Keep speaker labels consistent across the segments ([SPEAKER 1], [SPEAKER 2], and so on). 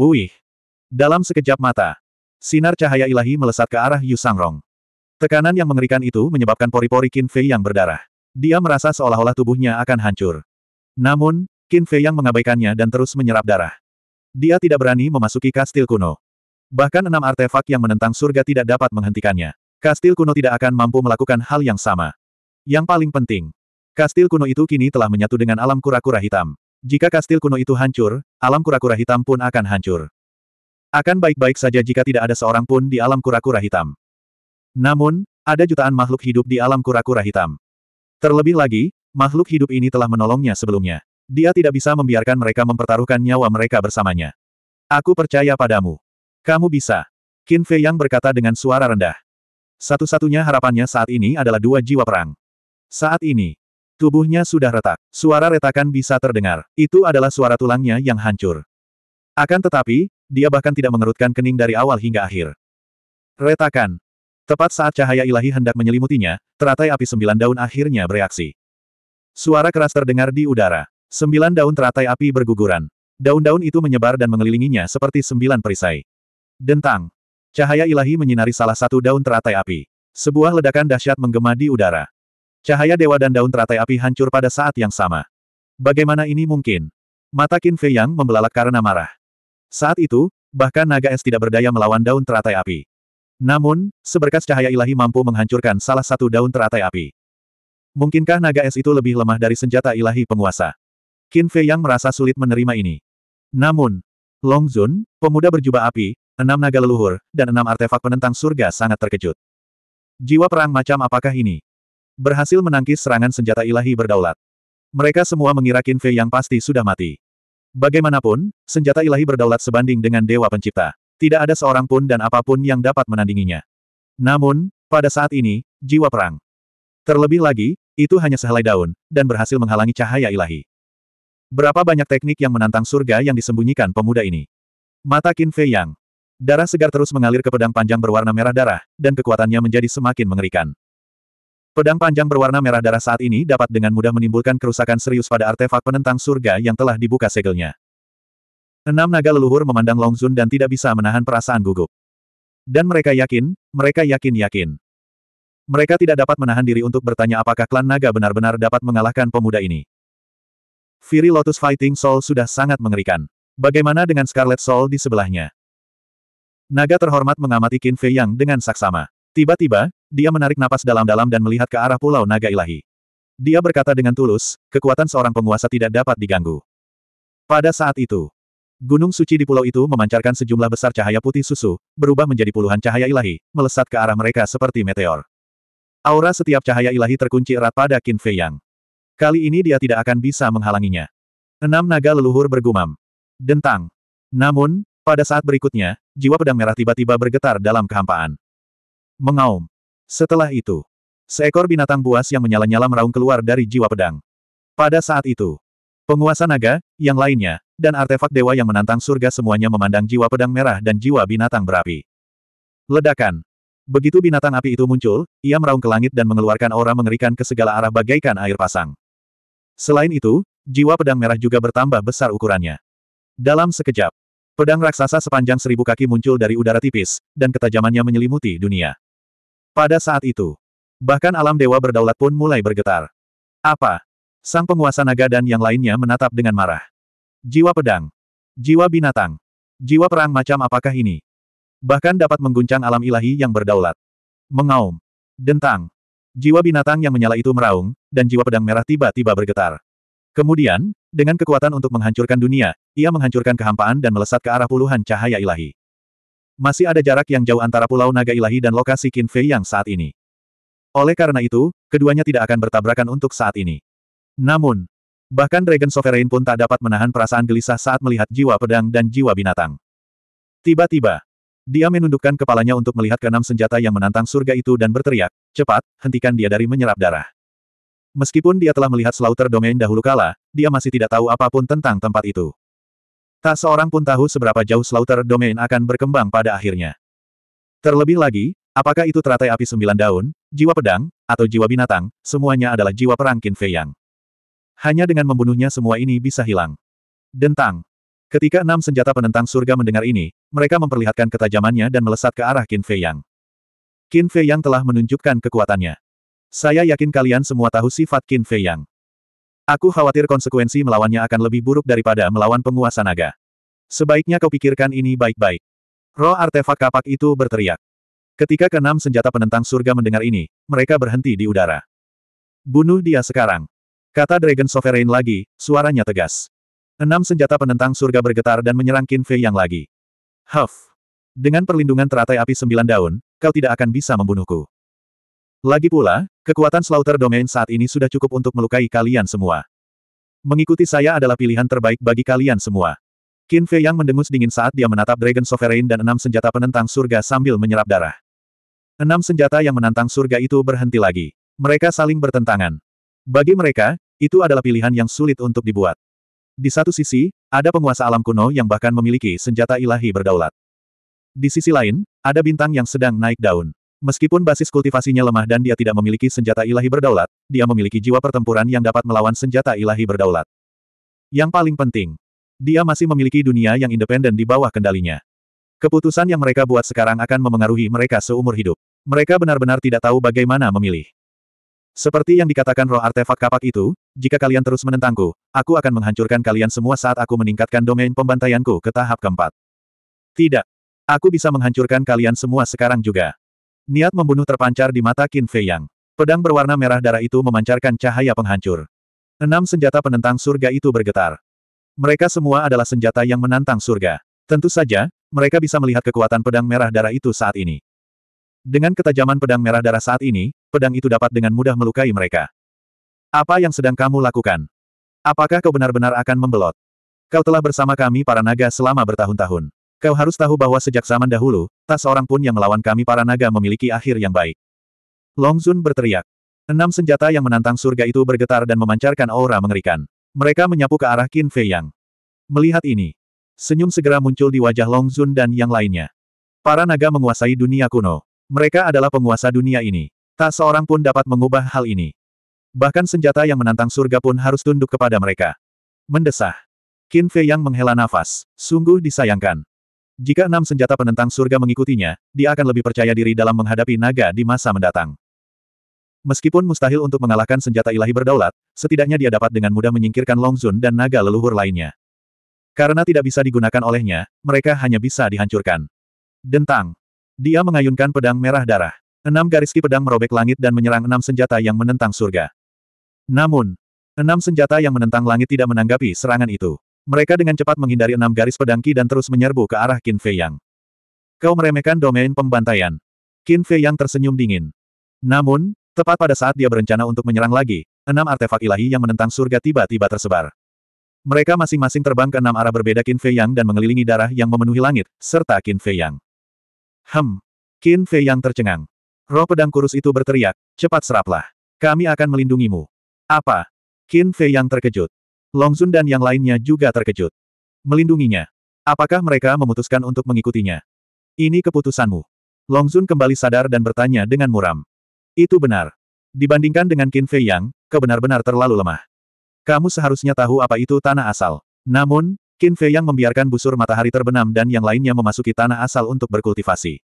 [SPEAKER 1] Wuih. Dalam sekejap mata, sinar cahaya ilahi melesat ke arah Yu Sangrong. Tekanan yang mengerikan itu menyebabkan pori-pori Qin Fei yang berdarah. Dia merasa seolah-olah tubuhnya akan hancur. Namun, Qin Fei yang mengabaikannya dan terus menyerap darah. Dia tidak berani memasuki kastil kuno. Bahkan enam artefak yang menentang surga tidak dapat menghentikannya. Kastil kuno tidak akan mampu melakukan hal yang sama. Yang paling penting, kastil kuno itu kini telah menyatu dengan alam kura-kura hitam. Jika kastil kuno itu hancur, alam kura-kura hitam pun akan hancur. Akan baik-baik saja jika tidak ada seorang pun di alam kura-kura hitam. Namun, ada jutaan makhluk hidup di alam kura-kura hitam. Terlebih lagi, makhluk hidup ini telah menolongnya sebelumnya. Dia tidak bisa membiarkan mereka mempertaruhkan nyawa mereka bersamanya. Aku percaya padamu. Kamu bisa. Qin Fei Yang berkata dengan suara rendah. Satu-satunya harapannya saat ini adalah dua jiwa perang. Saat ini, Tubuhnya sudah retak. Suara retakan bisa terdengar. Itu adalah suara tulangnya yang hancur. Akan tetapi, dia bahkan tidak mengerutkan kening dari awal hingga akhir. Retakan. Tepat saat cahaya ilahi hendak menyelimutinya, teratai api sembilan daun akhirnya bereaksi. Suara keras terdengar di udara. Sembilan daun teratai api berguguran. Daun-daun itu menyebar dan mengelilinginya seperti sembilan perisai. Dentang. Cahaya ilahi menyinari salah satu daun teratai api. Sebuah ledakan dahsyat menggema di udara. Cahaya dewa dan daun teratai api hancur pada saat yang sama. Bagaimana ini mungkin? Mata Qin Fei Yang membelalak karena marah. Saat itu, bahkan naga es tidak berdaya melawan daun teratai api. Namun, seberkas cahaya ilahi mampu menghancurkan salah satu daun teratai api. Mungkinkah naga es itu lebih lemah dari senjata ilahi penguasa? Qin Fei Yang merasa sulit menerima ini. Namun, Long Zun, pemuda berjubah api, enam naga leluhur, dan enam artefak penentang surga sangat terkejut. Jiwa perang macam apakah ini? berhasil menangkis serangan senjata ilahi berdaulat. Mereka semua mengira Qin Fei yang pasti sudah mati. Bagaimanapun, senjata ilahi berdaulat sebanding dengan Dewa Pencipta. Tidak ada seorang pun dan apapun yang dapat menandinginya. Namun, pada saat ini, jiwa perang. Terlebih lagi, itu hanya sehelai daun, dan berhasil menghalangi cahaya ilahi. Berapa banyak teknik yang menantang surga yang disembunyikan pemuda ini? Mata Qin Fei Yang. Darah segar terus mengalir ke pedang panjang berwarna merah darah, dan kekuatannya menjadi semakin mengerikan. Pedang panjang berwarna merah darah saat ini dapat dengan mudah menimbulkan kerusakan serius pada artefak penentang surga yang telah dibuka segelnya. Enam naga leluhur memandang Longzun dan tidak bisa menahan perasaan gugup. Dan mereka yakin, mereka yakin-yakin. Mereka tidak dapat menahan diri untuk bertanya apakah klan naga benar-benar dapat mengalahkan pemuda ini. Fury Lotus Fighting Soul sudah sangat mengerikan. Bagaimana dengan Scarlet Soul di sebelahnya? Naga terhormat mengamati Qin Fei Yang dengan saksama. Tiba-tiba, dia menarik napas dalam-dalam dan melihat ke arah Pulau Naga Ilahi. Dia berkata dengan tulus, kekuatan seorang penguasa tidak dapat diganggu. Pada saat itu, gunung suci di pulau itu memancarkan sejumlah besar cahaya putih susu, berubah menjadi puluhan cahaya ilahi, melesat ke arah mereka seperti meteor. Aura setiap cahaya ilahi terkunci erat pada Qin Fei Yang. Kali ini dia tidak akan bisa menghalanginya. Enam naga leluhur bergumam. Dentang. Namun, pada saat berikutnya, jiwa pedang merah tiba-tiba bergetar dalam kehampaan. Mengaum. Setelah itu, seekor binatang buas yang menyala-nyala meraung keluar dari jiwa pedang. Pada saat itu, penguasa naga, yang lainnya, dan artefak dewa yang menantang surga semuanya memandang jiwa pedang merah dan jiwa binatang berapi. Ledakan. Begitu binatang api itu muncul, ia meraung ke langit dan mengeluarkan aura mengerikan ke segala arah bagaikan air pasang. Selain itu, jiwa pedang merah juga bertambah besar ukurannya. Dalam sekejap, pedang raksasa sepanjang seribu kaki muncul dari udara tipis, dan ketajamannya menyelimuti dunia. Pada saat itu, bahkan alam dewa berdaulat pun mulai bergetar. Apa? Sang penguasa naga dan yang lainnya menatap dengan marah. Jiwa pedang. Jiwa binatang. Jiwa perang macam apakah ini? Bahkan dapat mengguncang alam ilahi yang berdaulat. Mengaum. Dentang. Jiwa binatang yang menyala itu meraung, dan jiwa pedang merah tiba-tiba bergetar. Kemudian, dengan kekuatan untuk menghancurkan dunia, ia menghancurkan kehampaan dan melesat ke arah puluhan cahaya ilahi. Masih ada jarak yang jauh antara Pulau Naga Ilahi dan lokasi Qin Fei yang saat ini. Oleh karena itu, keduanya tidak akan bertabrakan untuk saat ini. Namun, bahkan Dragon Sovereign pun tak dapat menahan perasaan gelisah saat melihat jiwa pedang dan jiwa binatang. Tiba-tiba, dia menundukkan kepalanya untuk melihat keenam senjata yang menantang surga itu dan berteriak, cepat, hentikan dia dari menyerap darah. Meskipun dia telah melihat Slaughter Domain dahulu kala, dia masih tidak tahu apapun tentang tempat itu. Tak seorang pun tahu seberapa jauh Slaughter Domain akan berkembang pada akhirnya. Terlebih lagi, apakah itu teratai api sembilan daun, jiwa pedang, atau jiwa binatang, semuanya adalah jiwa perang Qin Fei Yang. Hanya dengan membunuhnya semua ini bisa hilang. Dentang. Ketika enam senjata penentang surga mendengar ini, mereka memperlihatkan ketajamannya dan melesat ke arah Qin Fei Yang. Qin Fei Yang telah menunjukkan kekuatannya. Saya yakin kalian semua tahu sifat Qin Fei Yang. Aku khawatir konsekuensi melawannya akan lebih buruk daripada melawan penguasa naga. Sebaiknya kau pikirkan ini baik-baik. Roh artefak kapak itu berteriak. Ketika keenam senjata penentang surga mendengar ini, mereka berhenti di udara. Bunuh dia sekarang. Kata Dragon Sovereign lagi, suaranya tegas. Enam senjata penentang surga bergetar dan menyerang Qin Fei yang lagi. Huff. Dengan perlindungan teratai api sembilan daun, kau tidak akan bisa membunuhku. Lagi pula, kekuatan Slaughter Domain saat ini sudah cukup untuk melukai kalian semua. Mengikuti saya adalah pilihan terbaik bagi kalian semua. Qin Fei yang mendengus dingin saat dia menatap Dragon Sovereign dan enam senjata penentang surga sambil menyerap darah. Enam senjata yang menantang surga itu berhenti lagi. Mereka saling bertentangan. Bagi mereka, itu adalah pilihan yang sulit untuk dibuat. Di satu sisi, ada penguasa alam kuno yang bahkan memiliki senjata ilahi berdaulat. Di sisi lain, ada bintang yang sedang naik daun. Meskipun basis kultivasinya lemah dan dia tidak memiliki senjata ilahi berdaulat, dia memiliki jiwa pertempuran yang dapat melawan senjata ilahi berdaulat. Yang paling penting, dia masih memiliki dunia yang independen di bawah kendalinya. Keputusan yang mereka buat sekarang akan memengaruhi mereka seumur hidup. Mereka benar-benar tidak tahu bagaimana memilih. Seperti yang dikatakan roh artefak kapak itu, jika kalian terus menentangku, aku akan menghancurkan kalian semua saat aku meningkatkan domain pembantaianku ke tahap keempat. Tidak. Aku bisa menghancurkan kalian semua sekarang juga. Niat membunuh terpancar di mata Qin Fei Yang. Pedang berwarna merah darah itu memancarkan cahaya penghancur. Enam senjata penentang surga itu bergetar. Mereka semua adalah senjata yang menantang surga. Tentu saja, mereka bisa melihat kekuatan pedang merah darah itu saat ini. Dengan ketajaman pedang merah darah saat ini, pedang itu dapat dengan mudah melukai mereka. Apa yang sedang kamu lakukan? Apakah kau benar-benar akan membelot? Kau telah bersama kami para naga selama bertahun-tahun. Kau harus tahu bahwa sejak zaman dahulu, tak seorang pun yang melawan kami para naga memiliki akhir yang baik. Long Zun berteriak. Enam senjata yang menantang surga itu bergetar dan memancarkan aura mengerikan. Mereka menyapu ke arah Qin Fei Yang. Melihat ini, senyum segera muncul di wajah Long Zun dan yang lainnya. Para naga menguasai dunia kuno. Mereka adalah penguasa dunia ini. Tak seorang pun dapat mengubah hal ini. Bahkan senjata yang menantang surga pun harus tunduk kepada mereka. Mendesah. Qin Fei Yang menghela nafas. Sungguh disayangkan. Jika enam senjata penentang surga mengikutinya, dia akan lebih percaya diri dalam menghadapi naga di masa mendatang. Meskipun mustahil untuk mengalahkan senjata ilahi berdaulat, setidaknya dia dapat dengan mudah menyingkirkan Longzun dan naga leluhur lainnya. Karena tidak bisa digunakan olehnya, mereka hanya bisa dihancurkan. Dentang. Dia mengayunkan pedang merah darah. Enam garis ki pedang merobek langit dan menyerang enam senjata yang menentang surga. Namun, enam senjata yang menentang langit tidak menanggapi serangan itu. Mereka dengan cepat menghindari enam garis pedangki dan terus menyerbu ke arah Qin Fei Yang. Kau meremehkan domain pembantaian. Qin Fei Yang tersenyum dingin. Namun, tepat pada saat dia berencana untuk menyerang lagi, enam artefak ilahi yang menentang surga tiba-tiba tersebar. Mereka masing-masing terbang ke enam arah berbeda Qin Fei Yang dan mengelilingi darah yang memenuhi langit, serta Qin Fei Yang. Hem. Qin Fei Yang tercengang. Roh pedang kurus itu berteriak, cepat seraplah. Kami akan melindungimu. Apa? Qin Fei Yang terkejut. Longzun dan yang lainnya juga terkejut. Melindunginya. Apakah mereka memutuskan untuk mengikutinya? Ini keputusanmu. Longzun kembali sadar dan bertanya dengan muram. Itu benar. Dibandingkan dengan Qin Fei Yang, kebenar-benar terlalu lemah. Kamu seharusnya tahu apa itu tanah asal. Namun, Qin Fei Yang membiarkan busur matahari terbenam dan yang lainnya memasuki tanah asal untuk berkultivasi.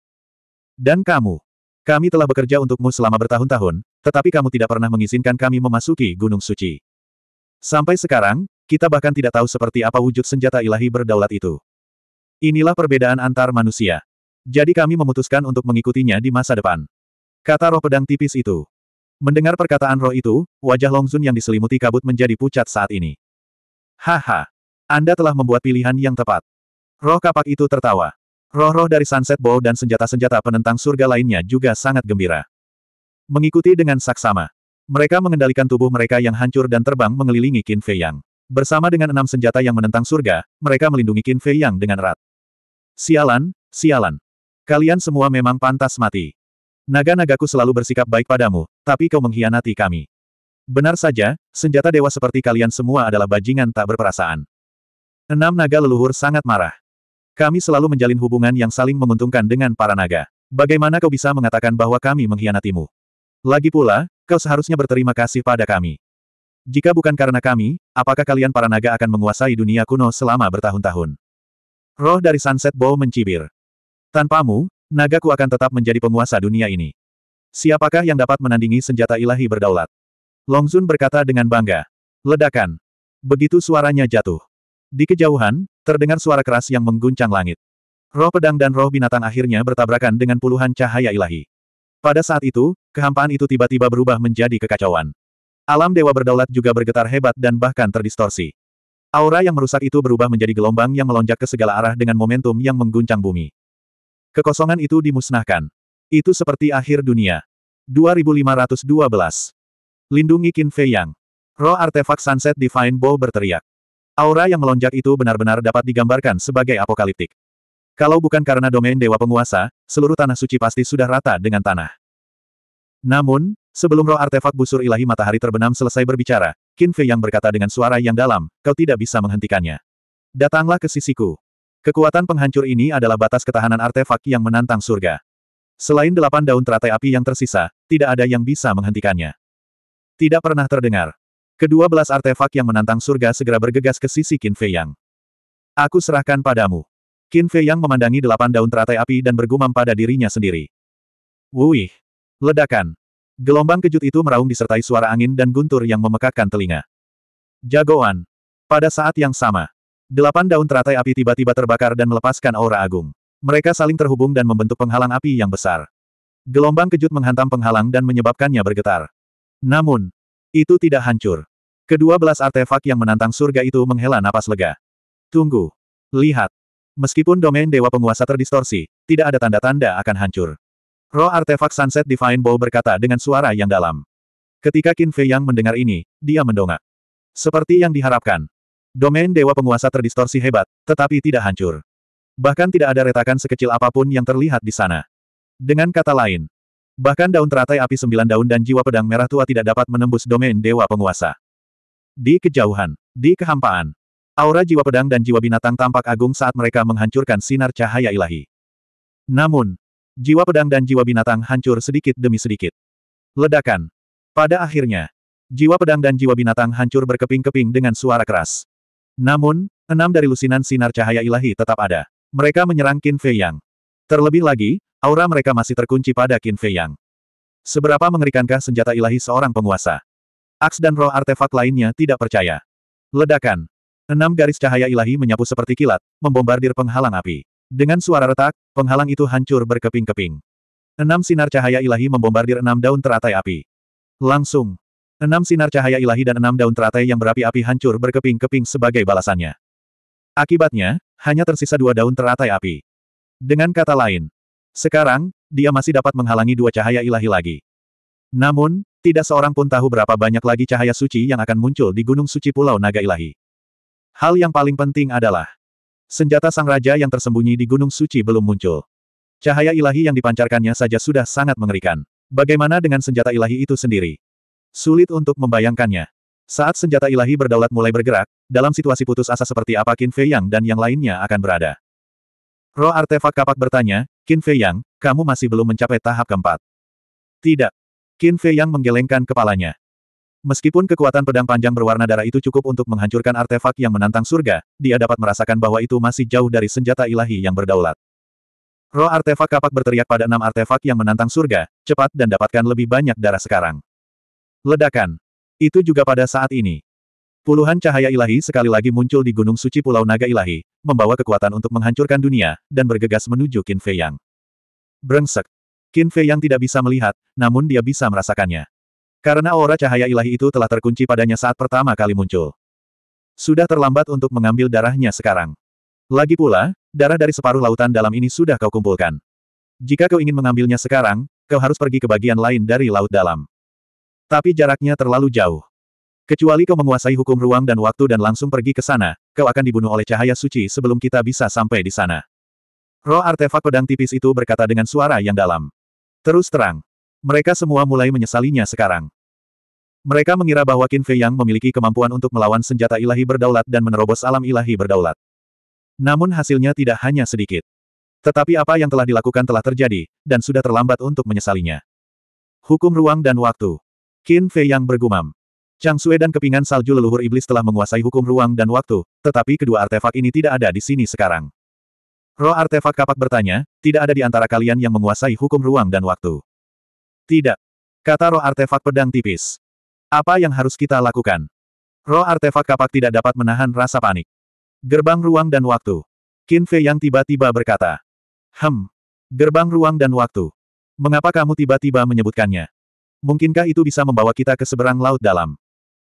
[SPEAKER 1] Dan kamu, kami telah bekerja untukmu selama bertahun-tahun, tetapi kamu tidak pernah mengizinkan kami memasuki Gunung Suci. Sampai sekarang, kita bahkan tidak tahu seperti apa wujud senjata ilahi berdaulat itu. Inilah perbedaan antar manusia. Jadi kami memutuskan untuk mengikutinya di masa depan. Kata roh pedang tipis itu. Mendengar perkataan roh itu, wajah Longzun yang diselimuti kabut menjadi pucat saat ini. Haha. Anda telah membuat pilihan yang tepat. Roh kapak itu tertawa. Roh-roh dari Sunset Bow dan senjata-senjata penentang surga lainnya juga sangat gembira. Mengikuti dengan saksama. Mereka mengendalikan tubuh mereka yang hancur dan terbang mengelilingi Qin Fei Yang. Bersama dengan enam senjata yang menentang surga, mereka melindungi Qin Fei Yang dengan erat. Sialan, sialan. Kalian semua memang pantas mati. Naga-nagaku selalu bersikap baik padamu, tapi kau mengkhianati kami. Benar saja, senjata dewa seperti kalian semua adalah bajingan tak berperasaan. Enam naga leluhur sangat marah. Kami selalu menjalin hubungan yang saling menguntungkan dengan para naga. Bagaimana kau bisa mengatakan bahwa kami mengkhianatimu? Lagi pula, kau seharusnya berterima kasih pada kami. Jika bukan karena kami, apakah kalian para naga akan menguasai dunia kuno selama bertahun-tahun? Roh dari Sunset Bow mencibir. Tanpamu, nagaku akan tetap menjadi penguasa dunia ini. Siapakah yang dapat menandingi senjata ilahi berdaulat? Longzun berkata dengan bangga. Ledakan. Begitu suaranya jatuh. Di kejauhan, terdengar suara keras yang mengguncang langit. Roh pedang dan roh binatang akhirnya bertabrakan dengan puluhan cahaya ilahi. Pada saat itu, kehampaan itu tiba-tiba berubah menjadi kekacauan. Alam dewa berdaulat juga bergetar hebat dan bahkan terdistorsi. Aura yang merusak itu berubah menjadi gelombang yang melonjak ke segala arah dengan momentum yang mengguncang bumi. Kekosongan itu dimusnahkan. Itu seperti akhir dunia. 2512. Lindungi Qin Fei Yang. Roh artefak Sunset Divine Bow berteriak. Aura yang melonjak itu benar-benar dapat digambarkan sebagai apokaliptik. Kalau bukan karena domain dewa penguasa, seluruh tanah suci pasti sudah rata dengan tanah. Namun, sebelum roh artefak busur ilahi matahari terbenam selesai berbicara, Qin Fei yang berkata dengan suara yang dalam, kau tidak bisa menghentikannya. Datanglah ke sisiku. Kekuatan penghancur ini adalah batas ketahanan artefak yang menantang surga. Selain delapan daun teratai api yang tersisa, tidak ada yang bisa menghentikannya. Tidak pernah terdengar. Kedua belas artefak yang menantang surga segera bergegas ke sisi Qin Fei Yang. Aku serahkan padamu. Qin Fei Yang memandangi delapan daun teratai api dan bergumam pada dirinya sendiri. Wuih! Ledakan! Gelombang kejut itu meraung disertai suara angin dan guntur yang memekakkan telinga. Jagoan! Pada saat yang sama, delapan daun teratai api tiba-tiba terbakar dan melepaskan aura agung. Mereka saling terhubung dan membentuk penghalang api yang besar. Gelombang kejut menghantam penghalang dan menyebabkannya bergetar. Namun, itu tidak hancur. Kedua belas artefak yang menantang surga itu menghela napas lega. Tunggu. Lihat. Meskipun domain Dewa Penguasa terdistorsi, tidak ada tanda-tanda akan hancur. Roh artefak Sunset Divine Bow berkata dengan suara yang dalam. Ketika Qin Fei Yang mendengar ini, dia mendongak. Seperti yang diharapkan. Domain Dewa Penguasa terdistorsi hebat, tetapi tidak hancur. Bahkan tidak ada retakan sekecil apapun yang terlihat di sana. Dengan kata lain, bahkan daun teratai api sembilan daun dan jiwa pedang merah tua tidak dapat menembus domain Dewa Penguasa. Di kejauhan, di kehampaan, Aura jiwa pedang dan jiwa binatang tampak agung saat mereka menghancurkan sinar cahaya ilahi. Namun, jiwa pedang dan jiwa binatang hancur sedikit demi sedikit. Ledakan. Pada akhirnya, jiwa pedang dan jiwa binatang hancur berkeping-keping dengan suara keras. Namun, enam dari lusinan sinar cahaya ilahi tetap ada. Mereka menyerang Qin Fei Yang. Terlebih lagi, aura mereka masih terkunci pada Qin Fei Yang. Seberapa mengerikankah senjata ilahi seorang penguasa? Aks dan roh artefak lainnya tidak percaya. Ledakan. Enam garis cahaya ilahi menyapu seperti kilat, membombardir penghalang api. Dengan suara retak, penghalang itu hancur berkeping-keping. Enam sinar cahaya ilahi membombardir enam daun teratai api. Langsung. Enam sinar cahaya ilahi dan enam daun teratai yang berapi-api hancur berkeping-keping sebagai balasannya. Akibatnya, hanya tersisa dua daun teratai api. Dengan kata lain, sekarang, dia masih dapat menghalangi dua cahaya ilahi lagi. Namun, tidak seorang pun tahu berapa banyak lagi cahaya suci yang akan muncul di Gunung Suci Pulau Naga Ilahi. Hal yang paling penting adalah senjata sang raja yang tersembunyi di Gunung Suci belum muncul. Cahaya ilahi yang dipancarkannya saja sudah sangat mengerikan. Bagaimana dengan senjata ilahi itu sendiri? Sulit untuk membayangkannya. Saat senjata ilahi berdaulat mulai bergerak, dalam situasi putus asa seperti apa Qin Fei Yang dan yang lainnya akan berada. Roh artefak kapak bertanya, Qin Fei Yang, kamu masih belum mencapai tahap keempat. Tidak. Qin Fei Yang menggelengkan kepalanya. Meskipun kekuatan pedang panjang berwarna darah itu cukup untuk menghancurkan artefak yang menantang surga, dia dapat merasakan bahwa itu masih jauh dari senjata ilahi yang berdaulat. Roh artefak kapak berteriak pada enam artefak yang menantang surga, cepat dan dapatkan lebih banyak darah sekarang. Ledakan. Itu juga pada saat ini. Puluhan cahaya ilahi sekali lagi muncul di Gunung Suci Pulau Naga Ilahi, membawa kekuatan untuk menghancurkan dunia, dan bergegas menuju Qin Fei Yang. Brengsek. Qin Fei Yang tidak bisa melihat, namun dia bisa merasakannya. Karena aura cahaya ilahi itu telah terkunci padanya saat pertama kali muncul. Sudah terlambat untuk mengambil darahnya sekarang. Lagi pula, darah dari separuh lautan dalam ini sudah kau kumpulkan. Jika kau ingin mengambilnya sekarang, kau harus pergi ke bagian lain dari laut dalam. Tapi jaraknya terlalu jauh. Kecuali kau menguasai hukum ruang dan waktu dan langsung pergi ke sana, kau akan dibunuh oleh cahaya suci sebelum kita bisa sampai di sana. Roh artefak pedang tipis itu berkata dengan suara yang dalam. Terus terang. Mereka semua mulai menyesalinya sekarang. Mereka mengira bahwa Qin Fei Yang memiliki kemampuan untuk melawan senjata ilahi berdaulat dan menerobos alam ilahi berdaulat. Namun hasilnya tidak hanya sedikit. Tetapi apa yang telah dilakukan telah terjadi, dan sudah terlambat untuk menyesalinya. Hukum ruang dan waktu. Qin Fei Yang bergumam. Chang Sue dan kepingan salju leluhur iblis telah menguasai hukum ruang dan waktu, tetapi kedua artefak ini tidak ada di sini sekarang. Roh artefak kapak bertanya, tidak ada di antara kalian yang menguasai hukum ruang dan waktu. Tidak. Kata roh artefak pedang tipis. Apa yang harus kita lakukan? Roh artefak kapak tidak dapat menahan rasa panik. Gerbang ruang dan waktu. Qin Fei yang tiba-tiba berkata. Hem. Gerbang ruang dan waktu. Mengapa kamu tiba-tiba menyebutkannya? Mungkinkah itu bisa membawa kita ke seberang laut dalam?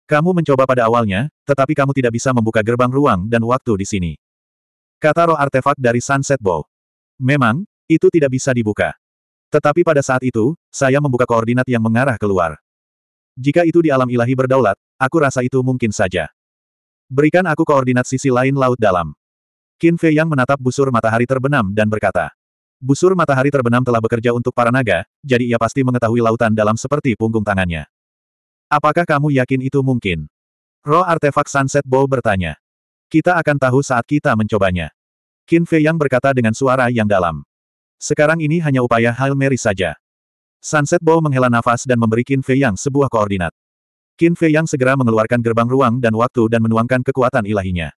[SPEAKER 1] Kamu mencoba pada awalnya, tetapi kamu tidak bisa membuka gerbang ruang dan waktu di sini. Kata roh artefak dari Sunset Bow. Memang, itu tidak bisa dibuka. Tetapi pada saat itu, saya membuka koordinat yang mengarah keluar. Jika itu di alam ilahi berdaulat, aku rasa itu mungkin saja. Berikan aku koordinat sisi lain laut dalam. Qin Fei Yang menatap busur matahari terbenam dan berkata. Busur matahari terbenam telah bekerja untuk para naga, jadi ia pasti mengetahui lautan dalam seperti punggung tangannya. Apakah kamu yakin itu mungkin? Roh artefak Sunset Bow bertanya. Kita akan tahu saat kita mencobanya. Qin Fei Yang berkata dengan suara yang dalam. Sekarang ini hanya upaya Hail Mary saja. Sunset Bow menghela nafas dan memberi Qin Fei Yang sebuah koordinat. Qin Fei Yang segera mengeluarkan gerbang ruang dan waktu dan menuangkan kekuatan ilahinya.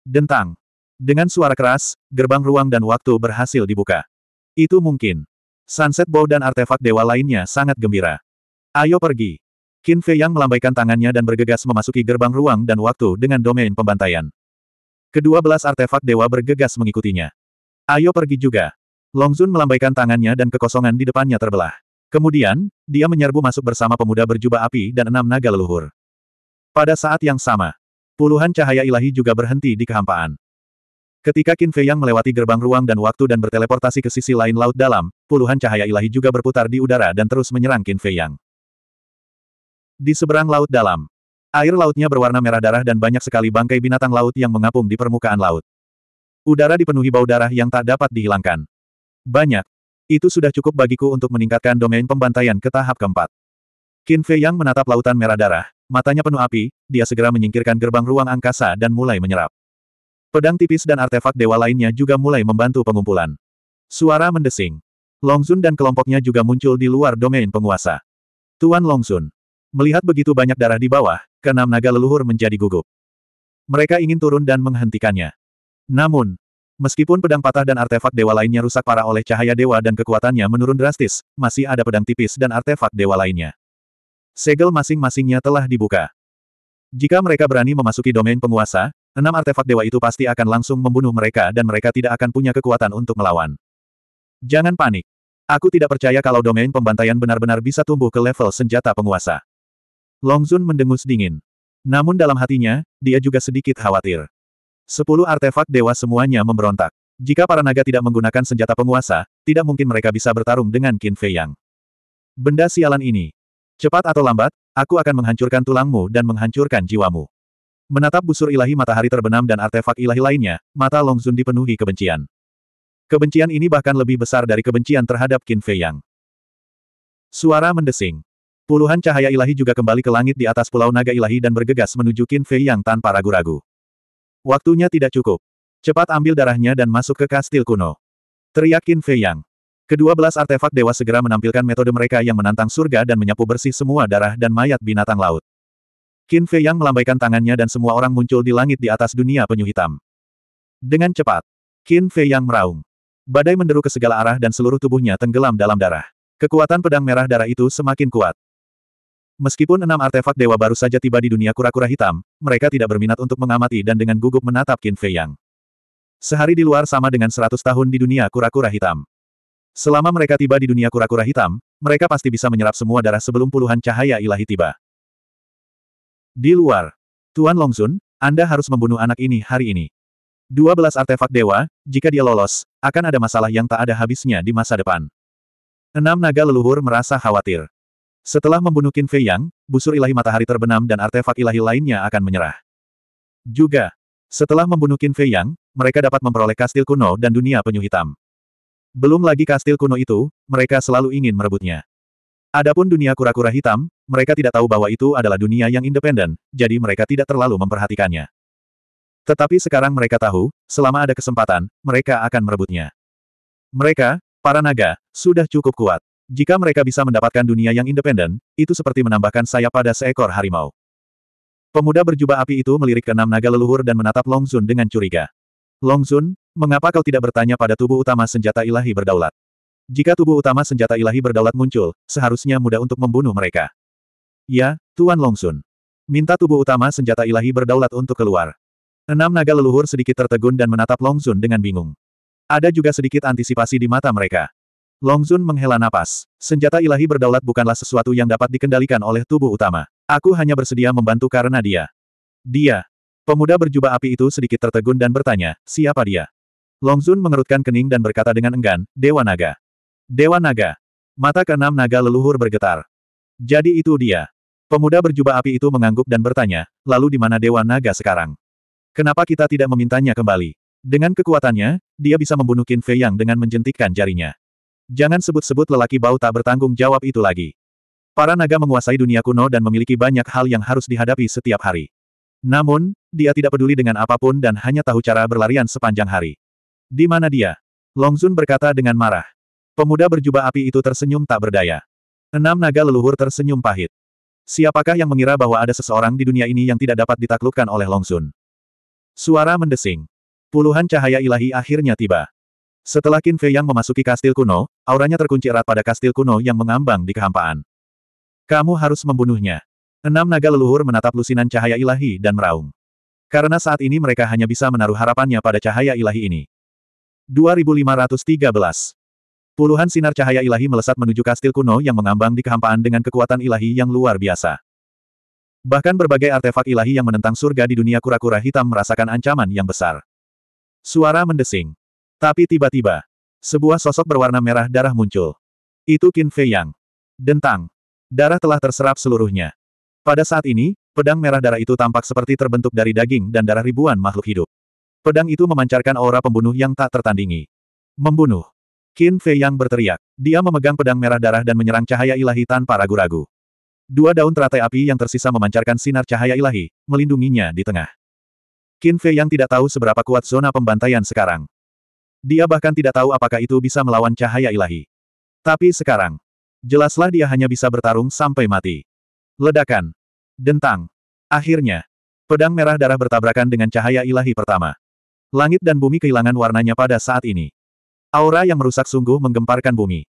[SPEAKER 1] Dentang. Dengan suara keras, gerbang ruang dan waktu berhasil dibuka. Itu mungkin. Sunset Bow dan artefak dewa lainnya sangat gembira. Ayo pergi. Qin Fei Yang melambaikan tangannya dan bergegas memasuki gerbang ruang dan waktu dengan domain pembantaian. Kedua belas artefak dewa bergegas mengikutinya. Ayo pergi juga. Long Longzun melambaikan tangannya dan kekosongan di depannya terbelah. Kemudian, dia menyerbu masuk bersama pemuda berjubah api dan enam naga leluhur. Pada saat yang sama, puluhan cahaya ilahi juga berhenti di kehampaan. Ketika Qin Fei Yang melewati gerbang ruang dan waktu dan berteleportasi ke sisi lain laut dalam, puluhan cahaya ilahi juga berputar di udara dan terus menyerang Qin Fei Yang. Di seberang laut dalam, air lautnya berwarna merah darah dan banyak sekali bangkai binatang laut yang mengapung di permukaan laut. Udara dipenuhi bau darah yang tak dapat dihilangkan. Banyak, itu sudah cukup bagiku untuk meningkatkan domain pembantaian ke tahap keempat. Qin Fei Yang menatap lautan merah darah, matanya penuh api, dia segera menyingkirkan gerbang ruang angkasa dan mulai menyerap. Pedang tipis dan artefak dewa lainnya juga mulai membantu pengumpulan. Suara mendesing. Longzun dan kelompoknya juga muncul di luar domain penguasa. Tuan Longzun. Melihat begitu banyak darah di bawah, keenam naga leluhur menjadi gugup. Mereka ingin turun dan menghentikannya. Namun, Meskipun pedang patah dan artefak dewa lainnya rusak parah oleh cahaya dewa dan kekuatannya menurun drastis, masih ada pedang tipis dan artefak dewa lainnya. Segel masing-masingnya telah dibuka. Jika mereka berani memasuki domain penguasa, enam artefak dewa itu pasti akan langsung membunuh mereka dan mereka tidak akan punya kekuatan untuk melawan. Jangan panik. Aku tidak percaya kalau domain pembantaian benar-benar bisa tumbuh ke level senjata penguasa. Longzun mendengus dingin. Namun dalam hatinya, dia juga sedikit khawatir. Sepuluh artefak dewa semuanya memberontak. Jika para naga tidak menggunakan senjata penguasa, tidak mungkin mereka bisa bertarung dengan Qin Fei Yang. Benda sialan ini. Cepat atau lambat, aku akan menghancurkan tulangmu dan menghancurkan jiwamu. Menatap busur ilahi matahari terbenam dan artefak ilahi lainnya, mata Long Zun dipenuhi kebencian. Kebencian ini bahkan lebih besar dari kebencian terhadap Qin Fei Yang. Suara mendesing. Puluhan cahaya ilahi juga kembali ke langit di atas pulau naga ilahi dan bergegas menuju Qin Fei Yang tanpa ragu-ragu. Waktunya tidak cukup. Cepat ambil darahnya dan masuk ke kastil kuno. Teriak Qin Fei Yang. Kedua belas artefak dewa segera menampilkan metode mereka yang menantang surga dan menyapu bersih semua darah dan mayat binatang laut. Qin Fei Yang melambaikan tangannya dan semua orang muncul di langit di atas dunia penyu hitam. Dengan cepat, Qin Fei Yang meraung. Badai menderu ke segala arah dan seluruh tubuhnya tenggelam dalam darah. Kekuatan pedang merah darah itu semakin kuat. Meskipun enam artefak dewa baru saja tiba di dunia kura-kura hitam, mereka tidak berminat untuk mengamati dan dengan gugup menatap Qin Fei Yang. Sehari di luar sama dengan seratus tahun di dunia kura-kura hitam. Selama mereka tiba di dunia kura-kura hitam, mereka pasti bisa menyerap semua darah sebelum puluhan cahaya ilahi tiba. Di luar, Tuan Longzun, Anda harus membunuh anak ini hari ini. Dua belas artefak dewa, jika dia lolos, akan ada masalah yang tak ada habisnya di masa depan. Enam naga leluhur merasa khawatir. Setelah membunuh Qin Fei Yang, busur ilahi matahari terbenam dan artefak ilahi lainnya akan menyerah. Juga, setelah membunuh Qin Fei Yang, mereka dapat memperoleh kastil kuno dan dunia penyu hitam. Belum lagi kastil kuno itu, mereka selalu ingin merebutnya. Adapun dunia kura-kura hitam, mereka tidak tahu bahwa itu adalah dunia yang independen, jadi mereka tidak terlalu memperhatikannya. Tetapi sekarang mereka tahu, selama ada kesempatan, mereka akan merebutnya. Mereka, para naga, sudah cukup kuat. Jika mereka bisa mendapatkan dunia yang independen, itu seperti menambahkan sayap pada seekor harimau. Pemuda berjubah api itu melirik ke enam naga leluhur dan menatap Long Zun dengan curiga. Long Zun, mengapa kau tidak bertanya pada tubuh utama senjata ilahi berdaulat? Jika tubuh utama senjata ilahi berdaulat muncul, seharusnya mudah untuk membunuh mereka. Ya, Tuan Long Zun. Minta tubuh utama senjata ilahi berdaulat untuk keluar. Enam naga leluhur sedikit tertegun dan menatap Long Zun dengan bingung. Ada juga sedikit antisipasi di mata mereka. Longzun menghela napas. Senjata ilahi berdaulat bukanlah sesuatu yang dapat dikendalikan oleh tubuh utama. Aku hanya bersedia membantu karena dia. Dia. Pemuda berjubah api itu sedikit tertegun dan bertanya, siapa dia? Longzun mengerutkan kening dan berkata dengan enggan, Dewa Naga. Dewa Naga. Mata keenam naga leluhur bergetar. Jadi itu dia. Pemuda berjubah api itu mengangguk dan bertanya, lalu di mana Dewa Naga sekarang? Kenapa kita tidak memintanya kembali? Dengan kekuatannya, dia bisa membunuh Qin Fei Yang dengan menjentikkan jarinya. Jangan sebut-sebut lelaki bau tak bertanggung jawab itu lagi. Para naga menguasai dunia kuno dan memiliki banyak hal yang harus dihadapi setiap hari. Namun, dia tidak peduli dengan apapun dan hanya tahu cara berlarian sepanjang hari. Di mana dia? Longzun berkata dengan marah. Pemuda berjubah api itu tersenyum tak berdaya. Enam naga leluhur tersenyum pahit. Siapakah yang mengira bahwa ada seseorang di dunia ini yang tidak dapat ditaklukkan oleh Longsun? Suara mendesing. Puluhan cahaya ilahi akhirnya tiba. Setelah Qin Fei Yang memasuki kastil kuno, auranya terkunci erat pada kastil kuno yang mengambang di kehampaan. Kamu harus membunuhnya. Enam naga leluhur menatap lusinan cahaya ilahi dan meraung. Karena saat ini mereka hanya bisa menaruh harapannya pada cahaya ilahi ini. 2513 Puluhan sinar cahaya ilahi melesat menuju kastil kuno yang mengambang di kehampaan dengan kekuatan ilahi yang luar biasa. Bahkan berbagai artefak ilahi yang menentang surga di dunia kura-kura hitam merasakan ancaman yang besar. Suara mendesing. Tapi tiba-tiba, sebuah sosok berwarna merah darah muncul. Itu Qin Fei Yang. Dentang. Darah telah terserap seluruhnya. Pada saat ini, pedang merah darah itu tampak seperti terbentuk dari daging dan darah ribuan makhluk hidup. Pedang itu memancarkan aura pembunuh yang tak tertandingi. Membunuh. Qin Fei Yang berteriak. Dia memegang pedang merah darah dan menyerang cahaya ilahi tanpa ragu-ragu. Dua daun teratai api yang tersisa memancarkan sinar cahaya ilahi, melindunginya di tengah. Qin Fei Yang tidak tahu seberapa kuat zona pembantaian sekarang. Dia bahkan tidak tahu apakah itu bisa melawan cahaya ilahi. Tapi sekarang, jelaslah dia hanya bisa bertarung sampai mati. Ledakan. Dentang. Akhirnya, pedang merah darah bertabrakan dengan cahaya ilahi pertama. Langit dan bumi kehilangan warnanya pada saat ini. Aura yang merusak sungguh menggemparkan bumi.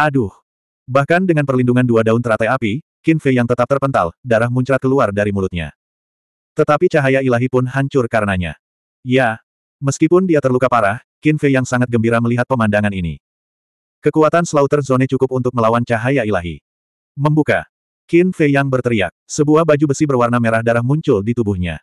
[SPEAKER 1] Aduh. Bahkan dengan perlindungan dua daun teratai api, Qin Fei yang tetap terpental, darah muncrat keluar dari mulutnya. Tetapi cahaya ilahi pun hancur karenanya. Ya, meskipun dia terluka parah, Qin Fei yang sangat gembira melihat pemandangan ini. Kekuatan Slaughter Zone cukup untuk melawan cahaya ilahi. Membuka. Qin Fei yang berteriak. Sebuah baju besi berwarna merah darah muncul di tubuhnya.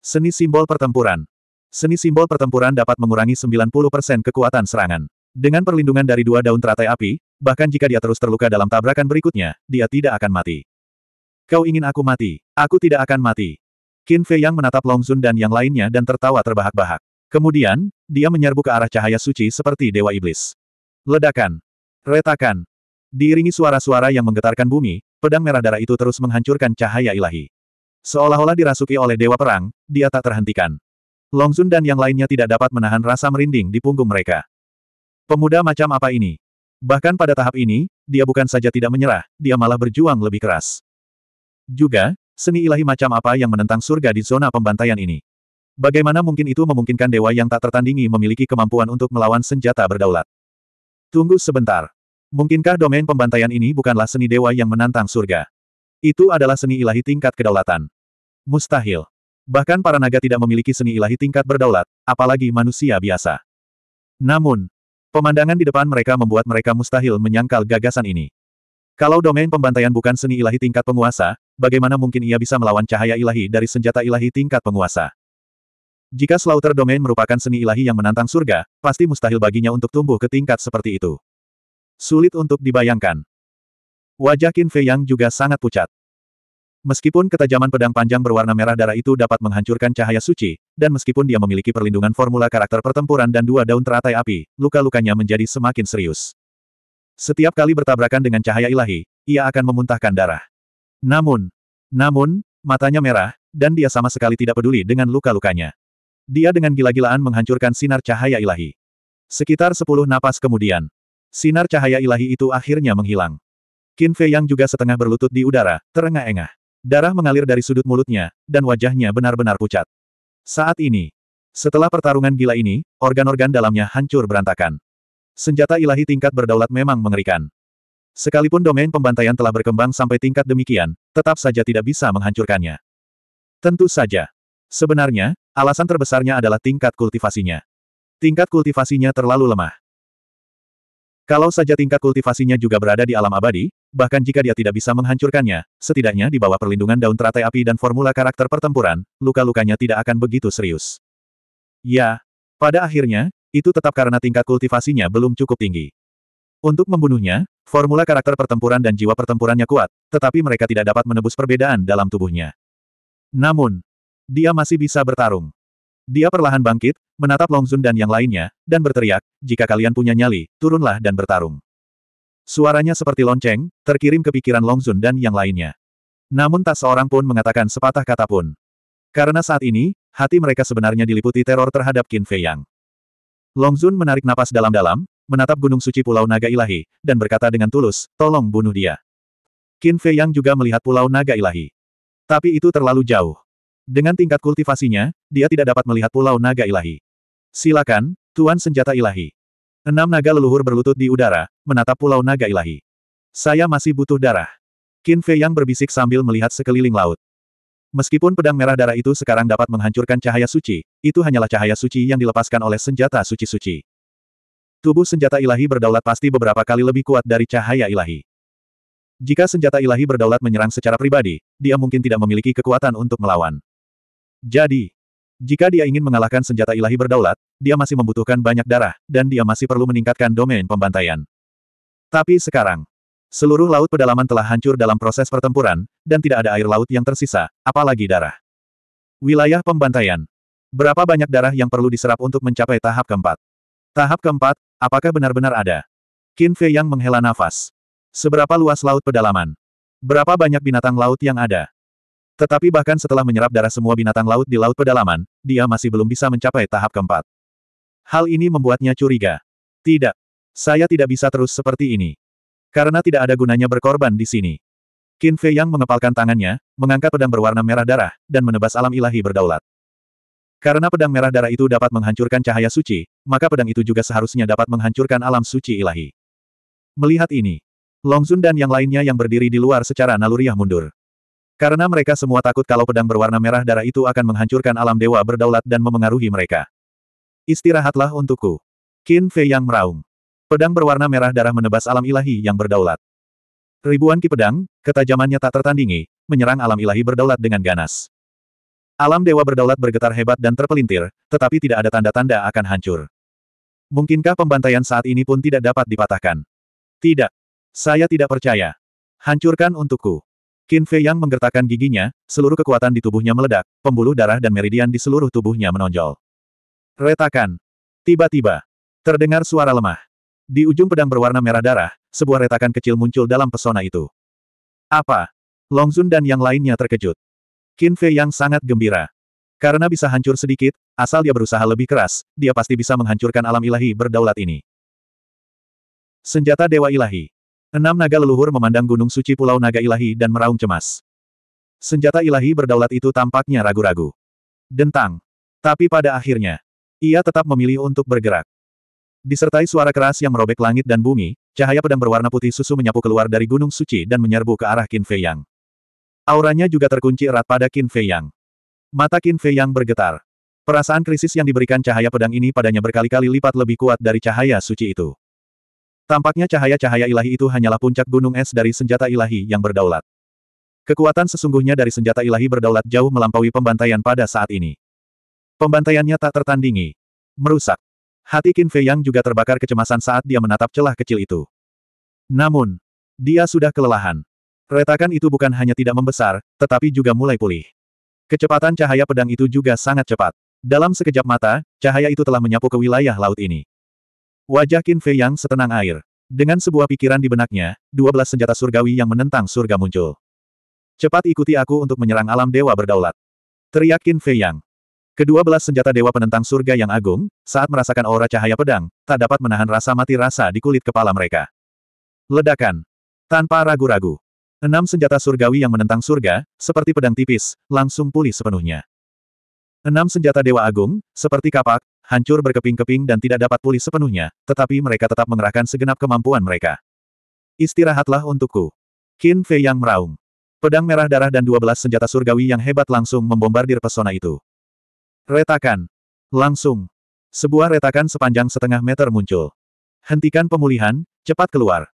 [SPEAKER 1] Seni simbol pertempuran. Seni simbol pertempuran dapat mengurangi 90% kekuatan serangan. Dengan perlindungan dari dua daun teratai api, bahkan jika dia terus terluka dalam tabrakan berikutnya, dia tidak akan mati. Kau ingin aku mati, aku tidak akan mati. Qin Fei Yang menatap Long Zun dan yang lainnya dan tertawa terbahak-bahak. Kemudian, dia menyerbu ke arah cahaya suci seperti Dewa Iblis. Ledakan. Retakan. Diiringi suara-suara yang menggetarkan bumi, pedang merah darah itu terus menghancurkan cahaya ilahi. Seolah-olah dirasuki oleh Dewa Perang, dia tak terhentikan. Longzun dan yang lainnya tidak dapat menahan rasa merinding di punggung mereka. Pemuda macam apa ini? Bahkan pada tahap ini, dia bukan saja tidak menyerah, dia malah berjuang lebih keras. Juga, seni ilahi macam apa yang menentang surga di zona pembantaian ini? Bagaimana mungkin itu memungkinkan dewa yang tak tertandingi memiliki kemampuan untuk melawan senjata berdaulat? Tunggu sebentar. Mungkinkah domain pembantaian ini bukanlah seni dewa yang menantang surga? Itu adalah seni ilahi tingkat kedaulatan. Mustahil. Bahkan para naga tidak memiliki seni ilahi tingkat berdaulat, apalagi manusia biasa. Namun, pemandangan di depan mereka membuat mereka mustahil menyangkal gagasan ini. Kalau domain pembantaian bukan seni ilahi tingkat penguasa, bagaimana mungkin ia bisa melawan cahaya ilahi dari senjata ilahi tingkat penguasa? Jika Slaughter Domain merupakan seni ilahi yang menantang surga, pasti mustahil baginya untuk tumbuh ke tingkat seperti itu. Sulit untuk dibayangkan. Wajah Qin Fei Yang juga sangat pucat. Meskipun ketajaman pedang panjang berwarna merah darah itu dapat menghancurkan cahaya suci, dan meskipun dia memiliki perlindungan formula karakter pertempuran dan dua daun teratai api, luka-lukanya menjadi semakin serius. Setiap kali bertabrakan dengan cahaya ilahi, ia akan memuntahkan darah. Namun, namun, matanya merah, dan dia sama sekali tidak peduli dengan luka-lukanya. Dia dengan gila-gilaan menghancurkan sinar cahaya ilahi. Sekitar sepuluh napas kemudian, sinar cahaya ilahi itu akhirnya menghilang. Qin Fei yang juga setengah berlutut di udara, terengah-engah. Darah mengalir dari sudut mulutnya, dan wajahnya benar-benar pucat. Saat ini, setelah pertarungan gila ini, organ-organ dalamnya hancur berantakan. Senjata ilahi tingkat berdaulat memang mengerikan. Sekalipun domain pembantaian telah berkembang sampai tingkat demikian, tetap saja tidak bisa menghancurkannya. Tentu saja, Sebenarnya, alasan terbesarnya adalah tingkat kultivasinya. Tingkat kultivasinya terlalu lemah. Kalau saja tingkat kultivasinya juga berada di alam abadi, bahkan jika dia tidak bisa menghancurkannya, setidaknya di bawah perlindungan daun teratai api dan formula karakter pertempuran, luka-lukanya tidak akan begitu serius. Ya, pada akhirnya, itu tetap karena tingkat kultivasinya belum cukup tinggi. Untuk membunuhnya, formula karakter pertempuran dan jiwa pertempurannya kuat, tetapi mereka tidak dapat menebus perbedaan dalam tubuhnya. Namun, dia masih bisa bertarung. Dia perlahan bangkit, menatap Longzun dan yang lainnya, dan berteriak, jika kalian punya nyali, turunlah dan bertarung. Suaranya seperti lonceng, terkirim ke pikiran Longzun dan yang lainnya. Namun tak seorang pun mengatakan sepatah kata pun. Karena saat ini, hati mereka sebenarnya diliputi teror terhadap Qin Fei Yang. Longzun menarik napas dalam-dalam, menatap gunung suci Pulau Naga Ilahi, dan berkata dengan tulus, tolong bunuh dia. Qin Fei Yang juga melihat Pulau Naga Ilahi. Tapi itu terlalu jauh. Dengan tingkat kultivasinya, dia tidak dapat melihat pulau naga ilahi. Silakan, Tuan Senjata Ilahi. Enam naga leluhur berlutut di udara, menatap pulau naga ilahi. Saya masih butuh darah. Qin Fei yang berbisik sambil melihat sekeliling laut. Meskipun pedang merah darah itu sekarang dapat menghancurkan cahaya suci, itu hanyalah cahaya suci yang dilepaskan oleh senjata suci-suci. Tubuh senjata ilahi berdaulat pasti beberapa kali lebih kuat dari cahaya ilahi. Jika senjata ilahi berdaulat menyerang secara pribadi, dia mungkin tidak memiliki kekuatan untuk melawan. Jadi, jika dia ingin mengalahkan senjata ilahi berdaulat, dia masih membutuhkan banyak darah, dan dia masih perlu meningkatkan domain pembantaian. Tapi sekarang, seluruh laut pedalaman telah hancur dalam proses pertempuran, dan tidak ada air laut yang tersisa, apalagi darah. Wilayah pembantaian. Berapa banyak darah yang perlu diserap untuk mencapai tahap keempat? Tahap keempat, apakah benar-benar ada? Qin Fei yang menghela nafas. Seberapa luas laut pedalaman? Berapa banyak binatang laut yang ada? Tetapi bahkan setelah menyerap darah semua binatang laut di laut pedalaman, dia masih belum bisa mencapai tahap keempat. Hal ini membuatnya curiga. Tidak. Saya tidak bisa terus seperti ini. Karena tidak ada gunanya berkorban di sini. Qin Fei Yang mengepalkan tangannya, mengangkat pedang berwarna merah darah, dan menebas alam ilahi berdaulat. Karena pedang merah darah itu dapat menghancurkan cahaya suci, maka pedang itu juga seharusnya dapat menghancurkan alam suci ilahi. Melihat ini, Longzun dan yang lainnya yang berdiri di luar secara naluriah mundur. Karena mereka semua takut kalau pedang berwarna merah darah itu akan menghancurkan alam dewa berdaulat dan memengaruhi mereka. Istirahatlah untukku. Qin Fei yang meraung. Pedang berwarna merah darah menebas alam ilahi yang berdaulat. Ribuan ki pedang, ketajamannya tak tertandingi, menyerang alam ilahi berdaulat dengan ganas. Alam dewa berdaulat bergetar hebat dan terpelintir, tetapi tidak ada tanda-tanda akan hancur. Mungkinkah pembantaian saat ini pun tidak dapat dipatahkan? Tidak. Saya tidak percaya. Hancurkan untukku. Qin Fei Yang menggertakkan giginya, seluruh kekuatan di tubuhnya meledak, pembuluh darah dan meridian di seluruh tubuhnya menonjol. Retakan. Tiba-tiba. Terdengar suara lemah. Di ujung pedang berwarna merah darah, sebuah retakan kecil muncul dalam pesona itu. Apa? Long Zun dan yang lainnya terkejut. Qin Fei Yang sangat gembira. Karena bisa hancur sedikit, asal dia berusaha lebih keras, dia pasti bisa menghancurkan alam ilahi berdaulat ini. Senjata Dewa Ilahi Enam naga leluhur memandang gunung suci Pulau Naga Ilahi dan meraung cemas. Senjata ilahi berdaulat itu tampaknya ragu-ragu. Dentang. Tapi pada akhirnya, ia tetap memilih untuk bergerak. Disertai suara keras yang merobek langit dan bumi, cahaya pedang berwarna putih susu menyapu keluar dari gunung suci dan menyerbu ke arah Qin Fei Yang. Auranya juga terkunci erat pada Qin Fei Yang. Mata Qin Fei Yang bergetar. Perasaan krisis yang diberikan cahaya pedang ini padanya berkali-kali lipat lebih kuat dari cahaya suci itu. Tampaknya cahaya-cahaya ilahi itu hanyalah puncak gunung es dari senjata ilahi yang berdaulat. Kekuatan sesungguhnya dari senjata ilahi berdaulat jauh melampaui pembantaian pada saat ini. Pembantaiannya tak tertandingi. Merusak. Hati Qin Fei Yang juga terbakar kecemasan saat dia menatap celah kecil itu. Namun, dia sudah kelelahan. Retakan itu bukan hanya tidak membesar, tetapi juga mulai pulih. Kecepatan cahaya pedang itu juga sangat cepat. Dalam sekejap mata, cahaya itu telah menyapu ke wilayah laut ini. Wajah Qin Fei yang setenang air. Dengan sebuah pikiran di benaknya, dua belas senjata surgawi yang menentang surga muncul. Cepat ikuti aku untuk menyerang alam dewa berdaulat. Teriak Qin Fei Yang. Kedua belas senjata dewa penentang surga yang agung, saat merasakan aura cahaya pedang, tak dapat menahan rasa mati rasa di kulit kepala mereka. Ledakan. Tanpa ragu-ragu. Enam senjata surgawi yang menentang surga, seperti pedang tipis, langsung pulih sepenuhnya. Enam senjata dewa agung, seperti kapak, hancur berkeping-keping dan tidak dapat pulih sepenuhnya, tetapi mereka tetap mengerahkan segenap kemampuan mereka. Istirahatlah untukku. Qin Fei yang meraung. Pedang merah darah dan 12 senjata surgawi yang hebat langsung membombardir pesona itu. Retakan. Langsung. Sebuah retakan sepanjang setengah meter muncul. Hentikan pemulihan, cepat keluar.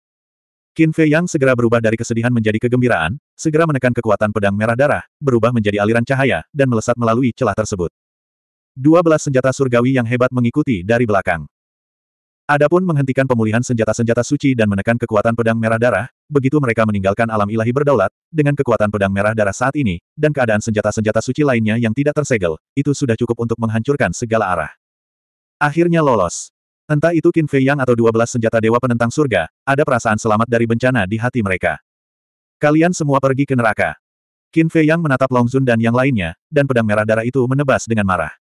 [SPEAKER 1] Qin Fei Yang segera berubah dari kesedihan menjadi kegembiraan, segera menekan kekuatan pedang merah darah, berubah menjadi aliran cahaya, dan melesat melalui celah tersebut. Dua belas senjata surgawi yang hebat mengikuti dari belakang. Adapun menghentikan pemulihan senjata-senjata suci dan menekan kekuatan pedang merah darah, begitu mereka meninggalkan alam ilahi berdaulat, dengan kekuatan pedang merah darah saat ini, dan keadaan senjata-senjata suci lainnya yang tidak tersegel, itu sudah cukup untuk menghancurkan segala arah. Akhirnya lolos. Entah itu Qin Fei Yang atau 12 senjata dewa penentang surga, ada perasaan selamat dari bencana di hati mereka. Kalian semua pergi ke neraka. Qin Fei Yang menatap Long Zun dan yang lainnya, dan pedang merah darah itu menebas dengan marah.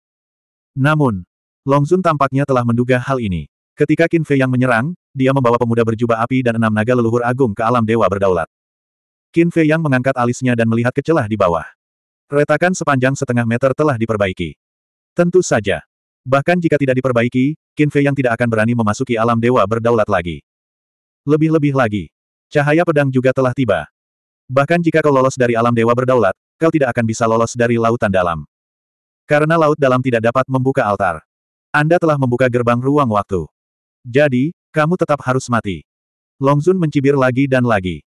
[SPEAKER 1] Namun, Longzun tampaknya telah menduga hal ini. Ketika Qin Fei yang menyerang, dia membawa pemuda berjubah api dan enam naga leluhur agung ke alam dewa berdaulat. Qin Fei yang mengangkat alisnya dan melihat ke celah di bawah. Retakan sepanjang setengah meter telah diperbaiki. Tentu saja. Bahkan jika tidak diperbaiki, Qin Fei yang tidak akan berani memasuki alam dewa berdaulat lagi. Lebih-lebih lagi. Cahaya pedang juga telah tiba. Bahkan jika kau lolos dari alam dewa berdaulat, kau tidak akan bisa lolos dari lautan dalam. Karena laut dalam tidak dapat membuka altar. Anda telah membuka gerbang ruang waktu. Jadi, kamu tetap harus mati. Longzun mencibir lagi dan lagi.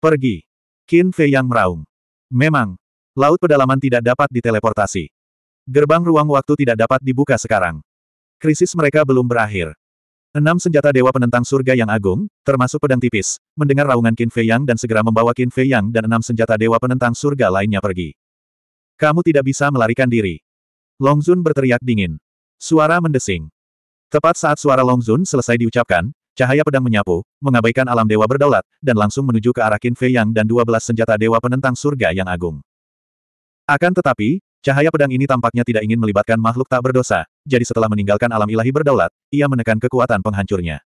[SPEAKER 1] Pergi. Qin Fei yang meraung. Memang, laut pedalaman tidak dapat diteleportasi. Gerbang ruang waktu tidak dapat dibuka sekarang. Krisis mereka belum berakhir. Enam senjata dewa penentang surga yang agung, termasuk pedang tipis, mendengar raungan Qin Fei Yang dan segera membawa Qin Fei Yang dan enam senjata dewa penentang surga lainnya pergi. Kamu tidak bisa melarikan diri. Longzun berteriak dingin. Suara mendesing. Tepat saat suara Longzun selesai diucapkan, cahaya pedang menyapu, mengabaikan alam dewa berdaulat, dan langsung menuju ke arah Qin Fei Yang dan 12 senjata dewa penentang surga yang agung. Akan tetapi, cahaya pedang ini tampaknya tidak ingin melibatkan makhluk tak berdosa, jadi setelah meninggalkan alam ilahi berdaulat, ia menekan kekuatan penghancurnya.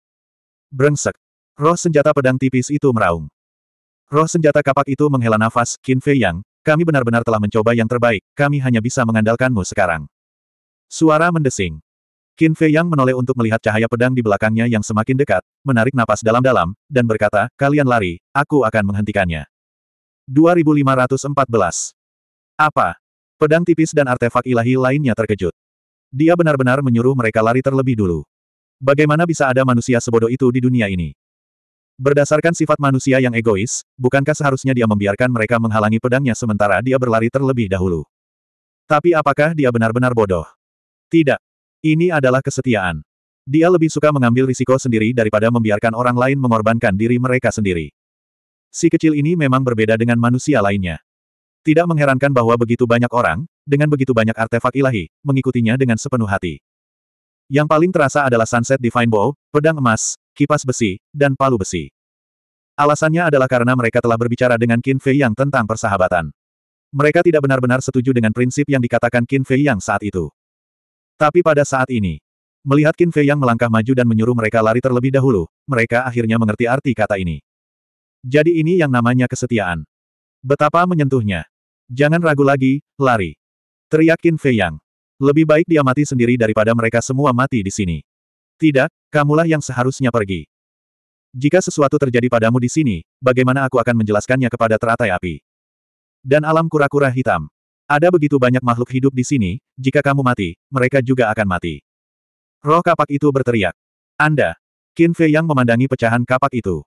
[SPEAKER 1] Brengsek. Roh senjata pedang tipis itu meraung. Roh senjata kapak itu menghela nafas, Qin Fei Yang, kami benar-benar telah mencoba yang terbaik, kami hanya bisa mengandalkanmu sekarang. Suara mendesing. Qin Fei Yang menoleh untuk melihat cahaya pedang di belakangnya yang semakin dekat, menarik napas dalam-dalam, dan berkata, kalian lari, aku akan menghentikannya. 2514 Apa? Pedang tipis dan artefak ilahi lainnya terkejut. Dia benar-benar menyuruh mereka lari terlebih dulu. Bagaimana bisa ada manusia sebodoh itu di dunia ini? Berdasarkan sifat manusia yang egois, bukankah seharusnya dia membiarkan mereka menghalangi pedangnya sementara dia berlari terlebih dahulu? Tapi apakah dia benar-benar bodoh? Tidak. Ini adalah kesetiaan. Dia lebih suka mengambil risiko sendiri daripada membiarkan orang lain mengorbankan diri mereka sendiri. Si kecil ini memang berbeda dengan manusia lainnya. Tidak mengherankan bahwa begitu banyak orang, dengan begitu banyak artefak ilahi, mengikutinya dengan sepenuh hati. Yang paling terasa adalah Sunset Divine Bow, pedang emas, kipas besi, dan palu besi. Alasannya adalah karena mereka telah berbicara dengan Qin Fei Yang tentang persahabatan. Mereka tidak benar-benar setuju dengan prinsip yang dikatakan Qin Fei Yang saat itu. Tapi pada saat ini, melihat Qin Fei Yang melangkah maju dan menyuruh mereka lari terlebih dahulu, mereka akhirnya mengerti arti kata ini. Jadi ini yang namanya kesetiaan. Betapa menyentuhnya. Jangan ragu lagi, lari. Teriak Qin Fei Yang. Lebih baik dia mati sendiri daripada mereka semua mati di sini. Tidak, kamulah yang seharusnya pergi. Jika sesuatu terjadi padamu di sini, bagaimana aku akan menjelaskannya kepada teratai api? Dan alam kura-kura hitam. Ada begitu banyak makhluk hidup di sini, jika kamu mati, mereka juga akan mati. Roh kapak itu berteriak. Anda. Qin Fei yang memandangi pecahan kapak itu.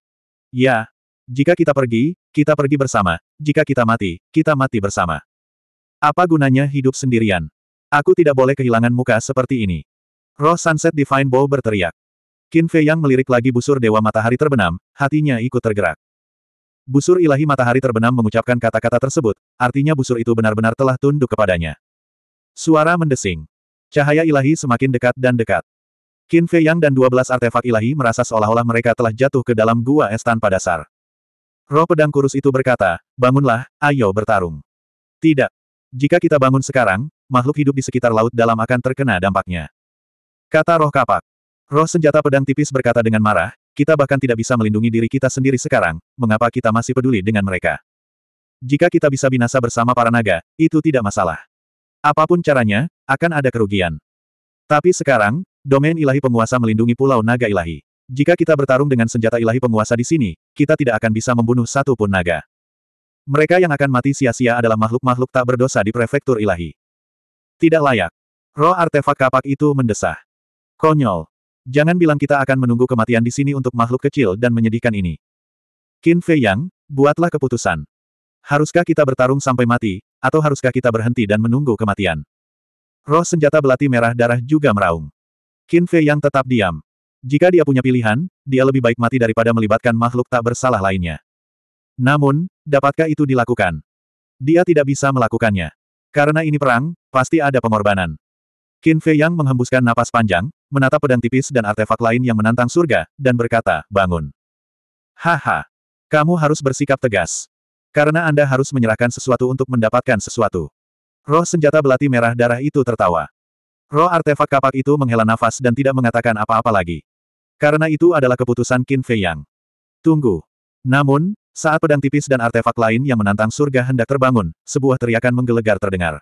[SPEAKER 1] Ya. Jika kita pergi, kita pergi bersama. Jika kita mati, kita mati bersama. Apa gunanya hidup sendirian? Aku tidak boleh kehilangan muka seperti ini. Roh Sunset Divine Bow berteriak. Qin Fei Yang melirik lagi busur Dewa Matahari Terbenam, hatinya ikut tergerak. Busur ilahi matahari terbenam mengucapkan kata-kata tersebut, artinya busur itu benar-benar telah tunduk kepadanya. Suara mendesing. Cahaya ilahi semakin dekat dan dekat. Qin Fei Yang dan 12 artefak ilahi merasa seolah-olah mereka telah jatuh ke dalam gua es tanpa dasar. Roh pedang kurus itu berkata, bangunlah, ayo bertarung. Tidak. Jika kita bangun sekarang, makhluk hidup di sekitar laut dalam akan terkena dampaknya. Kata roh kapak. Roh senjata pedang tipis berkata dengan marah, kita bahkan tidak bisa melindungi diri kita sendiri sekarang, mengapa kita masih peduli dengan mereka? Jika kita bisa binasa bersama para naga, itu tidak masalah. Apapun caranya, akan ada kerugian. Tapi sekarang, domain ilahi penguasa melindungi pulau naga ilahi. Jika kita bertarung dengan senjata ilahi penguasa di sini, kita tidak akan bisa membunuh satu pun naga. Mereka yang akan mati sia-sia adalah makhluk-makhluk tak berdosa di prefektur ilahi. Tidak layak. Roh artefak kapak itu mendesah. Konyol. Jangan bilang kita akan menunggu kematian di sini untuk makhluk kecil dan menyedihkan ini. Qin Fei Yang, buatlah keputusan. Haruskah kita bertarung sampai mati, atau haruskah kita berhenti dan menunggu kematian? Roh senjata belati merah darah juga meraung. Qin Fei Yang tetap diam. Jika dia punya pilihan, dia lebih baik mati daripada melibatkan makhluk tak bersalah lainnya. Namun, dapatkah itu dilakukan? Dia tidak bisa melakukannya. Karena ini perang, pasti ada pengorbanan. Qin Fei Yang menghembuskan napas panjang, menatap pedang tipis dan artefak lain yang menantang surga, dan berkata, bangun. Haha. Kamu harus bersikap tegas. Karena Anda harus menyerahkan sesuatu untuk mendapatkan sesuatu. Roh senjata belati merah darah itu tertawa. Roh artefak kapak itu menghela nafas dan tidak mengatakan apa-apa lagi. Karena itu adalah keputusan Qin Fei Yang. Tunggu. Namun, saat pedang tipis dan artefak lain yang menantang surga hendak terbangun, sebuah teriakan menggelegar terdengar.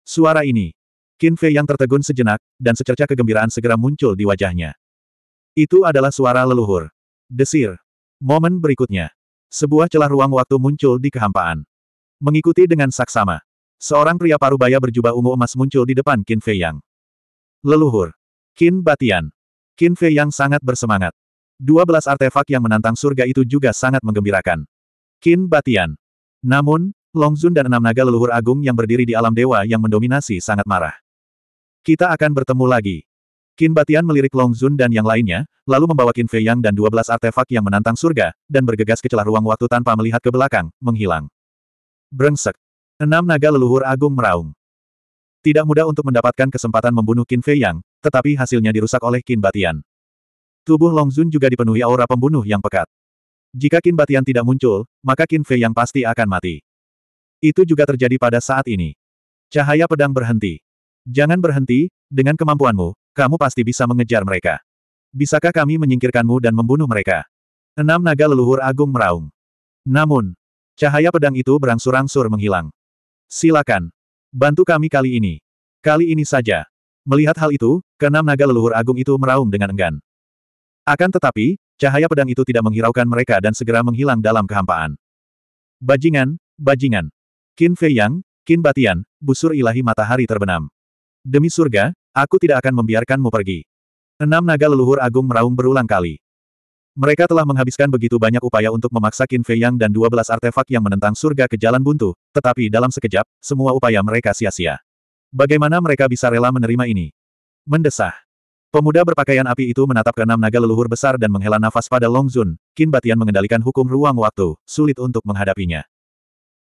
[SPEAKER 1] Suara ini, Qin Fei yang tertegun sejenak, dan secerca kegembiraan segera muncul di wajahnya. Itu adalah suara leluhur. Desir. Momen berikutnya. Sebuah celah ruang waktu muncul di kehampaan. Mengikuti dengan saksama. Seorang pria parubaya berjubah ungu emas muncul di depan Qin Fei Yang. Leluhur. Qin Batian. Qin Fei Yang sangat bersemangat. 12 artefak yang menantang surga itu juga sangat menggembirakan. Qin Batian. Namun, Long Zun dan enam naga leluhur agung yang berdiri di alam dewa yang mendominasi sangat marah. Kita akan bertemu lagi. Qin Batian melirik Long Zun dan yang lainnya, lalu membawa Qin Fei Yang dan 12 artefak yang menantang surga, dan bergegas ke celah ruang waktu tanpa melihat ke belakang, menghilang. Brengsek. Enam naga leluhur agung meraung. Tidak mudah untuk mendapatkan kesempatan membunuh Qin Fei Yang, tetapi hasilnya dirusak oleh Qin Batian. Tubuh Long Zun juga dipenuhi aura pembunuh yang pekat. Jika Qin Batian tidak muncul, maka Qin Fei Yang pasti akan mati. Itu juga terjadi pada saat ini. Cahaya pedang berhenti. Jangan berhenti, dengan kemampuanmu, kamu pasti bisa mengejar mereka. Bisakah kami menyingkirkanmu dan membunuh mereka? Enam naga leluhur agung meraung. Namun, cahaya pedang itu berangsur-angsur menghilang. Silakan. Bantu kami kali ini. Kali ini saja. Melihat hal itu, keenam naga leluhur agung itu meraung dengan enggan. Akan tetapi, cahaya pedang itu tidak menghiraukan mereka dan segera menghilang dalam kehampaan. Bajingan, bajingan. Qin Fei Yang, Qin Batian, busur ilahi matahari terbenam. Demi surga, aku tidak akan membiarkanmu pergi. Enam naga leluhur agung meraung berulang kali. Mereka telah menghabiskan begitu banyak upaya untuk memaksa Qin Fei Yang dan dua belas artefak yang menentang surga ke jalan buntu, tetapi dalam sekejap, semua upaya mereka sia-sia. Bagaimana mereka bisa rela menerima ini? Mendesah. Pemuda berpakaian api itu menatap ke enam naga leluhur besar dan menghela nafas pada Long Zun, Qin Batian mengendalikan hukum ruang waktu, sulit untuk menghadapinya.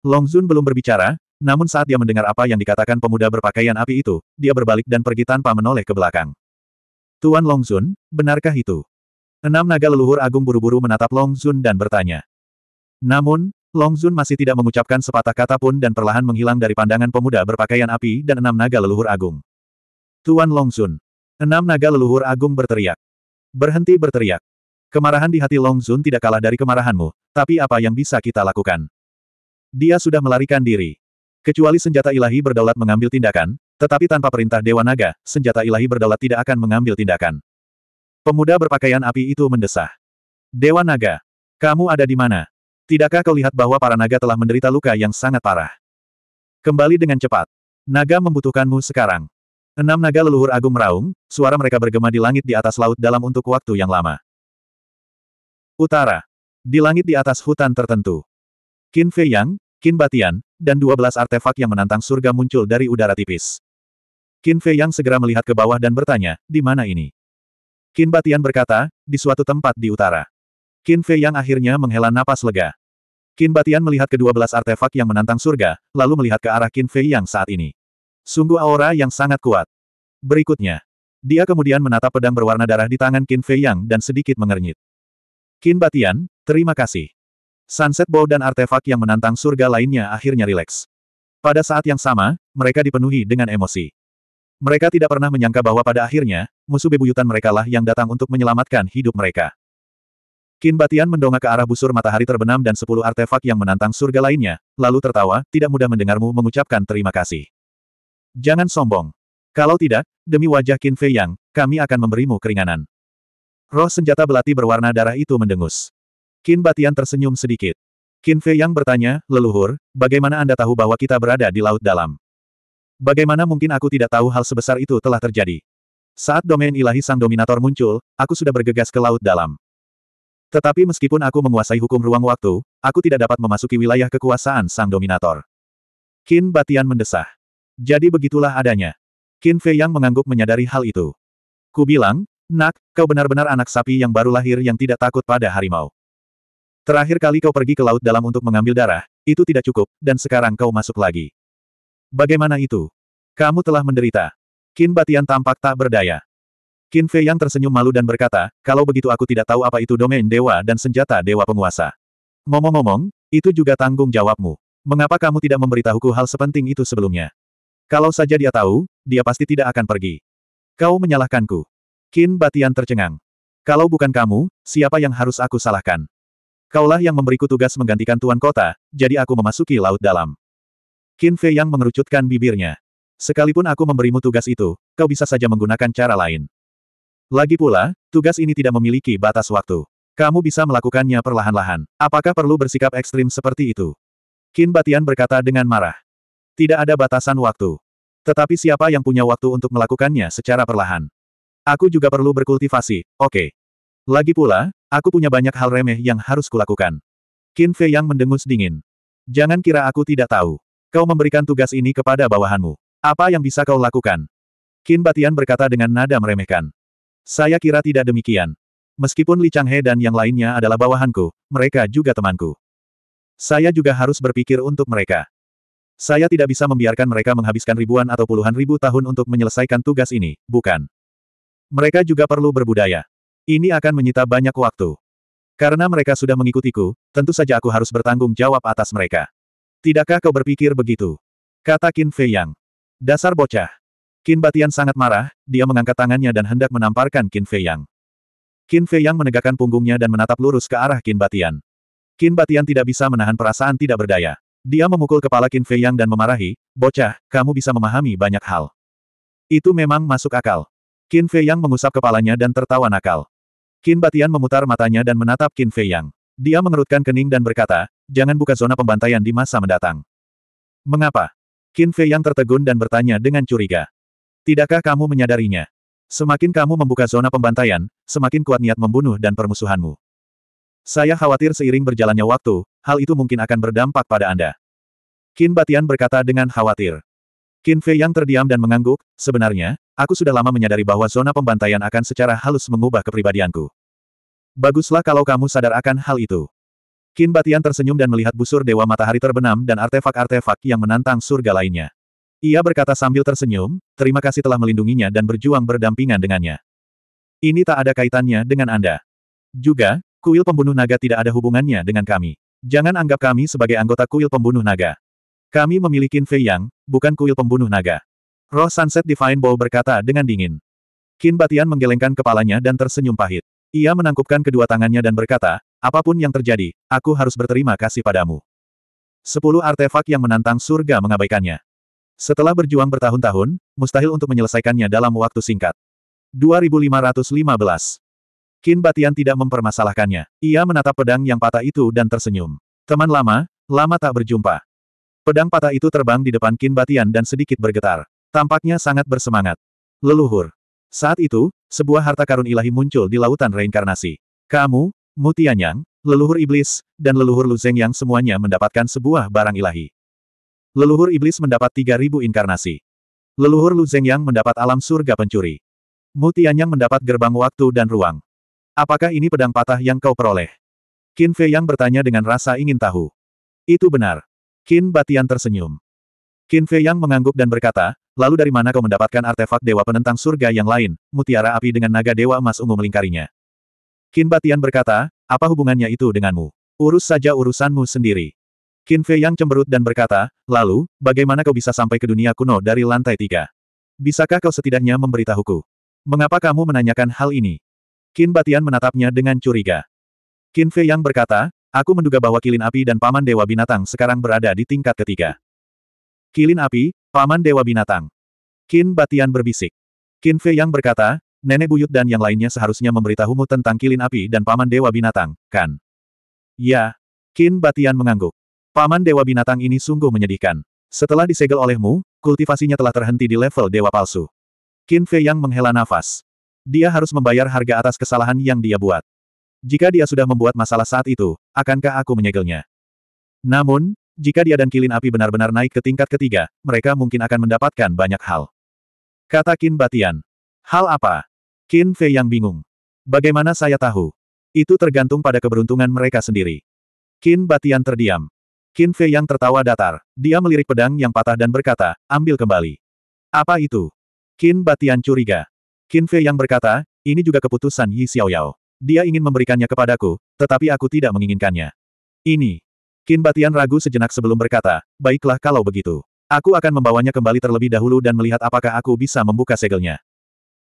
[SPEAKER 1] Long Zun belum berbicara, namun saat dia mendengar apa yang dikatakan pemuda berpakaian api itu, dia berbalik dan pergi tanpa menoleh ke belakang. Tuan Longzun, benarkah itu? Enam naga leluhur agung buru-buru menatap Longzun dan bertanya. Namun, Longzun masih tidak mengucapkan sepatah kata pun dan perlahan menghilang dari pandangan pemuda berpakaian api dan enam naga leluhur agung. Tuan Longzun. Enam naga leluhur agung berteriak. Berhenti berteriak. Kemarahan di hati Longzun tidak kalah dari kemarahanmu, tapi apa yang bisa kita lakukan? Dia sudah melarikan diri. Kecuali senjata ilahi berdaulat mengambil tindakan, tetapi tanpa perintah Dewa Naga, senjata ilahi berdaulat tidak akan mengambil tindakan. Pemuda berpakaian api itu mendesah. Dewa Naga, kamu ada di mana? Tidakkah kau lihat bahwa para naga telah menderita luka yang sangat parah? Kembali dengan cepat. Naga membutuhkanmu sekarang. Enam naga leluhur agung meraung, suara mereka bergema di langit di atas laut dalam untuk waktu yang lama. Utara. Di langit di atas hutan tertentu. Qin Fei Yang, Qin Batian, dan 12 artefak yang menantang surga muncul dari udara tipis. Qin Fei yang segera melihat ke bawah dan bertanya, di mana ini? Qin Batian berkata, di suatu tempat di utara. Qin Fei yang akhirnya menghela napas lega. Qin Batian melihat kedua belas artefak yang menantang surga, lalu melihat ke arah Qin Fei yang saat ini. Sungguh aura yang sangat kuat. Berikutnya, dia kemudian menatap pedang berwarna darah di tangan Qin Fei yang dan sedikit mengernyit. Qin Batian, terima kasih. Sunset Bow dan artefak yang menantang surga lainnya akhirnya rileks. Pada saat yang sama, mereka dipenuhi dengan emosi. Mereka tidak pernah menyangka bahwa pada akhirnya, musuh bebuyutan mereka lah yang datang untuk menyelamatkan hidup mereka. Kin Batian mendongak ke arah busur matahari terbenam dan sepuluh artefak yang menantang surga lainnya, lalu tertawa, tidak mudah mendengarmu mengucapkan terima kasih. Jangan sombong. Kalau tidak, demi wajah Kin Fei Yang, kami akan memberimu keringanan. Roh senjata belati berwarna darah itu mendengus. Qin Batian tersenyum sedikit. Qin Fei yang bertanya, leluhur, bagaimana Anda tahu bahwa kita berada di laut dalam? Bagaimana mungkin aku tidak tahu hal sebesar itu telah terjadi? Saat domain ilahi sang dominator muncul, aku sudah bergegas ke laut dalam. Tetapi meskipun aku menguasai hukum ruang waktu, aku tidak dapat memasuki wilayah kekuasaan sang dominator. Qin Batian mendesah. Jadi begitulah adanya. Qin Fei yang mengangguk menyadari hal itu. Ku bilang, Nak, kau benar-benar anak sapi yang baru lahir yang tidak takut pada harimau. Terakhir kali kau pergi ke laut dalam untuk mengambil darah, itu tidak cukup, dan sekarang kau masuk lagi. Bagaimana itu? Kamu telah menderita. Qin Batian tampak tak berdaya. Qin Fei yang tersenyum malu dan berkata, kalau begitu aku tidak tahu apa itu domain dewa dan senjata dewa penguasa. Ngomong-ngomong, itu juga tanggung jawabmu. Mengapa kamu tidak memberitahuku hal sepenting itu sebelumnya? Kalau saja dia tahu, dia pasti tidak akan pergi. Kau menyalahkanku. Qin Batian tercengang. Kalau bukan kamu, siapa yang harus aku salahkan? Kaulah yang memberiku tugas menggantikan tuan kota, jadi aku memasuki laut dalam. Qin Fei yang mengerucutkan bibirnya. Sekalipun aku memberimu tugas itu, kau bisa saja menggunakan cara lain. Lagi pula, tugas ini tidak memiliki batas waktu. Kamu bisa melakukannya perlahan-lahan. Apakah perlu bersikap ekstrim seperti itu? Qin Batian berkata dengan marah. Tidak ada batasan waktu. Tetapi siapa yang punya waktu untuk melakukannya secara perlahan? Aku juga perlu berkultivasi, oke. Okay. Lagi pula, Aku punya banyak hal remeh yang harus kulakukan. Qin Fei yang mendengus dingin. Jangan kira aku tidak tahu. Kau memberikan tugas ini kepada bawahanmu. Apa yang bisa kau lakukan? Qin Batian berkata dengan nada meremehkan. Saya kira tidak demikian. Meskipun Li Changhe dan yang lainnya adalah bawahanku, mereka juga temanku. Saya juga harus berpikir untuk mereka. Saya tidak bisa membiarkan mereka menghabiskan ribuan atau puluhan ribu tahun untuk menyelesaikan tugas ini, bukan? Mereka juga perlu berbudaya. Ini akan menyita banyak waktu. Karena mereka sudah mengikutiku, tentu saja aku harus bertanggung jawab atas mereka. Tidakkah kau berpikir begitu? Kata Qin Fei Yang. Dasar bocah. Qin Batian sangat marah, dia mengangkat tangannya dan hendak menamparkan Qin Fei Yang. Qin Fei Yang menegakkan punggungnya dan menatap lurus ke arah Qin Batian. Qin Batian tidak bisa menahan perasaan tidak berdaya. Dia memukul kepala Qin Fei Yang dan memarahi, bocah, kamu bisa memahami banyak hal. Itu memang masuk akal. Qin Fei Yang mengusap kepalanya dan tertawa nakal. Qin Batian memutar matanya dan menatap Qin Fei Yang. Dia mengerutkan kening dan berkata, jangan buka zona pembantaian di masa mendatang. Mengapa? Qin Fei Yang tertegun dan bertanya dengan curiga. Tidakkah kamu menyadarinya? Semakin kamu membuka zona pembantaian, semakin kuat niat membunuh dan permusuhanmu. Saya khawatir seiring berjalannya waktu, hal itu mungkin akan berdampak pada Anda. Qin Batian berkata dengan khawatir. Qin Fei yang terdiam dan mengangguk, sebenarnya, aku sudah lama menyadari bahwa zona pembantaian akan secara halus mengubah kepribadianku. Baguslah kalau kamu sadar akan hal itu. Qin Batian tersenyum dan melihat busur Dewa Matahari terbenam dan artefak-artefak yang menantang surga lainnya. Ia berkata sambil tersenyum, terima kasih telah melindunginya dan berjuang berdampingan dengannya. Ini tak ada kaitannya dengan Anda. Juga, kuil pembunuh naga tidak ada hubungannya dengan kami. Jangan anggap kami sebagai anggota kuil pembunuh naga. Kami memiliki Fei Yang, bukan kuil pembunuh naga. Roh Sunset Divine Bow berkata dengan dingin. Qin Batian menggelengkan kepalanya dan tersenyum pahit. Ia menangkupkan kedua tangannya dan berkata, apapun yang terjadi, aku harus berterima kasih padamu. Sepuluh artefak yang menantang surga mengabaikannya. Setelah berjuang bertahun-tahun, mustahil untuk menyelesaikannya dalam waktu singkat. 2515 Qin Batian tidak mempermasalahkannya. Ia menatap pedang yang patah itu dan tersenyum. Teman lama, lama tak berjumpa. Pedang patah itu terbang di depan Kin Batian dan sedikit bergetar. Tampaknya sangat bersemangat. Leluhur. Saat itu, sebuah harta karun ilahi muncul di lautan reinkarnasi. Kamu, Mutianyang, leluhur iblis, dan leluhur Luzeng yang semuanya mendapatkan sebuah barang ilahi. Leluhur iblis mendapat 3000 inkarnasi. Leluhur Luzeng yang mendapat alam surga pencuri. Mutianyang mendapat gerbang waktu dan ruang. Apakah ini pedang patah yang kau peroleh? Qin Fei yang bertanya dengan rasa ingin tahu. Itu benar. Qin Batian tersenyum. Qin Fei Yang mengangguk dan berkata, lalu dari mana kau mendapatkan artefak Dewa Penentang Surga yang lain, mutiara api dengan naga Dewa Emas Ungu melingkarinya. Qin Batian berkata, apa hubungannya itu denganmu? Urus saja urusanmu sendiri. Qin Fei Yang cemberut dan berkata, lalu, bagaimana kau bisa sampai ke dunia kuno dari lantai tiga? Bisakah kau setidaknya memberitahuku? Mengapa kamu menanyakan hal ini? Qin Batian menatapnya dengan curiga. Qin Fei Yang berkata, Aku menduga bahwa kilin api dan paman dewa binatang sekarang berada di tingkat ketiga. Kilin api, paman dewa binatang. Kin Batian berbisik. Qin Fei yang berkata, nenek buyut dan yang lainnya seharusnya memberitahumu tentang kilin api dan paman dewa binatang, kan? Ya. Kin Batian mengangguk. Paman dewa binatang ini sungguh menyedihkan. Setelah disegel olehmu, kultivasinya telah terhenti di level dewa palsu. Qin Fei yang menghela nafas. Dia harus membayar harga atas kesalahan yang dia buat. Jika dia sudah membuat masalah saat itu, akankah aku menyegelnya? Namun, jika dia dan kilin api benar-benar naik ke tingkat ketiga, mereka mungkin akan mendapatkan banyak hal. Kata Kin Batian. Hal apa? Kin Fei yang bingung. Bagaimana saya tahu? Itu tergantung pada keberuntungan mereka sendiri. Kin Batian terdiam. Kin Fei yang tertawa datar. Dia melirik pedang yang patah dan berkata, ambil kembali. Apa itu? Kin Batian curiga. Kin Fei yang berkata, ini juga keputusan Yi Xiaoyao. Dia ingin memberikannya kepadaku, tetapi aku tidak menginginkannya. Ini. Kin Batian ragu sejenak sebelum berkata, baiklah kalau begitu. Aku akan membawanya kembali terlebih dahulu dan melihat apakah aku bisa membuka segelnya.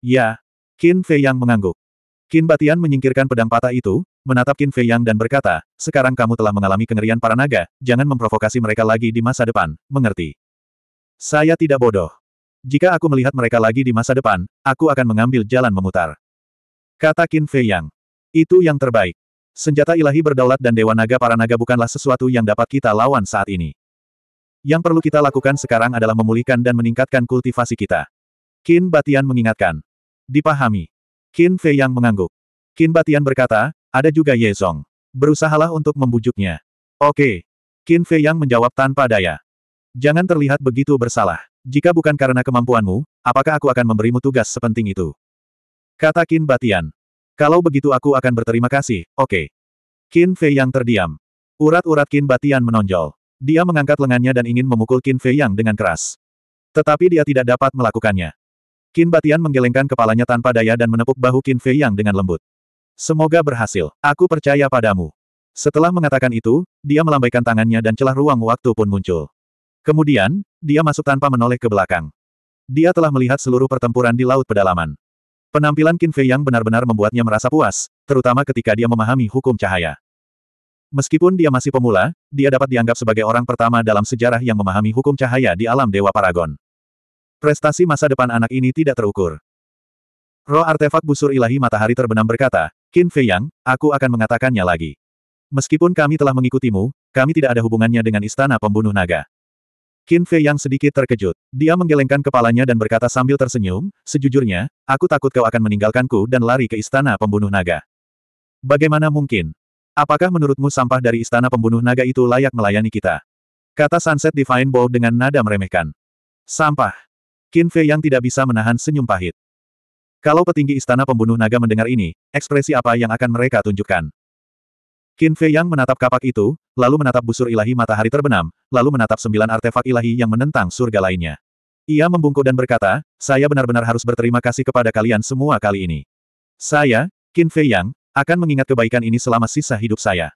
[SPEAKER 1] Ya. Kin Fei Yang mengangguk. Kin Batian menyingkirkan pedang patah itu, menatap Kin Fei Yang dan berkata, sekarang kamu telah mengalami kengerian para naga, jangan memprovokasi mereka lagi di masa depan, mengerti? Saya tidak bodoh. Jika aku melihat mereka lagi di masa depan, aku akan mengambil jalan memutar. Kata Qin Fei Yang. Itu yang terbaik. Senjata ilahi berdaulat dan Dewa Naga para naga bukanlah sesuatu yang dapat kita lawan saat ini. Yang perlu kita lakukan sekarang adalah memulihkan dan meningkatkan kultivasi kita. Qin Batian mengingatkan. Dipahami. Qin Fei Yang mengangguk. Qin Batian berkata, ada juga Ye Zong. Berusahalah untuk membujuknya. Oke. Qin Fei Yang menjawab tanpa daya. Jangan terlihat begitu bersalah. Jika bukan karena kemampuanmu, apakah aku akan memberimu tugas sepenting itu? Kata Qin Batian. Kalau begitu aku akan berterima kasih, oke. Okay. Qin Fei yang terdiam. Urat-urat Qin Batian menonjol. Dia mengangkat lengannya dan ingin memukul Qin Fei yang dengan keras. Tetapi dia tidak dapat melakukannya. Qin Batian menggelengkan kepalanya tanpa daya dan menepuk bahu Qin Fei yang dengan lembut. Semoga berhasil, aku percaya padamu. Setelah mengatakan itu, dia melambaikan tangannya dan celah ruang waktu pun muncul. Kemudian, dia masuk tanpa menoleh ke belakang. Dia telah melihat seluruh pertempuran di Laut Pedalaman. Penampilan Qin Fei yang benar-benar membuatnya merasa puas, terutama ketika dia memahami hukum cahaya. Meskipun dia masih pemula, dia dapat dianggap sebagai orang pertama dalam sejarah yang memahami hukum cahaya di alam Dewa Paragon. Prestasi masa depan anak ini tidak terukur. Roh artefak busur ilahi matahari terbenam berkata, Qin Fei Yang, aku akan mengatakannya lagi. Meskipun kami telah mengikutimu, kami tidak ada hubungannya dengan istana pembunuh naga. Qin Fei yang sedikit terkejut. Dia menggelengkan kepalanya dan berkata sambil tersenyum, sejujurnya, aku takut kau akan meninggalkanku dan lari ke istana pembunuh naga. Bagaimana mungkin? Apakah menurutmu sampah dari istana pembunuh naga itu layak melayani kita? Kata Sunset Divine Bow dengan nada meremehkan. Sampah. Qin Fei yang tidak bisa menahan senyum pahit. Kalau petinggi istana pembunuh naga mendengar ini, ekspresi apa yang akan mereka tunjukkan? Qin Fei Yang menatap kapak itu, lalu menatap busur ilahi matahari terbenam, lalu menatap sembilan artefak ilahi yang menentang surga lainnya. Ia membungkuk dan berkata, saya benar-benar harus berterima kasih kepada kalian semua kali ini. Saya, Qin Fei Yang, akan mengingat kebaikan ini selama sisa hidup saya.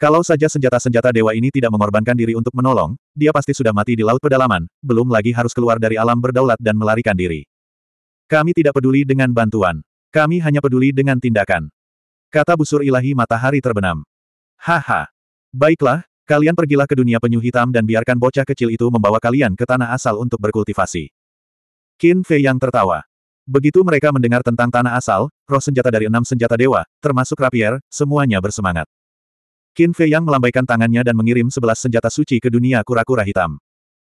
[SPEAKER 1] Kalau saja senjata-senjata dewa ini tidak mengorbankan diri untuk menolong, dia pasti sudah mati di laut pedalaman, belum lagi harus keluar dari alam berdaulat dan melarikan diri. Kami tidak peduli dengan bantuan. Kami hanya peduli dengan tindakan. Kata busur ilahi matahari terbenam. Haha. Baiklah, kalian pergilah ke dunia penyu hitam dan biarkan bocah kecil itu membawa kalian ke tanah asal untuk berkultivasi. Qin Fei yang tertawa. Begitu mereka mendengar tentang tanah asal, roh senjata dari enam senjata dewa, termasuk rapier, semuanya bersemangat. Qin Fei yang melambaikan tangannya dan mengirim sebelas senjata suci ke dunia kura-kura hitam.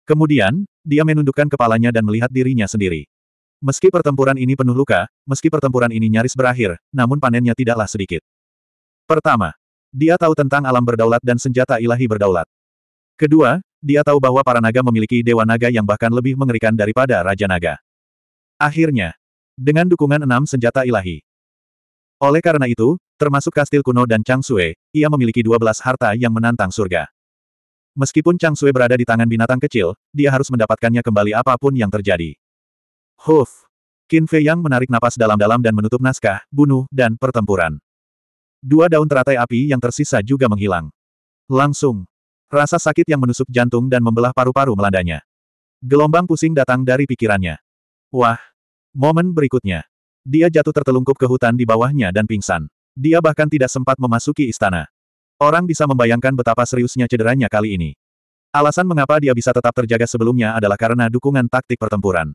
[SPEAKER 1] Kemudian, dia menundukkan kepalanya dan melihat dirinya sendiri. Meski pertempuran ini penuh luka, meski pertempuran ini nyaris berakhir, namun panennya tidaklah sedikit. Pertama, dia tahu tentang alam berdaulat dan senjata ilahi berdaulat. Kedua, dia tahu bahwa para naga memiliki dewa naga yang bahkan lebih mengerikan daripada raja naga. Akhirnya, dengan dukungan enam senjata ilahi. Oleh karena itu, termasuk kastil kuno dan Chang Sue, ia memiliki dua belas harta yang menantang surga. Meskipun Chang Sue berada di tangan binatang kecil, dia harus mendapatkannya kembali apapun yang terjadi. Huf! Qin Fei Yang menarik napas dalam-dalam dan menutup naskah, bunuh, dan pertempuran. Dua daun teratai api yang tersisa juga menghilang. Langsung. Rasa sakit yang menusuk jantung dan membelah paru-paru melandanya. Gelombang pusing datang dari pikirannya. Wah! Momen berikutnya. Dia jatuh tertelungkup ke hutan di bawahnya dan pingsan. Dia bahkan tidak sempat memasuki istana. Orang bisa membayangkan betapa seriusnya cederanya kali ini. Alasan mengapa dia bisa tetap terjaga sebelumnya adalah karena dukungan taktik pertempuran.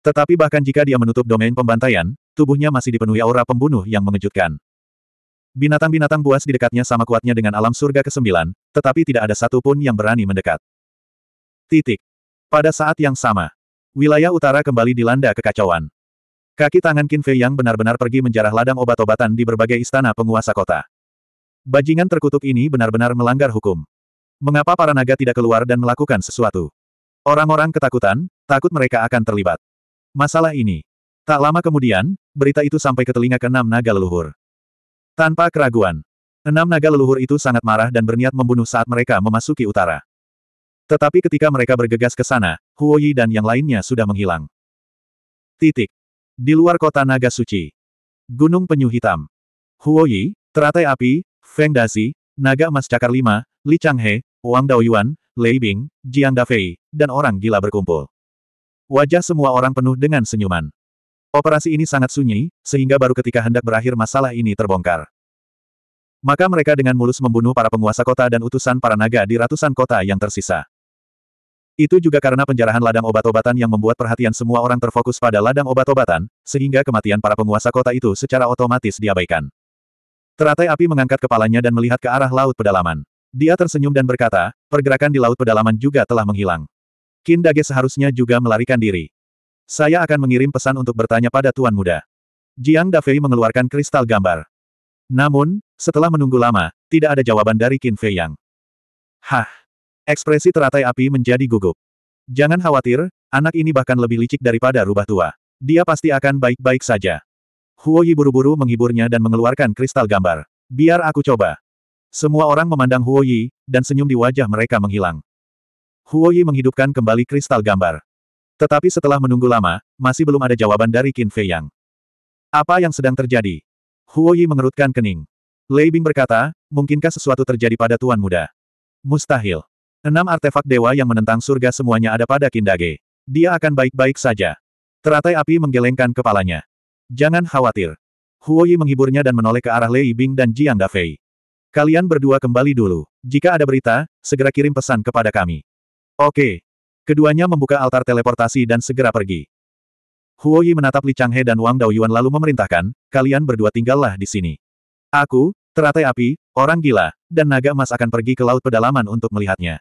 [SPEAKER 1] Tetapi bahkan jika dia menutup domain pembantaian, tubuhnya masih dipenuhi aura pembunuh yang mengejutkan. Binatang-binatang buas di dekatnya sama kuatnya dengan alam surga ke-9, tetapi tidak ada satupun yang berani mendekat. Titik. Pada saat yang sama, wilayah utara kembali dilanda kekacauan. Kaki tangan Qin Fei yang benar-benar pergi menjarah ladang obat-obatan di berbagai istana penguasa kota. Bajingan terkutuk ini benar-benar melanggar hukum. Mengapa para naga tidak keluar dan melakukan sesuatu? Orang-orang ketakutan, takut mereka akan terlibat masalah ini. Tak lama kemudian, berita itu sampai ke telinga keenam naga leluhur. Tanpa keraguan, enam naga leluhur itu sangat marah dan berniat membunuh saat mereka memasuki utara. Tetapi ketika mereka bergegas ke sana, Huoyi dan yang lainnya sudah menghilang. Titik. Di luar kota Naga Suci. Gunung Penyu Hitam. Huoyi, Teratai Api, Feng Dazi, Naga Emas Cakar Lima, Li Changhe, Wang Daoyuan, Lei Bing, Jiang Dafei, dan orang gila berkumpul. Wajah semua orang penuh dengan senyuman. Operasi ini sangat sunyi, sehingga baru ketika hendak berakhir masalah ini terbongkar. Maka mereka dengan mulus membunuh para penguasa kota dan utusan para naga di ratusan kota yang tersisa. Itu juga karena penjarahan ladang obat-obatan yang membuat perhatian semua orang terfokus pada ladang obat-obatan, sehingga kematian para penguasa kota itu secara otomatis diabaikan. Teratai api mengangkat kepalanya dan melihat ke arah laut pedalaman. Dia tersenyum dan berkata, pergerakan di laut pedalaman juga telah menghilang. Kindage seharusnya juga melarikan diri. Saya akan mengirim pesan untuk bertanya pada Tuan Muda. Jiang Dafei mengeluarkan kristal gambar. Namun, setelah menunggu lama, tidak ada jawaban dari Qin Fei Yang. Hah! Ekspresi teratai api menjadi gugup. Jangan khawatir, anak ini bahkan lebih licik daripada rubah tua. Dia pasti akan baik-baik saja. Huo Yi buru-buru menghiburnya dan mengeluarkan kristal gambar. Biar aku coba. Semua orang memandang Huo Yi, dan senyum di wajah mereka menghilang. Huoyi menghidupkan kembali kristal gambar. Tetapi setelah menunggu lama, masih belum ada jawaban dari Qin Fei Yang. Apa yang sedang terjadi? Huoyi mengerutkan kening. Lei Bing berkata, mungkinkah sesuatu terjadi pada Tuan Muda? Mustahil. Enam artefak dewa yang menentang surga semuanya ada pada Kindage. Dia akan baik-baik saja. Teratai api menggelengkan kepalanya. Jangan khawatir. Huoyi menghiburnya dan menoleh ke arah Lei Bing dan Jiang Dafei. Kalian berdua kembali dulu. Jika ada berita, segera kirim pesan kepada kami. Oke. Keduanya membuka altar teleportasi dan segera pergi. Huo Yi menatap Li Changhe dan Wang Daoyuan lalu memerintahkan, kalian berdua tinggallah di sini. Aku, teratai api, orang gila, dan naga emas akan pergi ke laut pedalaman untuk melihatnya.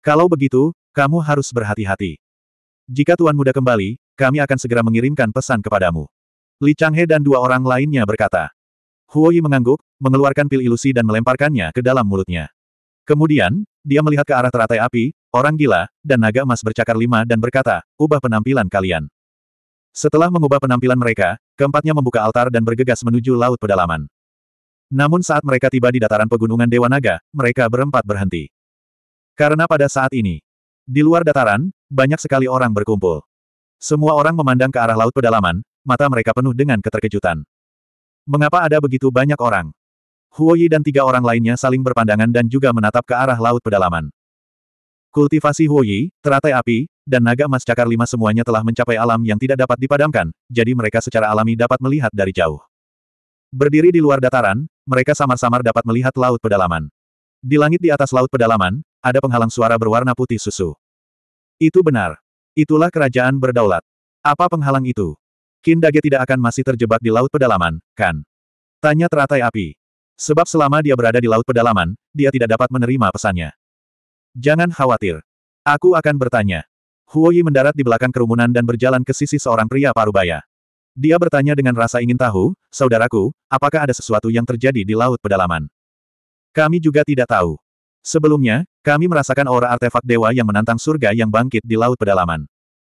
[SPEAKER 1] Kalau begitu, kamu harus berhati-hati. Jika Tuan Muda kembali, kami akan segera mengirimkan pesan kepadamu. Li Changhe dan dua orang lainnya berkata. Huo Yi mengangguk, mengeluarkan pil ilusi dan melemparkannya ke dalam mulutnya. Kemudian, dia melihat ke arah teratai api, orang gila, dan naga emas bercakar lima dan berkata, ubah penampilan kalian. Setelah mengubah penampilan mereka, keempatnya membuka altar dan bergegas menuju laut pedalaman. Namun saat mereka tiba di dataran pegunungan Dewa Naga, mereka berempat berhenti. Karena pada saat ini, di luar dataran, banyak sekali orang berkumpul. Semua orang memandang ke arah laut pedalaman, mata mereka penuh dengan keterkejutan. Mengapa ada begitu banyak orang? Huoyi dan tiga orang lainnya saling berpandangan dan juga menatap ke arah laut pedalaman. Kultivasi Huoyi, teratai api, dan naga emas cakar lima semuanya telah mencapai alam yang tidak dapat dipadamkan, jadi mereka secara alami dapat melihat dari jauh. Berdiri di luar dataran, mereka samar-samar dapat melihat laut pedalaman. Di langit di atas laut pedalaman, ada penghalang suara berwarna putih susu. Itu benar. Itulah kerajaan berdaulat. Apa penghalang itu? Kindage tidak akan masih terjebak di laut pedalaman, kan? Tanya teratai api. Sebab selama dia berada di laut pedalaman, dia tidak dapat menerima pesannya. Jangan khawatir. Aku akan bertanya. Huoyi mendarat di belakang kerumunan dan berjalan ke sisi seorang pria parubaya. Dia bertanya dengan rasa ingin tahu, saudaraku, apakah ada sesuatu yang terjadi di laut pedalaman? Kami juga tidak tahu. Sebelumnya, kami merasakan aura artefak dewa yang menantang surga yang bangkit di laut pedalaman.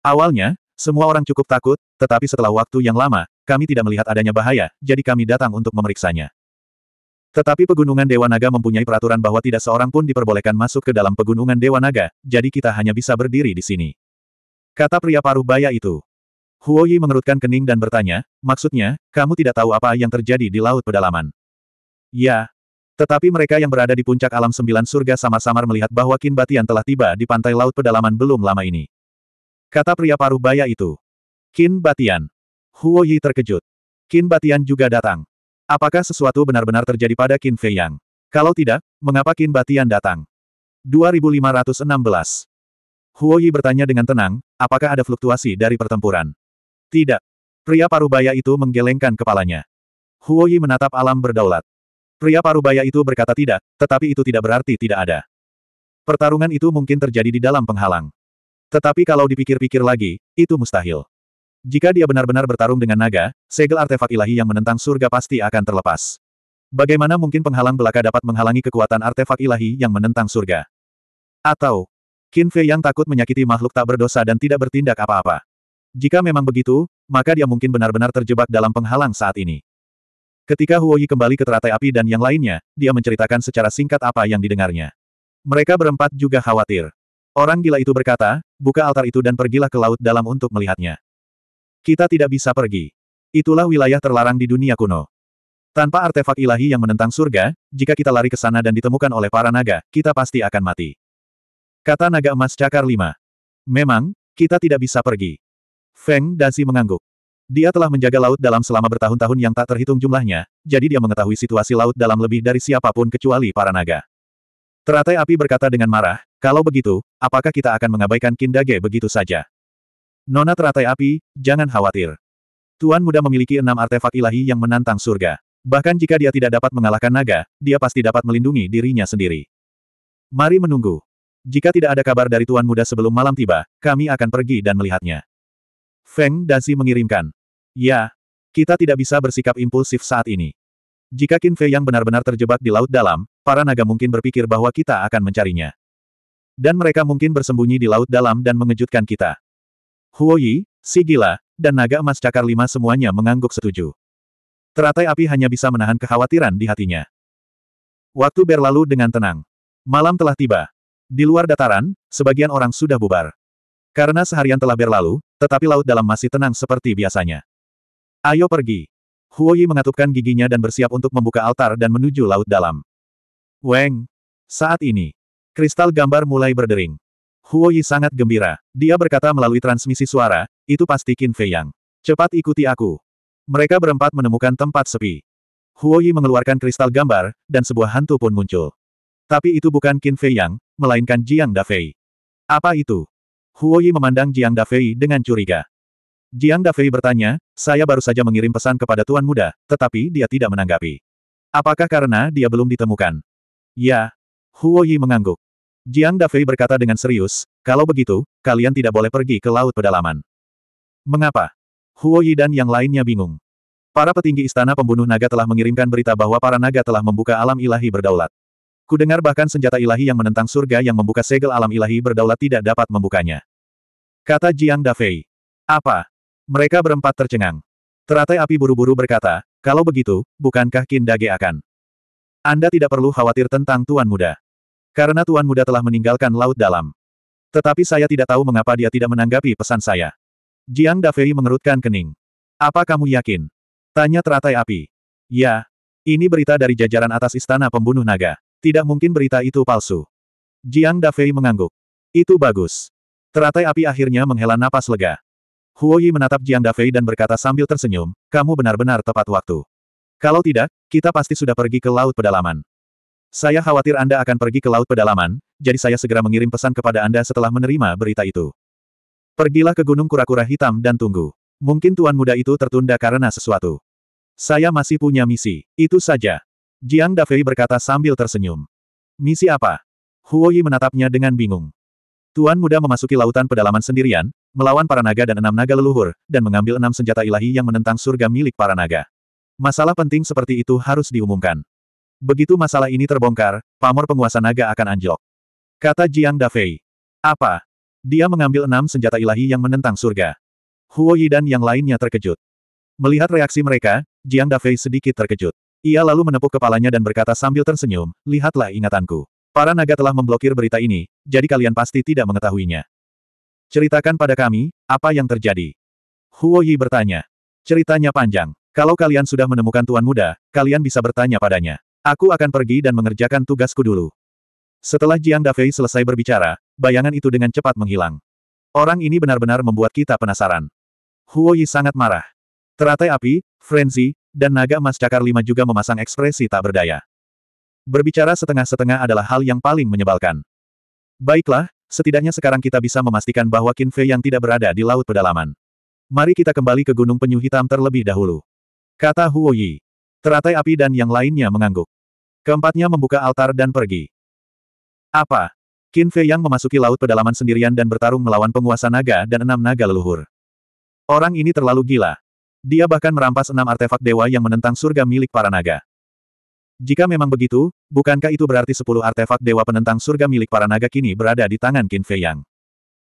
[SPEAKER 1] Awalnya, semua orang cukup takut, tetapi setelah waktu yang lama, kami tidak melihat adanya bahaya, jadi kami datang untuk memeriksanya. Tetapi Pegunungan Dewa Naga mempunyai peraturan bahwa tidak seorang pun diperbolehkan masuk ke dalam Pegunungan Dewa Naga, jadi kita hanya bisa berdiri di sini. Kata pria paruh baya itu. Huo Yi mengerutkan kening dan bertanya, maksudnya, kamu tidak tahu apa yang terjadi di laut pedalaman. Ya. Tetapi mereka yang berada di puncak alam sembilan surga samar-samar melihat bahwa Kin Batian telah tiba di pantai laut pedalaman belum lama ini. Kata pria paruh baya itu. Kin Batian. Huo Yi terkejut. Kin Batian juga datang. Apakah sesuatu benar-benar terjadi pada Qin Fei Yang? Kalau tidak, mengapa Qin Batian datang? 2516 Huo Yi bertanya dengan tenang, apakah ada fluktuasi dari pertempuran? Tidak. Pria parubaya itu menggelengkan kepalanya. Huo Yi menatap alam berdaulat. Pria parubaya itu berkata tidak, tetapi itu tidak berarti tidak ada. Pertarungan itu mungkin terjadi di dalam penghalang. Tetapi kalau dipikir-pikir lagi, itu mustahil. Jika dia benar-benar bertarung dengan naga, segel artefak ilahi yang menentang surga pasti akan terlepas. Bagaimana mungkin penghalang belaka dapat menghalangi kekuatan artefak ilahi yang menentang surga? Atau, Qin Fei yang takut menyakiti makhluk tak berdosa dan tidak bertindak apa-apa. Jika memang begitu, maka dia mungkin benar-benar terjebak dalam penghalang saat ini. Ketika Huo Yi kembali ke teratai api dan yang lainnya, dia menceritakan secara singkat apa yang didengarnya. Mereka berempat juga khawatir. Orang gila itu berkata, buka altar itu dan pergilah ke laut dalam untuk melihatnya. Kita tidak bisa pergi. Itulah wilayah terlarang di dunia kuno. Tanpa artefak ilahi yang menentang surga, jika kita lari ke sana dan ditemukan oleh para naga, kita pasti akan mati. Kata naga emas cakar lima. Memang, kita tidak bisa pergi. Feng Dasi mengangguk. Dia telah menjaga laut dalam selama bertahun-tahun yang tak terhitung jumlahnya, jadi dia mengetahui situasi laut dalam lebih dari siapapun kecuali para naga. Teratai api berkata dengan marah, kalau begitu, apakah kita akan mengabaikan Kindage begitu saja? Nona teratai api, jangan khawatir. Tuan muda memiliki enam artefak ilahi yang menantang surga. Bahkan jika dia tidak dapat mengalahkan naga, dia pasti dapat melindungi dirinya sendiri. Mari menunggu. Jika tidak ada kabar dari tuan muda sebelum malam tiba, kami akan pergi dan melihatnya. Feng dan Si mengirimkan. Ya, kita tidak bisa bersikap impulsif saat ini. Jika Qin Fei yang benar-benar terjebak di laut dalam, para naga mungkin berpikir bahwa kita akan mencarinya. Dan mereka mungkin bersembunyi di laut dalam dan mengejutkan kita. Huoyi, Yi, si dan naga emas cakar lima semuanya mengangguk setuju. Teratai api hanya bisa menahan kekhawatiran di hatinya. Waktu berlalu dengan tenang. Malam telah tiba. Di luar dataran, sebagian orang sudah bubar. Karena seharian telah berlalu, tetapi laut dalam masih tenang seperti biasanya. Ayo pergi. Huoyi mengatupkan giginya dan bersiap untuk membuka altar dan menuju laut dalam. Weng. Saat ini, kristal gambar mulai berdering. Huo Yi sangat gembira. Dia berkata melalui transmisi suara, itu pasti Qin Fei Yang. Cepat ikuti aku. Mereka berempat menemukan tempat sepi. Huo Yi mengeluarkan kristal gambar, dan sebuah hantu pun muncul. Tapi itu bukan Qin Fei Yang, melainkan Jiang Dafei. Apa itu? Huo Yi memandang Jiang Dafei dengan curiga. Jiang Dafei bertanya, saya baru saja mengirim pesan kepada Tuan Muda, tetapi dia tidak menanggapi. Apakah karena dia belum ditemukan? Ya. Huo Yi mengangguk. Jiang Dafei berkata dengan serius, kalau begitu, kalian tidak boleh pergi ke laut pedalaman. Mengapa? Huo Yi dan yang lainnya bingung. Para petinggi istana pembunuh naga telah mengirimkan berita bahwa para naga telah membuka alam ilahi berdaulat. Kudengar bahkan senjata ilahi yang menentang surga yang membuka segel alam ilahi berdaulat tidak dapat membukanya. Kata Jiang Dafei. Apa? Mereka berempat tercengang. Teratai api buru-buru berkata, kalau begitu, bukankah Qin Dage akan? Anda tidak perlu khawatir tentang Tuan Muda. Karena Tuan Muda telah meninggalkan Laut Dalam. Tetapi saya tidak tahu mengapa dia tidak menanggapi pesan saya. Jiang Dafei mengerutkan kening. Apa kamu yakin? Tanya teratai api. Ya. Ini berita dari jajaran atas istana pembunuh naga. Tidak mungkin berita itu palsu. Jiang Dafei mengangguk. Itu bagus. Teratai api akhirnya menghela napas lega. Huoyi menatap Jiang Dafei dan berkata sambil tersenyum, kamu benar-benar tepat waktu. Kalau tidak, kita pasti sudah pergi ke laut pedalaman. Saya khawatir Anda akan pergi ke Laut Pedalaman, jadi saya segera mengirim pesan kepada Anda setelah menerima berita itu. Pergilah ke Gunung Kura-Kura Hitam dan tunggu. Mungkin Tuan Muda itu tertunda karena sesuatu. Saya masih punya misi, itu saja. Jiang Dafei berkata sambil tersenyum. Misi apa? Huoyi menatapnya dengan bingung. Tuan Muda memasuki lautan pedalaman sendirian, melawan para naga dan enam naga leluhur, dan mengambil enam senjata ilahi yang menentang surga milik para naga. Masalah penting seperti itu harus diumumkan. Begitu masalah ini terbongkar, pamor penguasa naga akan anjlok. Kata Jiang Dafei. Apa? Dia mengambil enam senjata ilahi yang menentang surga. Huo Yi dan yang lainnya terkejut. Melihat reaksi mereka, Jiang Dafei sedikit terkejut. Ia lalu menepuk kepalanya dan berkata sambil tersenyum, lihatlah ingatanku. Para naga telah memblokir berita ini, jadi kalian pasti tidak mengetahuinya. Ceritakan pada kami, apa yang terjadi? Huo Yi bertanya. Ceritanya panjang. Kalau kalian sudah menemukan Tuan Muda, kalian bisa bertanya padanya. Aku akan pergi dan mengerjakan tugasku dulu. Setelah Jiang Dafei selesai berbicara, bayangan itu dengan cepat menghilang. Orang ini benar-benar membuat kita penasaran. Huo Yi sangat marah. Teratai api, frenzy, dan naga emas cakar lima juga memasang ekspresi tak berdaya. Berbicara setengah-setengah adalah hal yang paling menyebalkan. Baiklah, setidaknya sekarang kita bisa memastikan bahwa Qin Fei yang tidak berada di laut pedalaman. Mari kita kembali ke Gunung Penyu Hitam terlebih dahulu. Kata Huo Yi. Teratai api dan yang lainnya mengangguk. Keempatnya membuka altar dan pergi. Apa? Qin Fei yang memasuki laut pedalaman sendirian dan bertarung melawan penguasa naga dan enam naga leluhur. Orang ini terlalu gila. Dia bahkan merampas enam artefak dewa yang menentang surga milik para naga. Jika memang begitu, bukankah itu berarti sepuluh artefak dewa penentang surga milik para naga kini berada di tangan Qin Fei Yang?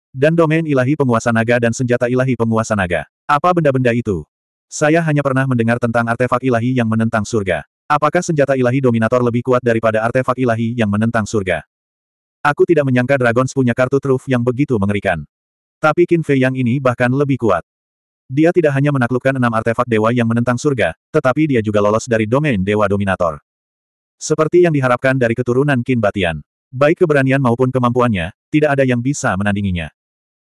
[SPEAKER 1] Dan domain ilahi penguasa naga dan senjata ilahi penguasa naga. Apa benda-benda itu? Saya hanya pernah mendengar tentang artefak ilahi yang menentang surga. Apakah senjata ilahi dominator lebih kuat daripada artefak ilahi yang menentang surga? Aku tidak menyangka Dragons punya kartu truf yang begitu mengerikan. Tapi Qin Fei yang ini bahkan lebih kuat. Dia tidak hanya menaklukkan enam artefak dewa yang menentang surga, tetapi dia juga lolos dari domain dewa dominator. Seperti yang diharapkan dari keturunan Qin Batian. Baik keberanian maupun kemampuannya, tidak ada yang bisa menandinginya.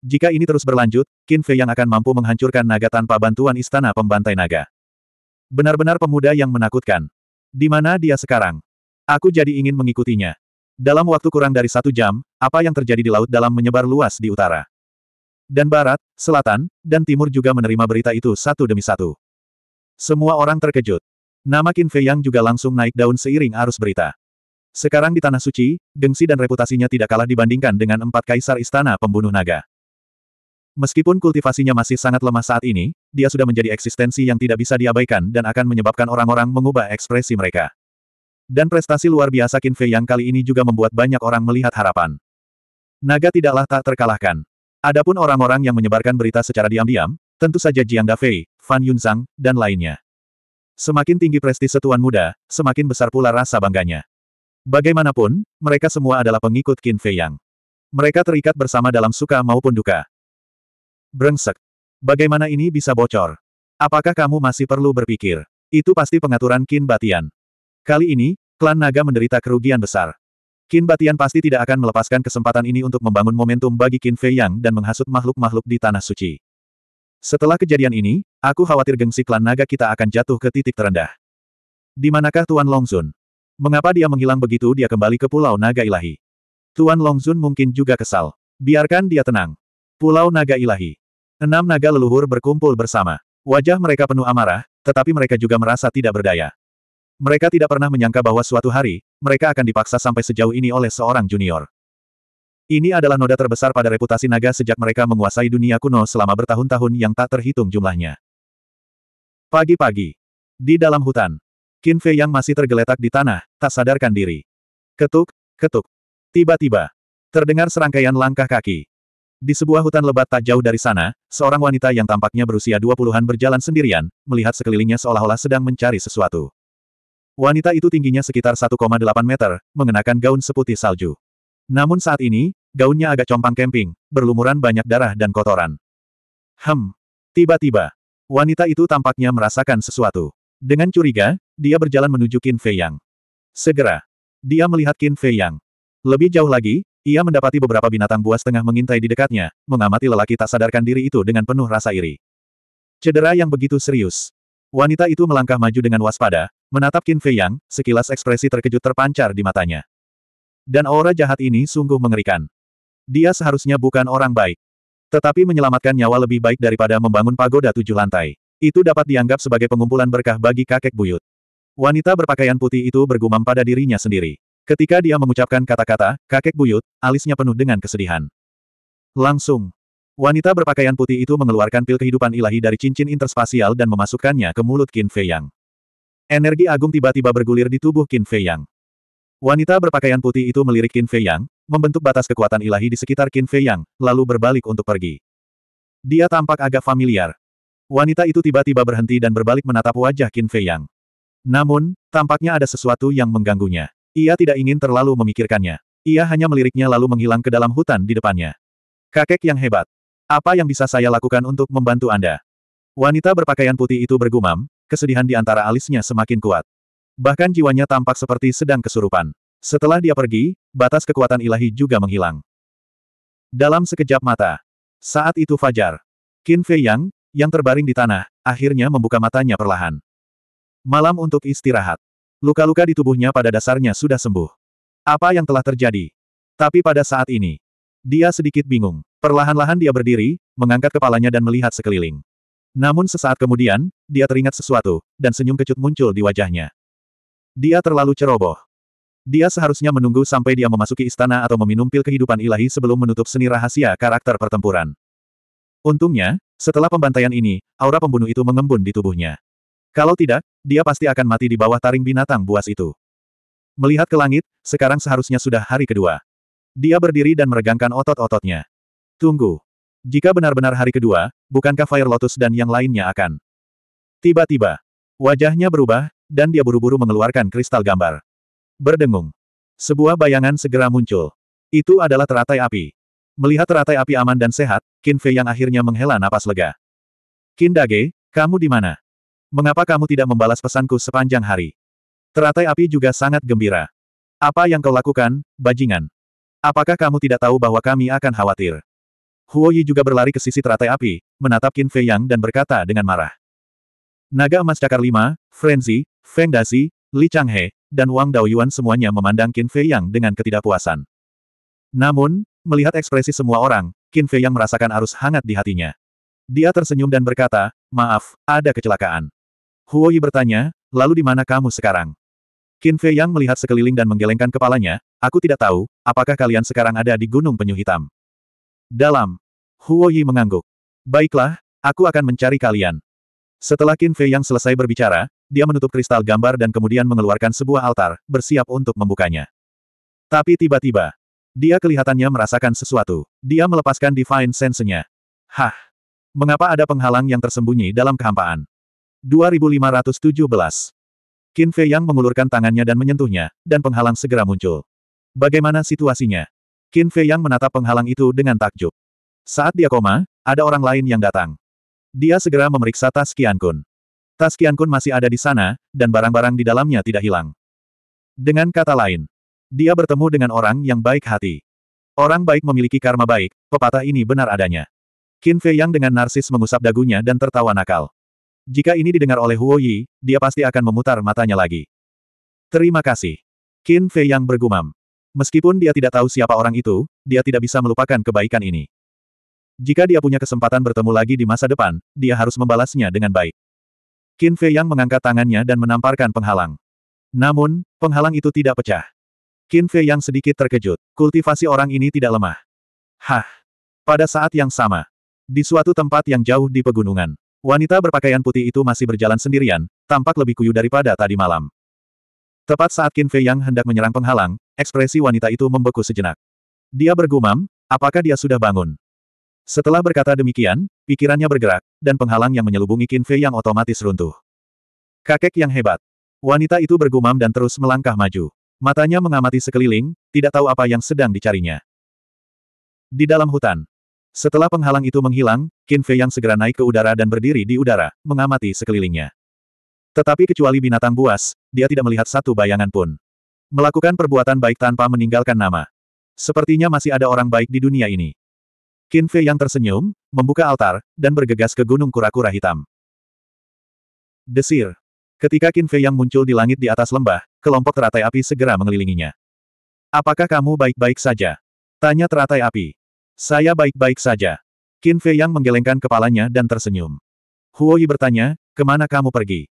[SPEAKER 1] Jika ini terus berlanjut, Qin Fei yang akan mampu menghancurkan naga tanpa bantuan istana pembantai naga. Benar-benar pemuda yang menakutkan. Di mana dia sekarang? Aku jadi ingin mengikutinya. Dalam waktu kurang dari satu jam, apa yang terjadi di laut dalam menyebar luas di utara. Dan barat, selatan, dan timur juga menerima berita itu satu demi satu. Semua orang terkejut. Nama Qin Fei Yang juga langsung naik daun seiring arus berita. Sekarang di Tanah Suci, gengsi dan reputasinya tidak kalah dibandingkan dengan empat kaisar istana pembunuh naga. Meskipun kultivasinya masih sangat lemah saat ini, dia sudah menjadi eksistensi yang tidak bisa diabaikan dan akan menyebabkan orang-orang mengubah ekspresi mereka. Dan prestasi luar biasa Qin Fei yang kali ini juga membuat banyak orang melihat harapan. Naga tidaklah tak terkalahkan. Adapun orang-orang yang menyebarkan berita secara diam-diam, tentu saja Jiang Dafei, Fan Yunzang, dan lainnya. Semakin tinggi prestise tuan muda, semakin besar pula rasa bangganya. Bagaimanapun, mereka semua adalah pengikut Qin Fei Yang. Mereka terikat bersama dalam suka maupun duka. Brengsek. Bagaimana ini bisa bocor? Apakah kamu masih perlu berpikir? Itu pasti pengaturan Kin Batian. Kali ini, klan naga menderita kerugian besar. Kin Batian pasti tidak akan melepaskan kesempatan ini untuk membangun momentum bagi Kin Fei Yang dan menghasut makhluk-makhluk di Tanah Suci. Setelah kejadian ini, aku khawatir gengsi klan naga kita akan jatuh ke titik terendah. Di manakah Tuan Longzun? Mengapa dia menghilang begitu dia kembali ke Pulau Naga Ilahi? Tuan Longzun mungkin juga kesal. Biarkan dia tenang. Pulau Naga Ilahi. Enam naga leluhur berkumpul bersama. Wajah mereka penuh amarah, tetapi mereka juga merasa tidak berdaya. Mereka tidak pernah menyangka bahwa suatu hari, mereka akan dipaksa sampai sejauh ini oleh seorang junior. Ini adalah noda terbesar pada reputasi naga sejak mereka menguasai dunia kuno selama bertahun-tahun yang tak terhitung jumlahnya. Pagi-pagi. Di dalam hutan. Qin Fei yang masih tergeletak di tanah, tak sadarkan diri. Ketuk, ketuk. Tiba-tiba. Terdengar serangkaian langkah kaki. Di sebuah hutan lebat tak jauh dari sana, seorang wanita yang tampaknya berusia dua puluhan berjalan sendirian, melihat sekelilingnya seolah-olah sedang mencari sesuatu. Wanita itu tingginya sekitar 1,8 meter, mengenakan gaun seputih salju. Namun saat ini, gaunnya agak compang kemping, berlumuran banyak darah dan kotoran. Hem. Tiba-tiba, wanita itu tampaknya merasakan sesuatu. Dengan curiga, dia berjalan menuju Qin Fei Yang. Segera, dia melihat Qin Fei Yang. Lebih jauh lagi, ia mendapati beberapa binatang buas tengah mengintai di dekatnya, mengamati lelaki tak sadarkan diri itu dengan penuh rasa iri. Cedera yang begitu serius. Wanita itu melangkah maju dengan waspada, menatap Qin Fei Yang, sekilas ekspresi terkejut terpancar di matanya. Dan aura jahat ini sungguh mengerikan. Dia seharusnya bukan orang baik. Tetapi menyelamatkan nyawa lebih baik daripada membangun pagoda tujuh lantai. Itu dapat dianggap sebagai pengumpulan berkah bagi kakek buyut. Wanita berpakaian putih itu bergumam pada dirinya sendiri. Ketika dia mengucapkan kata-kata, kakek buyut, alisnya penuh dengan kesedihan. Langsung. Wanita berpakaian putih itu mengeluarkan pil kehidupan ilahi dari cincin interspasial dan memasukkannya ke mulut Qin Fei Yang. Energi agung tiba-tiba bergulir di tubuh Qin Fei Yang. Wanita berpakaian putih itu melirik Qin Fei Yang, membentuk batas kekuatan ilahi di sekitar Qin Fei Yang, lalu berbalik untuk pergi. Dia tampak agak familiar. Wanita itu tiba-tiba berhenti dan berbalik menatap wajah Qin Fei Yang. Namun, tampaknya ada sesuatu yang mengganggunya. Ia tidak ingin terlalu memikirkannya. Ia hanya meliriknya lalu menghilang ke dalam hutan di depannya. Kakek yang hebat. Apa yang bisa saya lakukan untuk membantu Anda? Wanita berpakaian putih itu bergumam, kesedihan di antara alisnya semakin kuat. Bahkan jiwanya tampak seperti sedang kesurupan. Setelah dia pergi, batas kekuatan ilahi juga menghilang. Dalam sekejap mata. Saat itu Fajar. Qin Fei Yang, yang terbaring di tanah, akhirnya membuka matanya perlahan. Malam untuk istirahat. Luka-luka di tubuhnya pada dasarnya sudah sembuh. Apa yang telah terjadi? Tapi pada saat ini, dia sedikit bingung. Perlahan-lahan dia berdiri, mengangkat kepalanya dan melihat sekeliling. Namun sesaat kemudian, dia teringat sesuatu, dan senyum kecut muncul di wajahnya. Dia terlalu ceroboh. Dia seharusnya menunggu sampai dia memasuki istana atau meminum pil kehidupan ilahi sebelum menutup seni rahasia karakter pertempuran. Untungnya, setelah pembantaian ini, aura pembunuh itu mengembun di tubuhnya. Kalau tidak, dia pasti akan mati di bawah taring binatang buas itu. Melihat ke langit, sekarang seharusnya sudah hari kedua. Dia berdiri dan meregangkan otot-ototnya. Tunggu. Jika benar-benar hari kedua, bukankah Fire Lotus dan yang lainnya akan? Tiba-tiba, wajahnya berubah, dan dia buru-buru mengeluarkan kristal gambar. Berdengung. Sebuah bayangan segera muncul. Itu adalah teratai api. Melihat teratai api aman dan sehat, Qin Fei yang akhirnya menghela napas lega. Qin Dage, kamu di mana? Mengapa kamu tidak membalas pesanku sepanjang hari? Teratai api juga sangat gembira. Apa yang kau lakukan, bajingan? Apakah kamu tidak tahu bahwa kami akan khawatir? Huo Yi juga berlari ke sisi teratai api, menatap Qin Fei Yang dan berkata dengan marah. Naga emas cakar lima, Frenzy, Feng Dasi, Li Changhe, dan Wang Daoyuan semuanya memandang Qin Fei Yang dengan ketidakpuasan. Namun, melihat ekspresi semua orang, Qin Fei Yang merasakan arus hangat di hatinya. Dia tersenyum dan berkata, maaf, ada kecelakaan. Huoyi bertanya, lalu di mana kamu sekarang? Qin Fei Yang melihat sekeliling dan menggelengkan kepalanya, aku tidak tahu, apakah kalian sekarang ada di Gunung Penyu Hitam? Dalam. Huoyi mengangguk. Baiklah, aku akan mencari kalian. Setelah Qin Fei Yang selesai berbicara, dia menutup kristal gambar dan kemudian mengeluarkan sebuah altar, bersiap untuk membukanya. Tapi tiba-tiba, dia kelihatannya merasakan sesuatu. Dia melepaskan Divine Sense-nya. Hah! Mengapa ada penghalang yang tersembunyi dalam kehampaan? 2517. Qin Fei Yang mengulurkan tangannya dan menyentuhnya, dan penghalang segera muncul. Bagaimana situasinya? Qin Fei Yang menatap penghalang itu dengan takjub. Saat dia koma, ada orang lain yang datang. Dia segera memeriksa tas Qian Kun. Tas Qian Kun masih ada di sana, dan barang-barang di dalamnya tidak hilang. Dengan kata lain, dia bertemu dengan orang yang baik hati. Orang baik memiliki karma baik, pepatah ini benar adanya. Qin Fei Yang dengan narsis mengusap dagunya dan tertawa nakal. Jika ini didengar oleh Huo Yi, dia pasti akan memutar matanya lagi. Terima kasih. Qin Fei yang bergumam. Meskipun dia tidak tahu siapa orang itu, dia tidak bisa melupakan kebaikan ini. Jika dia punya kesempatan bertemu lagi di masa depan, dia harus membalasnya dengan baik. Qin Fei yang mengangkat tangannya dan menamparkan penghalang. Namun, penghalang itu tidak pecah. Qin Fei yang sedikit terkejut, kultivasi orang ini tidak lemah. Hah! Pada saat yang sama, di suatu tempat yang jauh di pegunungan. Wanita berpakaian putih itu masih berjalan sendirian, tampak lebih kuyu daripada tadi malam. Tepat saat Qin Fei Yang hendak menyerang penghalang, ekspresi wanita itu membeku sejenak. Dia bergumam, apakah dia sudah bangun? Setelah berkata demikian, pikirannya bergerak, dan penghalang yang menyelubungi Qin Fei Yang otomatis runtuh. Kakek yang hebat. Wanita itu bergumam dan terus melangkah maju. Matanya mengamati sekeliling, tidak tahu apa yang sedang dicarinya. Di dalam hutan, setelah penghalang itu menghilang, Qin Fei yang segera naik ke udara dan berdiri di udara, mengamati sekelilingnya. Tetapi kecuali binatang buas, dia tidak melihat satu bayangan pun. Melakukan perbuatan baik tanpa meninggalkan nama. Sepertinya masih ada orang baik di dunia ini. Qin Fei yang tersenyum, membuka altar, dan bergegas ke gunung kura-kura hitam. Desir. Ketika Qin Fei yang muncul di langit di atas lembah, kelompok teratai api segera mengelilinginya. Apakah kamu baik-baik saja? Tanya teratai api. Saya baik-baik saja. Qin Fei yang menggelengkan kepalanya dan tersenyum. Huo Yi bertanya, kemana kamu pergi?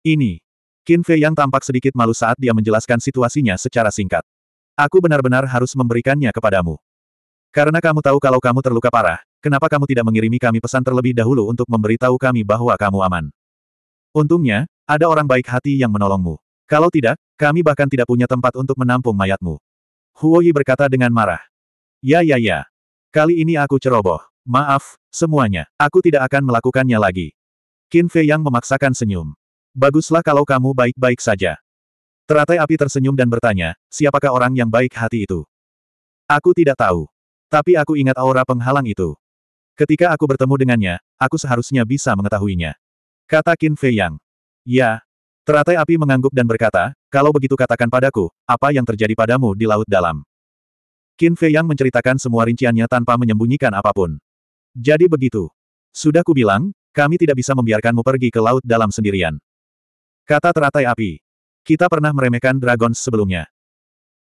[SPEAKER 1] Ini. Qin Fei yang tampak sedikit malu saat dia menjelaskan situasinya secara singkat. Aku benar-benar harus memberikannya kepadamu. Karena kamu tahu kalau kamu terluka parah, kenapa kamu tidak mengirimi kami pesan terlebih dahulu untuk memberitahu kami bahwa kamu aman? Untungnya, ada orang baik hati yang menolongmu. Kalau tidak, kami bahkan tidak punya tempat untuk menampung mayatmu. Huo Yi berkata dengan marah. Ya ya ya, Kali ini aku ceroboh. Maaf, semuanya. Aku tidak akan melakukannya lagi. Qin Fei yang memaksakan senyum. Baguslah kalau kamu baik-baik saja. Teratai api tersenyum dan bertanya, siapakah orang yang baik hati itu? Aku tidak tahu. Tapi aku ingat aura penghalang itu. Ketika aku bertemu dengannya, aku seharusnya bisa mengetahuinya. Kata Qin Fei Yang. Ya. Teratai api mengangguk dan berkata, kalau begitu katakan padaku, apa yang terjadi padamu di Laut Dalam? Qin Fei Yang menceritakan semua rinciannya tanpa menyembunyikan apapun. Jadi begitu. Sudah kubilang, kami tidak bisa membiarkanmu pergi ke laut dalam sendirian. Kata teratai api. Kita pernah meremehkan Dragons sebelumnya.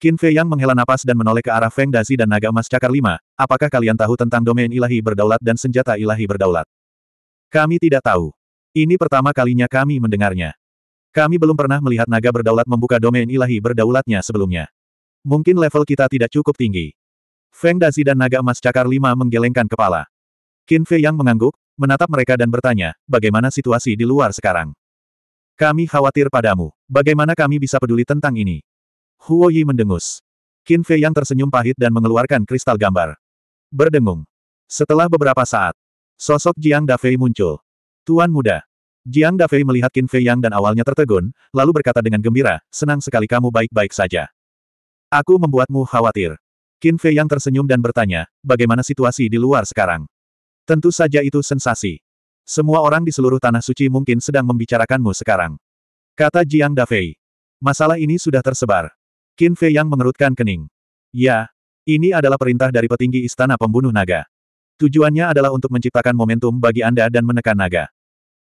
[SPEAKER 1] Qin Fei Yang menghela napas dan menoleh ke arah Feng Dazi dan naga emas cakar lima, apakah kalian tahu tentang domain ilahi berdaulat dan senjata ilahi berdaulat? Kami tidak tahu. Ini pertama kalinya kami mendengarnya. Kami belum pernah melihat naga berdaulat membuka domain ilahi berdaulatnya sebelumnya. Mungkin level kita tidak cukup tinggi. Feng Dazi dan naga emas cakar lima menggelengkan kepala. Qin Fei yang mengangguk, menatap mereka dan bertanya, bagaimana situasi di luar sekarang? Kami khawatir padamu. Bagaimana kami bisa peduli tentang ini? Huo Yi mendengus. Qin Fei yang tersenyum pahit dan mengeluarkan kristal gambar. Berdengung. Setelah beberapa saat, sosok Jiang Dafei muncul. Tuan muda. Jiang Dafei melihat Qin Fei yang dan awalnya tertegun, lalu berkata dengan gembira, senang sekali kamu baik-baik saja. Aku membuatmu khawatir. Qin Fei yang tersenyum dan bertanya, bagaimana situasi di luar sekarang? Tentu saja itu sensasi. Semua orang di seluruh Tanah Suci mungkin sedang membicarakanmu sekarang. Kata Jiang Dafei. Masalah ini sudah tersebar. Qin Fei yang mengerutkan kening. Ya, ini adalah perintah dari petinggi Istana Pembunuh Naga. Tujuannya adalah untuk menciptakan momentum bagi Anda dan menekan naga.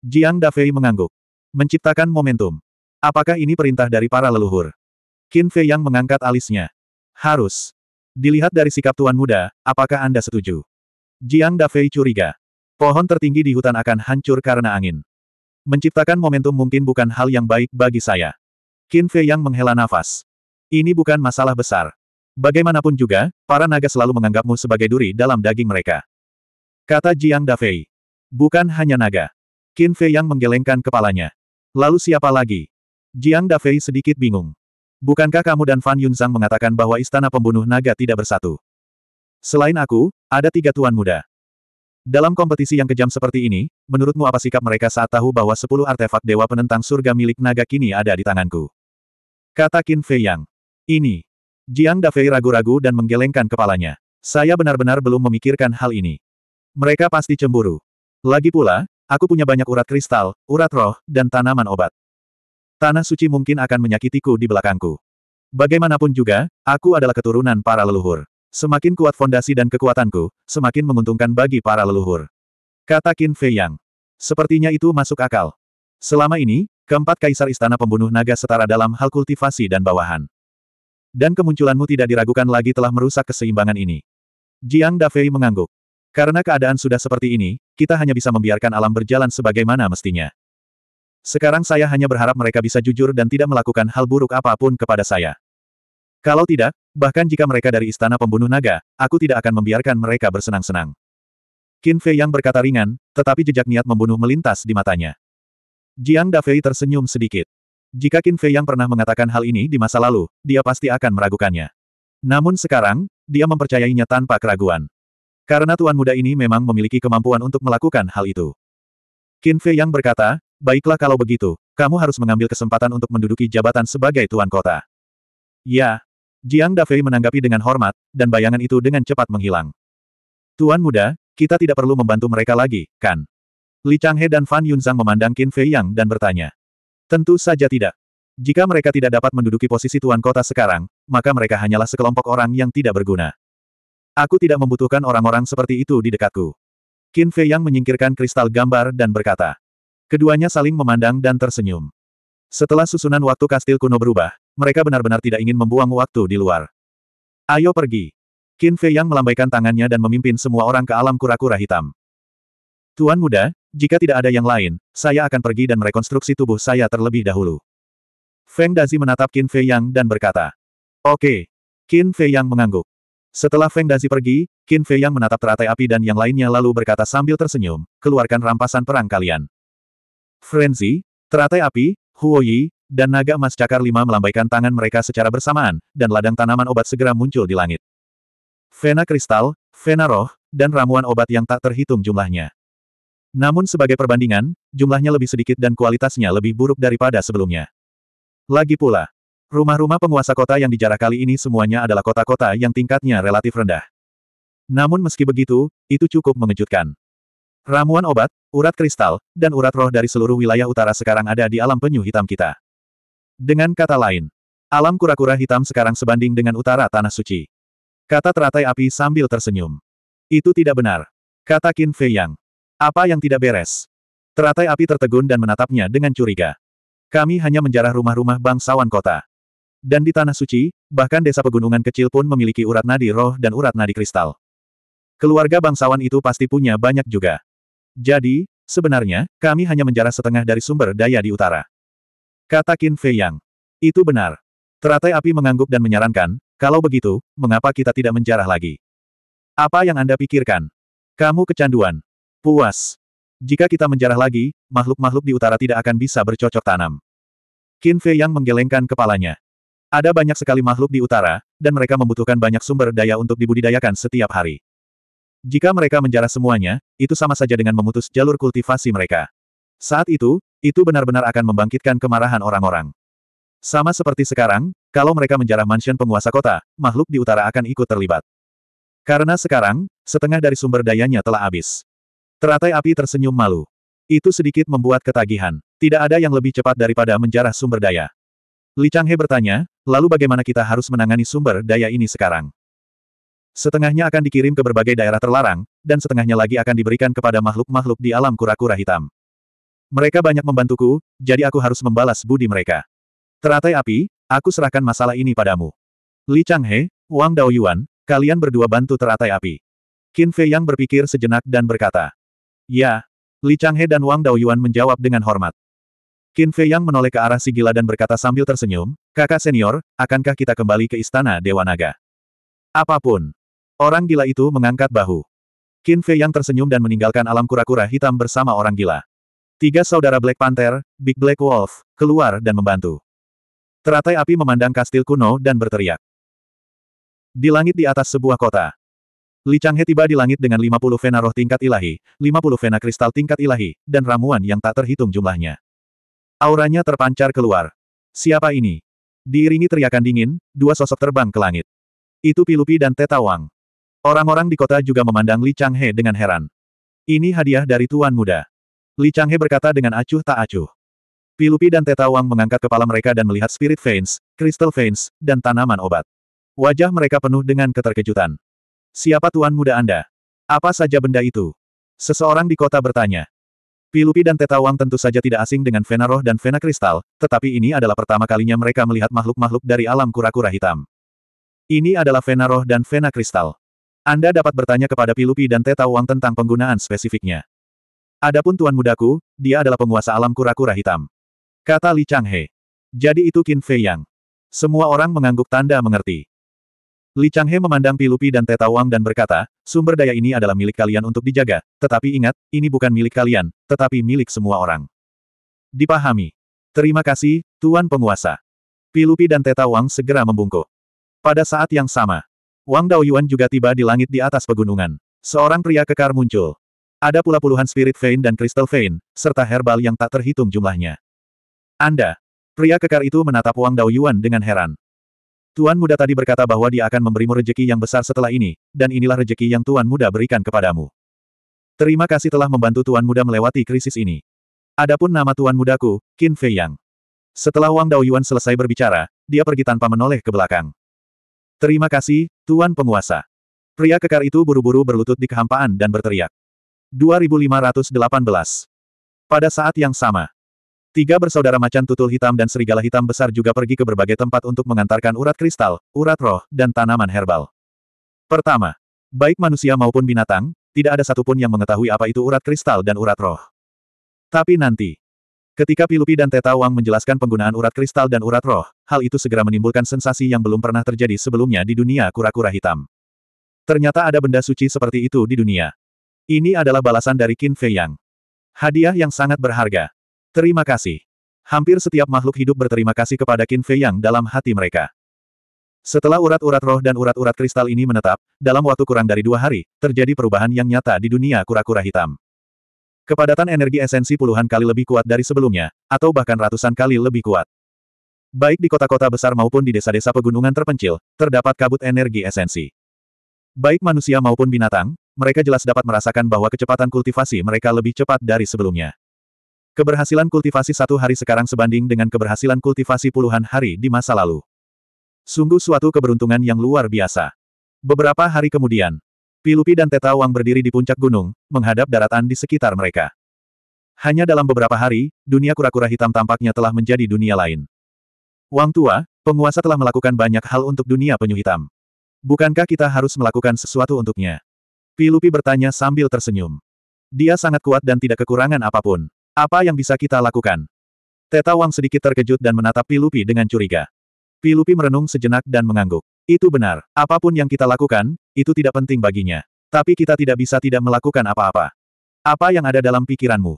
[SPEAKER 1] Jiang Dafei mengangguk. Menciptakan momentum. Apakah ini perintah dari para leluhur? Qin Fei yang mengangkat alisnya. Harus. Dilihat dari sikap tuan muda, apakah Anda setuju? Jiang Dafei curiga. Pohon tertinggi di hutan akan hancur karena angin. Menciptakan momentum mungkin bukan hal yang baik bagi saya. Qin Fei yang menghela nafas. Ini bukan masalah besar. Bagaimanapun juga, para naga selalu menganggapmu sebagai duri dalam daging mereka. Kata Jiang Dafei. Bukan hanya naga. Qin Fei yang menggelengkan kepalanya. Lalu siapa lagi? Jiang Dafei sedikit bingung. Bukankah kamu dan Fan Yunzang mengatakan bahwa istana pembunuh naga tidak bersatu? Selain aku, ada tiga tuan muda. Dalam kompetisi yang kejam seperti ini, menurutmu apa sikap mereka saat tahu bahwa sepuluh artefak dewa penentang surga milik naga kini ada di tanganku? Kata Qin Fei Yang. Ini. Jiang Dafei ragu-ragu dan menggelengkan kepalanya. Saya benar-benar belum memikirkan hal ini. Mereka pasti cemburu. Lagi pula, aku punya banyak urat kristal, urat roh, dan tanaman obat. Tanah suci mungkin akan menyakitiku di belakangku. Bagaimanapun juga, aku adalah keturunan para leluhur. Semakin kuat fondasi dan kekuatanku, semakin menguntungkan bagi para leluhur. Kata Qin Fei Yang. Sepertinya itu masuk akal. Selama ini, keempat kaisar istana pembunuh naga setara dalam hal kultivasi dan bawahan. Dan kemunculanmu tidak diragukan lagi telah merusak keseimbangan ini. Jiang Dafei mengangguk. Karena keadaan sudah seperti ini, kita hanya bisa membiarkan alam berjalan sebagaimana mestinya. Sekarang saya hanya berharap mereka bisa jujur dan tidak melakukan hal buruk apapun kepada saya. Kalau tidak, bahkan jika mereka dari istana pembunuh naga, aku tidak akan membiarkan mereka bersenang-senang. Qin Fei yang berkata ringan, tetapi jejak niat membunuh melintas di matanya. Jiang Dafei tersenyum sedikit. Jika Qin Fei yang pernah mengatakan hal ini di masa lalu, dia pasti akan meragukannya. Namun sekarang, dia mempercayainya tanpa keraguan. Karena tuan muda ini memang memiliki kemampuan untuk melakukan hal itu. Qin Fei yang berkata, Baiklah kalau begitu, kamu harus mengambil kesempatan untuk menduduki jabatan sebagai tuan kota. Ya. Jiang Dafei menanggapi dengan hormat, dan bayangan itu dengan cepat menghilang. Tuan muda, kita tidak perlu membantu mereka lagi, kan? Li Changhe dan Fan Yunzang memandang Qin Fei Yang dan bertanya. Tentu saja tidak. Jika mereka tidak dapat menduduki posisi tuan kota sekarang, maka mereka hanyalah sekelompok orang yang tidak berguna. Aku tidak membutuhkan orang-orang seperti itu di dekatku. Qin Fei Yang menyingkirkan kristal gambar dan berkata, Keduanya saling memandang dan tersenyum. Setelah susunan waktu kastil kuno berubah, mereka benar-benar tidak ingin membuang waktu di luar. Ayo pergi. Qin Fei Yang melambaikan tangannya dan memimpin semua orang ke alam kura-kura hitam. Tuan muda, jika tidak ada yang lain, saya akan pergi dan merekonstruksi tubuh saya terlebih dahulu. Feng Dazi menatap Qin Fei Yang dan berkata. Oke. Qin Fei Yang mengangguk. Setelah Feng Dazi pergi, Qin Fei Yang menatap teratai api dan yang lainnya lalu berkata sambil tersenyum, keluarkan rampasan perang kalian. Frenzy, teratai api, Huoyi, dan naga emas cakar lima melambaikan tangan mereka secara bersamaan, dan ladang tanaman obat segera muncul di langit. Vena kristal, vena roh, dan ramuan obat yang tak terhitung jumlahnya. Namun sebagai perbandingan, jumlahnya lebih sedikit dan kualitasnya lebih buruk daripada sebelumnya. Lagi pula, rumah-rumah penguasa kota yang dijarah kali ini semuanya adalah kota-kota yang tingkatnya relatif rendah. Namun meski begitu, itu cukup mengejutkan. Ramuan obat, urat kristal, dan urat roh dari seluruh wilayah utara sekarang ada di alam penyu hitam kita. Dengan kata lain, alam kura-kura hitam sekarang sebanding dengan utara tanah suci. Kata teratai api sambil tersenyum. Itu tidak benar. Kata Qin Fei Yang. Apa yang tidak beres? Teratai api tertegun dan menatapnya dengan curiga. Kami hanya menjarah rumah-rumah bangsawan kota. Dan di tanah suci, bahkan desa pegunungan kecil pun memiliki urat nadi roh dan urat nadi kristal. Keluarga bangsawan itu pasti punya banyak juga. Jadi, sebenarnya, kami hanya menjarah setengah dari sumber daya di utara. Kata Qin Fei Yang. Itu benar. Teratai api mengangguk dan menyarankan, kalau begitu, mengapa kita tidak menjarah lagi? Apa yang Anda pikirkan? Kamu kecanduan. Puas. Jika kita menjarah lagi, makhluk-makhluk di utara tidak akan bisa bercocok tanam. Qin Fei Yang menggelengkan kepalanya. Ada banyak sekali makhluk di utara, dan mereka membutuhkan banyak sumber daya untuk dibudidayakan setiap hari. Jika mereka menjarah semuanya, itu sama saja dengan memutus jalur kultivasi mereka. Saat itu, itu benar-benar akan membangkitkan kemarahan orang-orang. Sama seperti sekarang, kalau mereka menjarah mansion penguasa kota, makhluk di utara akan ikut terlibat. Karena sekarang, setengah dari sumber dayanya telah habis. Teratai api tersenyum malu. Itu sedikit membuat ketagihan. Tidak ada yang lebih cepat daripada menjarah sumber daya. Li Changhe bertanya, lalu bagaimana kita harus menangani sumber daya ini sekarang? Setengahnya akan dikirim ke berbagai daerah terlarang, dan setengahnya lagi akan diberikan kepada makhluk-makhluk di alam kura-kura hitam. Mereka banyak membantuku, jadi aku harus membalas budi mereka. Teratai api, aku serahkan masalah ini padamu. Li Changhe, Wang Daoyuan, kalian berdua bantu teratai api. Qin Fei Yang berpikir sejenak dan berkata. Ya. Li Changhe dan Wang Daoyuan menjawab dengan hormat. Qin Fei Yang menoleh ke arah si dan berkata sambil tersenyum, kakak senior, akankah kita kembali ke istana Dewa Naga? Apapun. Orang gila itu mengangkat bahu. Qin Fei yang tersenyum dan meninggalkan alam kura-kura hitam bersama orang gila. Tiga saudara Black Panther, Big Black Wolf, keluar dan membantu. Teratai api memandang kastil kuno dan berteriak. Di langit di atas sebuah kota. Li Changhe tiba di langit dengan 50 vena roh tingkat ilahi, 50 vena kristal tingkat ilahi, dan ramuan yang tak terhitung jumlahnya. Auranya terpancar keluar. Siapa ini? Diiringi teriakan dingin, dua sosok terbang ke langit. Itu Pilupi dan Teta Wang. Orang-orang di kota juga memandang Li Changhe dengan heran. Ini hadiah dari Tuan Muda. Li Changhe berkata dengan acuh tak acuh. Pilupi dan Teta Wang mengangkat kepala mereka dan melihat spirit veins, crystal veins, dan tanaman obat. Wajah mereka penuh dengan keterkejutan. Siapa Tuan Muda Anda? Apa saja benda itu? Seseorang di kota bertanya. Pilupi dan Teta Wang tentu saja tidak asing dengan Vena Roh dan Vena Kristal, tetapi ini adalah pertama kalinya mereka melihat makhluk-makhluk dari alam kura-kura hitam. Ini adalah Vena Roh dan Vena Kristal. Anda dapat bertanya kepada Pilupi dan Teta Wang tentang penggunaan spesifiknya. Adapun Tuan Mudaku, dia adalah penguasa alam kura-kura hitam. Kata Li Changhe. Jadi itu Qin Fei Yang. Semua orang mengangguk tanda mengerti. Li Changhe memandang Pilupi dan Teta Wang dan berkata, sumber daya ini adalah milik kalian untuk dijaga, tetapi ingat, ini bukan milik kalian, tetapi milik semua orang. Dipahami. Terima kasih, Tuan Penguasa. Pilupi dan Teta Wang segera membungkuk. Pada saat yang sama, Wang Daoyuan juga tiba di langit di atas pegunungan. Seorang pria kekar muncul. Ada pula puluhan spirit vein dan kristal vein, serta herbal yang tak terhitung jumlahnya. Anda. Pria kekar itu menatap Wang Daoyuan dengan heran. Tuan muda tadi berkata bahwa dia akan memberimu rejeki yang besar setelah ini, dan inilah rejeki yang Tuan muda berikan kepadamu. Terima kasih telah membantu Tuan muda melewati krisis ini. Adapun nama Tuan mudaku, Qin Fei Yang. Setelah Wang Daoyuan selesai berbicara, dia pergi tanpa menoleh ke belakang. Terima kasih, Tuan penguasa. Pria kekar itu buru-buru berlutut di kehampaan dan berteriak. 2518. Pada saat yang sama, tiga bersaudara macan tutul hitam dan serigala hitam besar juga pergi ke berbagai tempat untuk mengantarkan urat kristal, urat roh, dan tanaman herbal. Pertama, baik manusia maupun binatang, tidak ada satupun yang mengetahui apa itu urat kristal dan urat roh. Tapi nanti, Ketika Pilupi dan Teta Wang menjelaskan penggunaan urat kristal dan urat roh, hal itu segera menimbulkan sensasi yang belum pernah terjadi sebelumnya di dunia kura-kura hitam. Ternyata ada benda suci seperti itu di dunia. Ini adalah balasan dari Qin Fei Yang. Hadiah yang sangat berharga. Terima kasih. Hampir setiap makhluk hidup berterima kasih kepada Qin Fei Yang dalam hati mereka. Setelah urat-urat roh dan urat-urat kristal ini menetap, dalam waktu kurang dari dua hari, terjadi perubahan yang nyata di dunia kura-kura hitam. Kepadatan energi esensi puluhan kali lebih kuat dari sebelumnya, atau bahkan ratusan kali lebih kuat. Baik di kota-kota besar maupun di desa-desa pegunungan terpencil, terdapat kabut energi esensi. Baik manusia maupun binatang, mereka jelas dapat merasakan bahwa kecepatan kultivasi mereka lebih cepat dari sebelumnya. Keberhasilan kultivasi satu hari sekarang sebanding dengan keberhasilan kultivasi puluhan hari di masa lalu. Sungguh suatu keberuntungan yang luar biasa. Beberapa hari kemudian, Pilupi dan Teta berdiri di puncak gunung, menghadap daratan di sekitar mereka. Hanya dalam beberapa hari, dunia kura-kura hitam tampaknya telah menjadi dunia lain. Wang Tua, penguasa telah melakukan banyak hal untuk dunia penyu hitam. Bukankah kita harus melakukan sesuatu untuknya? Pilupi bertanya sambil tersenyum. Dia sangat kuat dan tidak kekurangan apapun. Apa yang bisa kita lakukan? Tetawang sedikit terkejut dan menatap Pilupi dengan curiga. Pilupi merenung sejenak dan mengangguk. Itu benar, apapun yang kita lakukan, itu tidak penting baginya. Tapi kita tidak bisa tidak melakukan apa-apa. Apa yang ada dalam pikiranmu?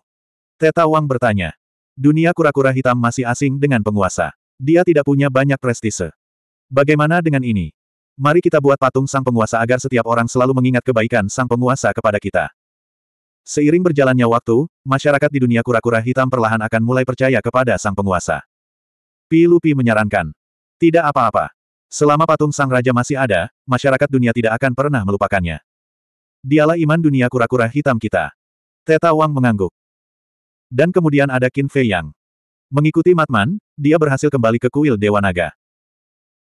[SPEAKER 1] Teta Wang bertanya. Dunia kura-kura hitam masih asing dengan penguasa. Dia tidak punya banyak prestise. Bagaimana dengan ini? Mari kita buat patung sang penguasa agar setiap orang selalu mengingat kebaikan sang penguasa kepada kita. Seiring berjalannya waktu, masyarakat di dunia kura-kura hitam perlahan akan mulai percaya kepada sang penguasa. Pi Lupi menyarankan. Tidak apa-apa. Selama patung sang raja masih ada, masyarakat dunia tidak akan pernah melupakannya. Dialah iman dunia kura-kura hitam kita. Teta Wang mengangguk. Dan kemudian ada Qin Fei Yang. Mengikuti Matman, dia berhasil kembali ke kuil Dewa Naga.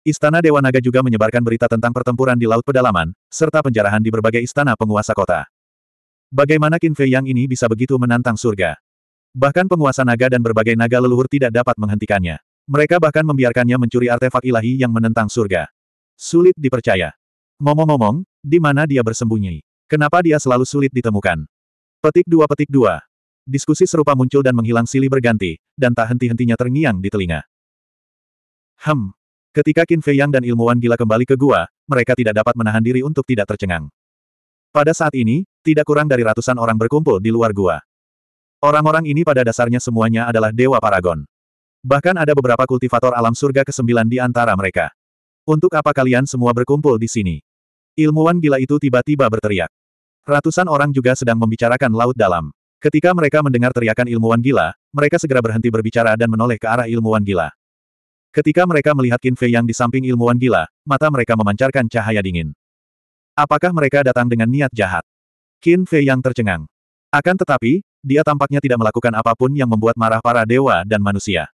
[SPEAKER 1] Istana Dewa Naga juga menyebarkan berita tentang pertempuran di Laut Pedalaman, serta penjarahan di berbagai istana penguasa kota. Bagaimana Qin Fei Yang ini bisa begitu menantang surga? Bahkan penguasa naga dan berbagai naga leluhur tidak dapat menghentikannya. Mereka bahkan membiarkannya mencuri artefak ilahi yang menentang surga. Sulit dipercaya. Ngomong-ngomong, di mana dia bersembunyi? Kenapa dia selalu sulit ditemukan? Petik dua petik dua. Diskusi serupa muncul dan menghilang silih berganti, dan tak henti-hentinya terngiang di telinga. Hem. Ketika Qin Fei Yang dan ilmuwan gila kembali ke gua, mereka tidak dapat menahan diri untuk tidak tercengang. Pada saat ini, tidak kurang dari ratusan orang berkumpul di luar gua. Orang-orang ini pada dasarnya semuanya adalah Dewa Paragon. Bahkan ada beberapa kultivator alam surga kesembilan di antara mereka. Untuk apa kalian semua berkumpul di sini? Ilmuwan gila itu tiba-tiba berteriak. Ratusan orang juga sedang membicarakan laut dalam. Ketika mereka mendengar teriakan ilmuwan gila, mereka segera berhenti berbicara dan menoleh ke arah ilmuwan gila. Ketika mereka melihat Qin Fei yang di samping ilmuwan gila, mata mereka memancarkan cahaya dingin. Apakah mereka datang dengan niat jahat? Qin Fei yang tercengang. Akan tetapi, dia tampaknya tidak melakukan apapun yang membuat marah para dewa dan manusia.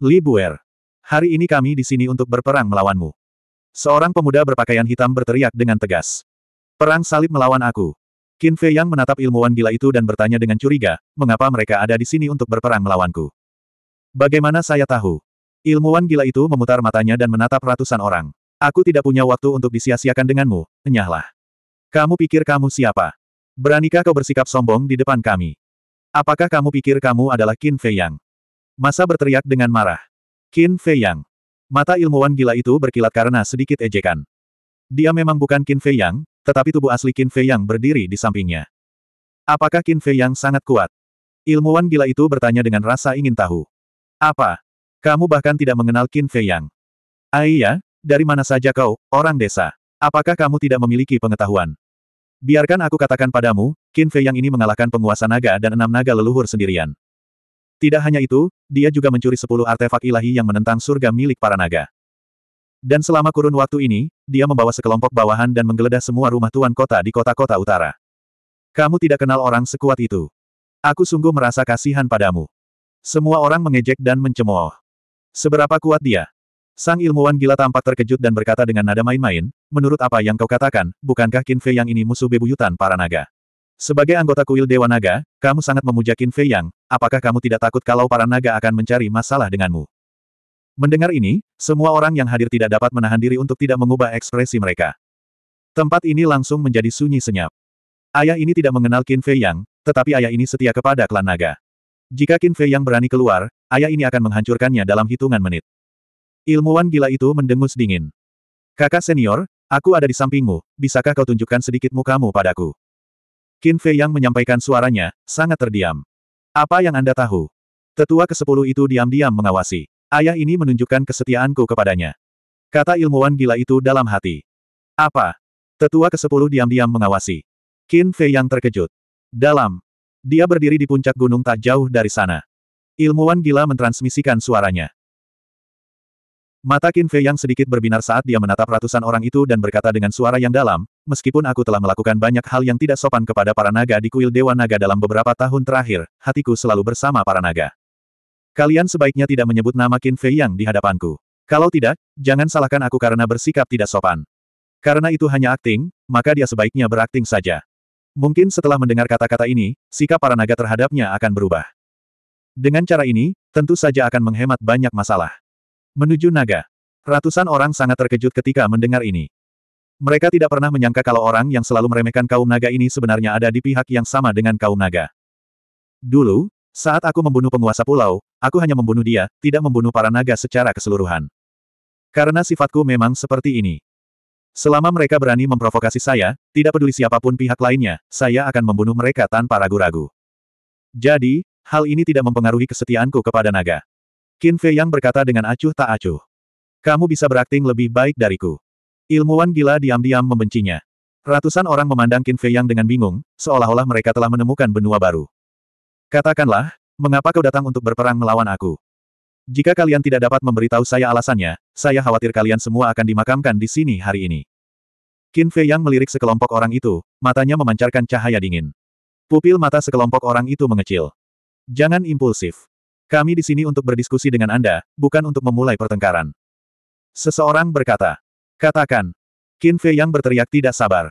[SPEAKER 1] Li Buer. Hari ini kami di sini untuk berperang melawanmu. Seorang pemuda berpakaian hitam berteriak dengan tegas. Perang salib melawan aku. Qin Fei yang menatap ilmuwan gila itu dan bertanya dengan curiga, mengapa mereka ada di sini untuk berperang melawanku? Bagaimana saya tahu? Ilmuwan gila itu memutar matanya dan menatap ratusan orang. Aku tidak punya waktu untuk disia-siakan denganmu, enyahlah. Kamu pikir kamu siapa? Beranikah kau bersikap sombong di depan kami? Apakah kamu pikir kamu adalah Qin Fei Yang? Masa berteriak dengan marah. Qin Fei Yang. Mata ilmuwan gila itu berkilat karena sedikit ejekan. Dia memang bukan Qin Fei Yang, tetapi tubuh asli Qin Fei Yang berdiri di sampingnya. Apakah Qin Fei Yang sangat kuat? Ilmuwan gila itu bertanya dengan rasa ingin tahu. Apa? Kamu bahkan tidak mengenal Qin Fei Yang. Aiyah, ah dari mana saja kau, orang desa? Apakah kamu tidak memiliki pengetahuan? Biarkan aku katakan padamu, Qin Fei Yang ini mengalahkan penguasa naga dan enam naga leluhur sendirian. Tidak hanya itu, dia juga mencuri sepuluh artefak ilahi yang menentang surga milik para naga. Dan selama kurun waktu ini, dia membawa sekelompok bawahan dan menggeledah semua rumah tuan kota di kota-kota utara. Kamu tidak kenal orang sekuat itu. Aku sungguh merasa kasihan padamu. Semua orang mengejek dan mencemooh. Seberapa kuat dia? Sang ilmuwan gila tampak terkejut dan berkata dengan nada main-main, menurut apa yang kau katakan, bukankah Kinfe yang ini musuh bebuyutan para naga? Sebagai anggota kuil Dewa Naga, kamu sangat memuja Qin Fei Yang, apakah kamu tidak takut kalau para naga akan mencari masalah denganmu? Mendengar ini, semua orang yang hadir tidak dapat menahan diri untuk tidak mengubah ekspresi mereka. Tempat ini langsung menjadi sunyi senyap. Ayah ini tidak mengenal Qin Fei Yang, tetapi ayah ini setia kepada klan naga. Jika Qin Fei Yang berani keluar, ayah ini akan menghancurkannya dalam hitungan menit. Ilmuwan gila itu mendengus dingin. Kakak senior, aku ada di sampingmu, bisakah kau tunjukkan sedikit mukamu padaku? Qin Fei yang menyampaikan suaranya, sangat terdiam. Apa yang Anda tahu? Tetua ke-10 itu diam-diam mengawasi. Ayah ini menunjukkan kesetiaanku kepadanya. Kata ilmuwan gila itu dalam hati. Apa? Tetua ke-10 diam-diam mengawasi. Qin Fei yang terkejut. Dalam. Dia berdiri di puncak gunung tak jauh dari sana. Ilmuwan gila mentransmisikan suaranya. Mata Qin Fei yang sedikit berbinar saat dia menatap ratusan orang itu dan berkata dengan suara yang dalam, Meskipun aku telah melakukan banyak hal yang tidak sopan kepada para naga di kuil Dewa Naga dalam beberapa tahun terakhir, hatiku selalu bersama para naga. Kalian sebaiknya tidak menyebut nama Qin Fei Yang di hadapanku. Kalau tidak, jangan salahkan aku karena bersikap tidak sopan. Karena itu hanya akting, maka dia sebaiknya berakting saja. Mungkin setelah mendengar kata-kata ini, sikap para naga terhadapnya akan berubah. Dengan cara ini, tentu saja akan menghemat banyak masalah. Menuju naga. Ratusan orang sangat terkejut ketika mendengar ini. Mereka tidak pernah menyangka kalau orang yang selalu meremehkan kaum naga ini sebenarnya ada di pihak yang sama dengan kaum naga. Dulu, saat aku membunuh penguasa pulau, aku hanya membunuh dia, tidak membunuh para naga secara keseluruhan. Karena sifatku memang seperti ini. Selama mereka berani memprovokasi saya, tidak peduli siapapun pihak lainnya, saya akan membunuh mereka tanpa ragu-ragu. Jadi, hal ini tidak mempengaruhi kesetiaanku kepada naga. Qin Fei yang berkata dengan acuh tak acuh. Kamu bisa berakting lebih baik dariku. Ilmuwan gila diam-diam membencinya. Ratusan orang memandang Qin Fei Yang dengan bingung, seolah-olah mereka telah menemukan benua baru. Katakanlah, mengapa kau datang untuk berperang melawan aku? Jika kalian tidak dapat memberitahu saya alasannya, saya khawatir kalian semua akan dimakamkan di sini hari ini. Qin Fei Yang melirik sekelompok orang itu, matanya memancarkan cahaya dingin. Pupil mata sekelompok orang itu mengecil. Jangan impulsif. Kami di sini untuk berdiskusi dengan Anda, bukan untuk memulai pertengkaran. Seseorang berkata, Katakan. Qin Fei yang berteriak tidak sabar.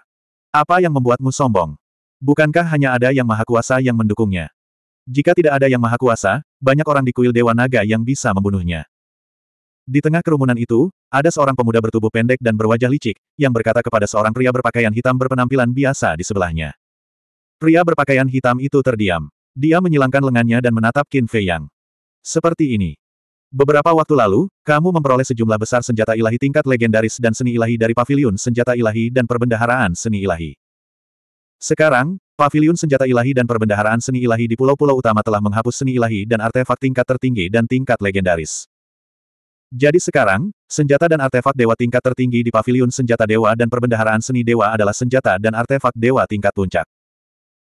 [SPEAKER 1] Apa yang membuatmu sombong? Bukankah hanya ada yang maha kuasa yang mendukungnya? Jika tidak ada yang maha kuasa, banyak orang di kuil Dewa Naga yang bisa membunuhnya. Di tengah kerumunan itu, ada seorang pemuda bertubuh pendek dan berwajah licik, yang berkata kepada seorang pria berpakaian hitam berpenampilan biasa di sebelahnya. Pria berpakaian hitam itu terdiam. Dia menyilangkan lengannya dan menatap Qin Fei Yang. Seperti ini. Beberapa waktu lalu, kamu memperoleh sejumlah besar senjata ilahi tingkat legendaris dan seni ilahi dari pavilion senjata ilahi dan perbendaharaan seni ilahi. Sekarang, pavilion senjata ilahi dan perbendaharaan seni ilahi di pulau-pulau utama telah menghapus seni ilahi dan artefak tingkat tertinggi dan tingkat legendaris. Jadi sekarang, senjata dan artefak dewa tingkat tertinggi di pavilion senjata dewa dan perbendaharaan seni dewa adalah senjata dan artefak dewa tingkat puncak.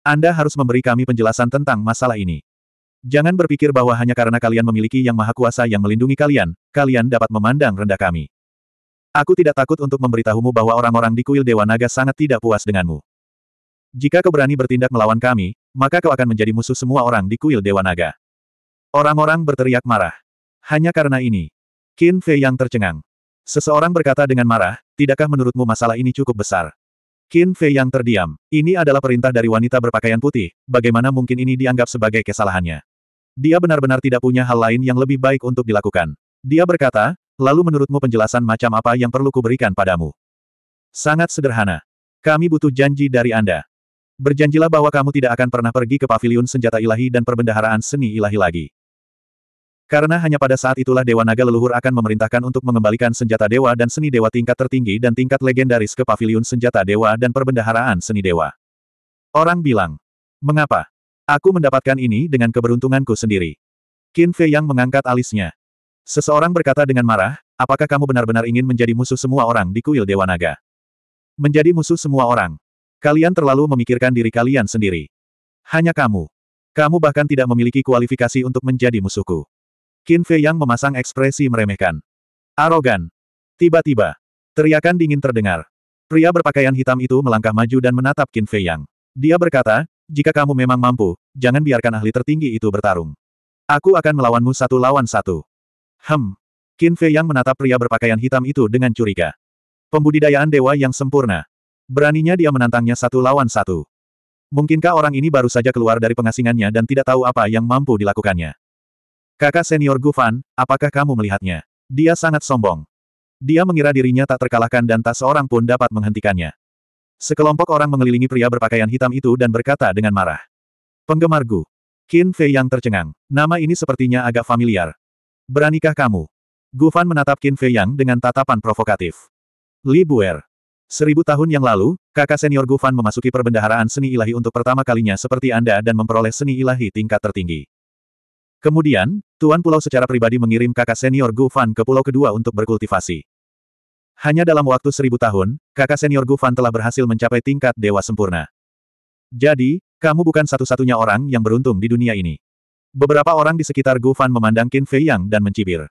[SPEAKER 1] Anda harus memberi kami penjelasan tentang masalah ini. Jangan berpikir bahwa hanya karena kalian memiliki yang maha kuasa yang melindungi kalian, kalian dapat memandang rendah kami. Aku tidak takut untuk memberitahumu bahwa orang-orang di kuil Dewa Naga sangat tidak puas denganmu. Jika kau berani bertindak melawan kami, maka kau akan menjadi musuh semua orang di kuil Dewa Naga. Orang-orang berteriak marah. Hanya karena ini. Qin Fei yang tercengang. Seseorang berkata dengan marah, tidakkah menurutmu masalah ini cukup besar? Qin Fei yang terdiam. Ini adalah perintah dari wanita berpakaian putih, bagaimana mungkin ini dianggap sebagai kesalahannya? Dia benar-benar tidak punya hal lain yang lebih baik untuk dilakukan. Dia berkata, lalu menurutmu penjelasan macam apa yang perlu kuberikan padamu? Sangat sederhana. Kami butuh janji dari Anda. Berjanjilah bahwa kamu tidak akan pernah pergi ke paviliun senjata ilahi dan perbendaharaan seni ilahi lagi. Karena hanya pada saat itulah Dewa Naga Leluhur akan memerintahkan untuk mengembalikan senjata dewa dan seni dewa tingkat tertinggi dan tingkat legendaris ke paviliun senjata dewa dan perbendaharaan seni dewa. Orang bilang, mengapa? Aku mendapatkan ini dengan keberuntunganku sendiri. Qin Fei Yang mengangkat alisnya. Seseorang berkata dengan marah, apakah kamu benar-benar ingin menjadi musuh semua orang di kuil Dewa Naga? Menjadi musuh semua orang. Kalian terlalu memikirkan diri kalian sendiri. Hanya kamu. Kamu bahkan tidak memiliki kualifikasi untuk menjadi musuhku. Qin Fei Yang memasang ekspresi meremehkan. Arogan. Tiba-tiba. Teriakan dingin terdengar. Pria berpakaian hitam itu melangkah maju dan menatap Qin Fei Yang. Dia berkata, jika kamu memang mampu, jangan biarkan ahli tertinggi itu bertarung. Aku akan melawanmu satu lawan satu. Hem. Qin Fei yang menatap pria berpakaian hitam itu dengan curiga. Pembudidayaan dewa yang sempurna. Beraninya dia menantangnya satu lawan satu. Mungkinkah orang ini baru saja keluar dari pengasingannya dan tidak tahu apa yang mampu dilakukannya? Kakak senior Gu Fan, apakah kamu melihatnya? Dia sangat sombong. Dia mengira dirinya tak terkalahkan dan tak seorang pun dapat menghentikannya. Sekelompok orang mengelilingi pria berpakaian hitam itu dan berkata dengan marah. Penggemar Gu. Qin Fei yang tercengang. Nama ini sepertinya agak familiar. Beranikah kamu? Gu Fan menatap Qin Fei Yang dengan tatapan provokatif. Li Buer. Seribu tahun yang lalu, kakak senior Gu Fan memasuki perbendaharaan seni ilahi untuk pertama kalinya seperti Anda dan memperoleh seni ilahi tingkat tertinggi. Kemudian, Tuan Pulau secara pribadi mengirim kakak senior Gu Fan ke pulau kedua untuk berkultivasi. Hanya dalam waktu seribu tahun, kakak senior Gu Fan telah berhasil mencapai tingkat dewa sempurna. Jadi, kamu bukan satu-satunya orang yang beruntung di dunia ini. Beberapa orang di sekitar Gu Fan memandang Qin Fei Yang dan mencibir.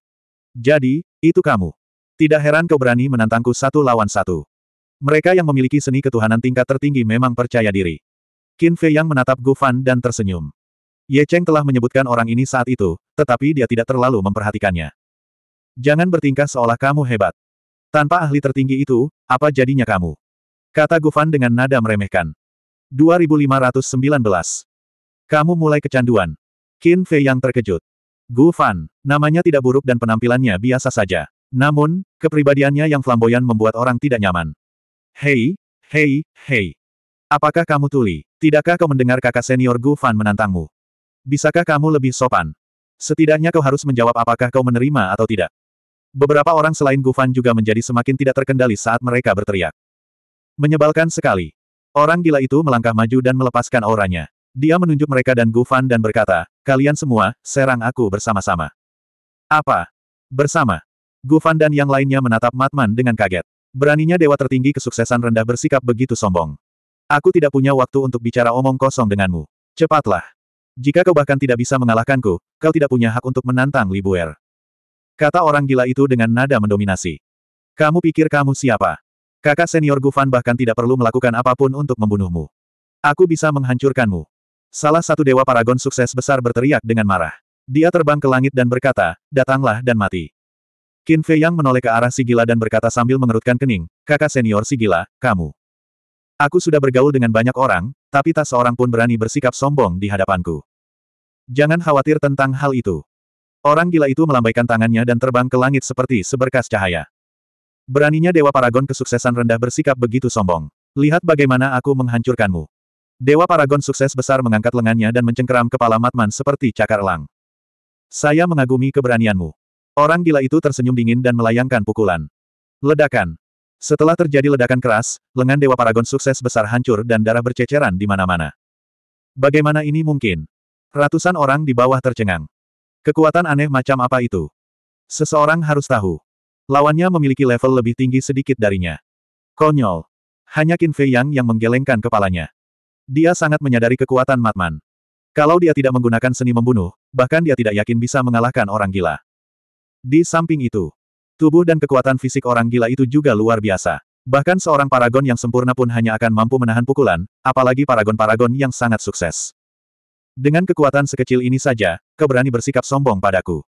[SPEAKER 1] Jadi, itu kamu. Tidak heran kau berani menantangku satu lawan satu. Mereka yang memiliki seni ketuhanan tingkat tertinggi memang percaya diri. Qin Fei Yang menatap Gu Fan dan tersenyum. Ye Cheng telah menyebutkan orang ini saat itu, tetapi dia tidak terlalu memperhatikannya. Jangan bertingkah seolah kamu hebat. Tanpa ahli tertinggi itu, apa jadinya kamu? Kata Gufan dengan nada meremehkan. 2519. Kamu mulai kecanduan. Qin Fei yang terkejut. Gu Fan, namanya tidak buruk dan penampilannya biasa saja. Namun, kepribadiannya yang flamboyan membuat orang tidak nyaman. Hei, hei, hei. Apakah kamu tuli? Tidakkah kau mendengar kakak senior Gu Fan menantangmu? Bisakah kamu lebih sopan? Setidaknya kau harus menjawab apakah kau menerima atau tidak. Beberapa orang selain Gufan juga menjadi semakin tidak terkendali saat mereka berteriak. Menyebalkan sekali. Orang gila itu melangkah maju dan melepaskan auranya. Dia menunjuk mereka dan Gufan dan berkata, kalian semua, serang aku bersama-sama. Apa? Bersama. Gufan dan yang lainnya menatap Matman dengan kaget. Beraninya dewa tertinggi kesuksesan rendah bersikap begitu sombong. Aku tidak punya waktu untuk bicara omong kosong denganmu. Cepatlah. Jika kau bahkan tidak bisa mengalahkanku, kau tidak punya hak untuk menantang Libuer. Kata orang gila itu dengan nada mendominasi. Kamu pikir kamu siapa? Kakak senior Gufan bahkan tidak perlu melakukan apapun untuk membunuhmu. Aku bisa menghancurkanmu. Salah satu dewa paragon sukses besar berteriak dengan marah. Dia terbang ke langit dan berkata, datanglah dan mati. Qin Fei Yang menoleh ke arah si gila dan berkata sambil mengerutkan kening, kakak senior si gila, kamu. Aku sudah bergaul dengan banyak orang, tapi tak seorang pun berani bersikap sombong di hadapanku. Jangan khawatir tentang hal itu. Orang gila itu melambaikan tangannya dan terbang ke langit seperti seberkas cahaya. Beraninya Dewa Paragon kesuksesan rendah bersikap begitu sombong. Lihat bagaimana aku menghancurkanmu. Dewa Paragon sukses besar mengangkat lengannya dan mencengkeram kepala Matman seperti cakar elang. Saya mengagumi keberanianmu. Orang gila itu tersenyum dingin dan melayangkan pukulan. Ledakan. Setelah terjadi ledakan keras, lengan Dewa Paragon sukses besar hancur dan darah berceceran di mana-mana. Bagaimana ini mungkin? Ratusan orang di bawah tercengang. Kekuatan aneh macam apa itu? Seseorang harus tahu. Lawannya memiliki level lebih tinggi sedikit darinya. Konyol. Hanya Qin Fei Yang yang menggelengkan kepalanya. Dia sangat menyadari kekuatan Matman. Kalau dia tidak menggunakan seni membunuh, bahkan dia tidak yakin bisa mengalahkan orang gila. Di samping itu, tubuh dan kekuatan fisik orang gila itu juga luar biasa. Bahkan seorang paragon yang sempurna pun hanya akan mampu menahan pukulan, apalagi paragon-paragon yang sangat sukses. Dengan kekuatan sekecil ini saja, kau berani bersikap sombong padaku.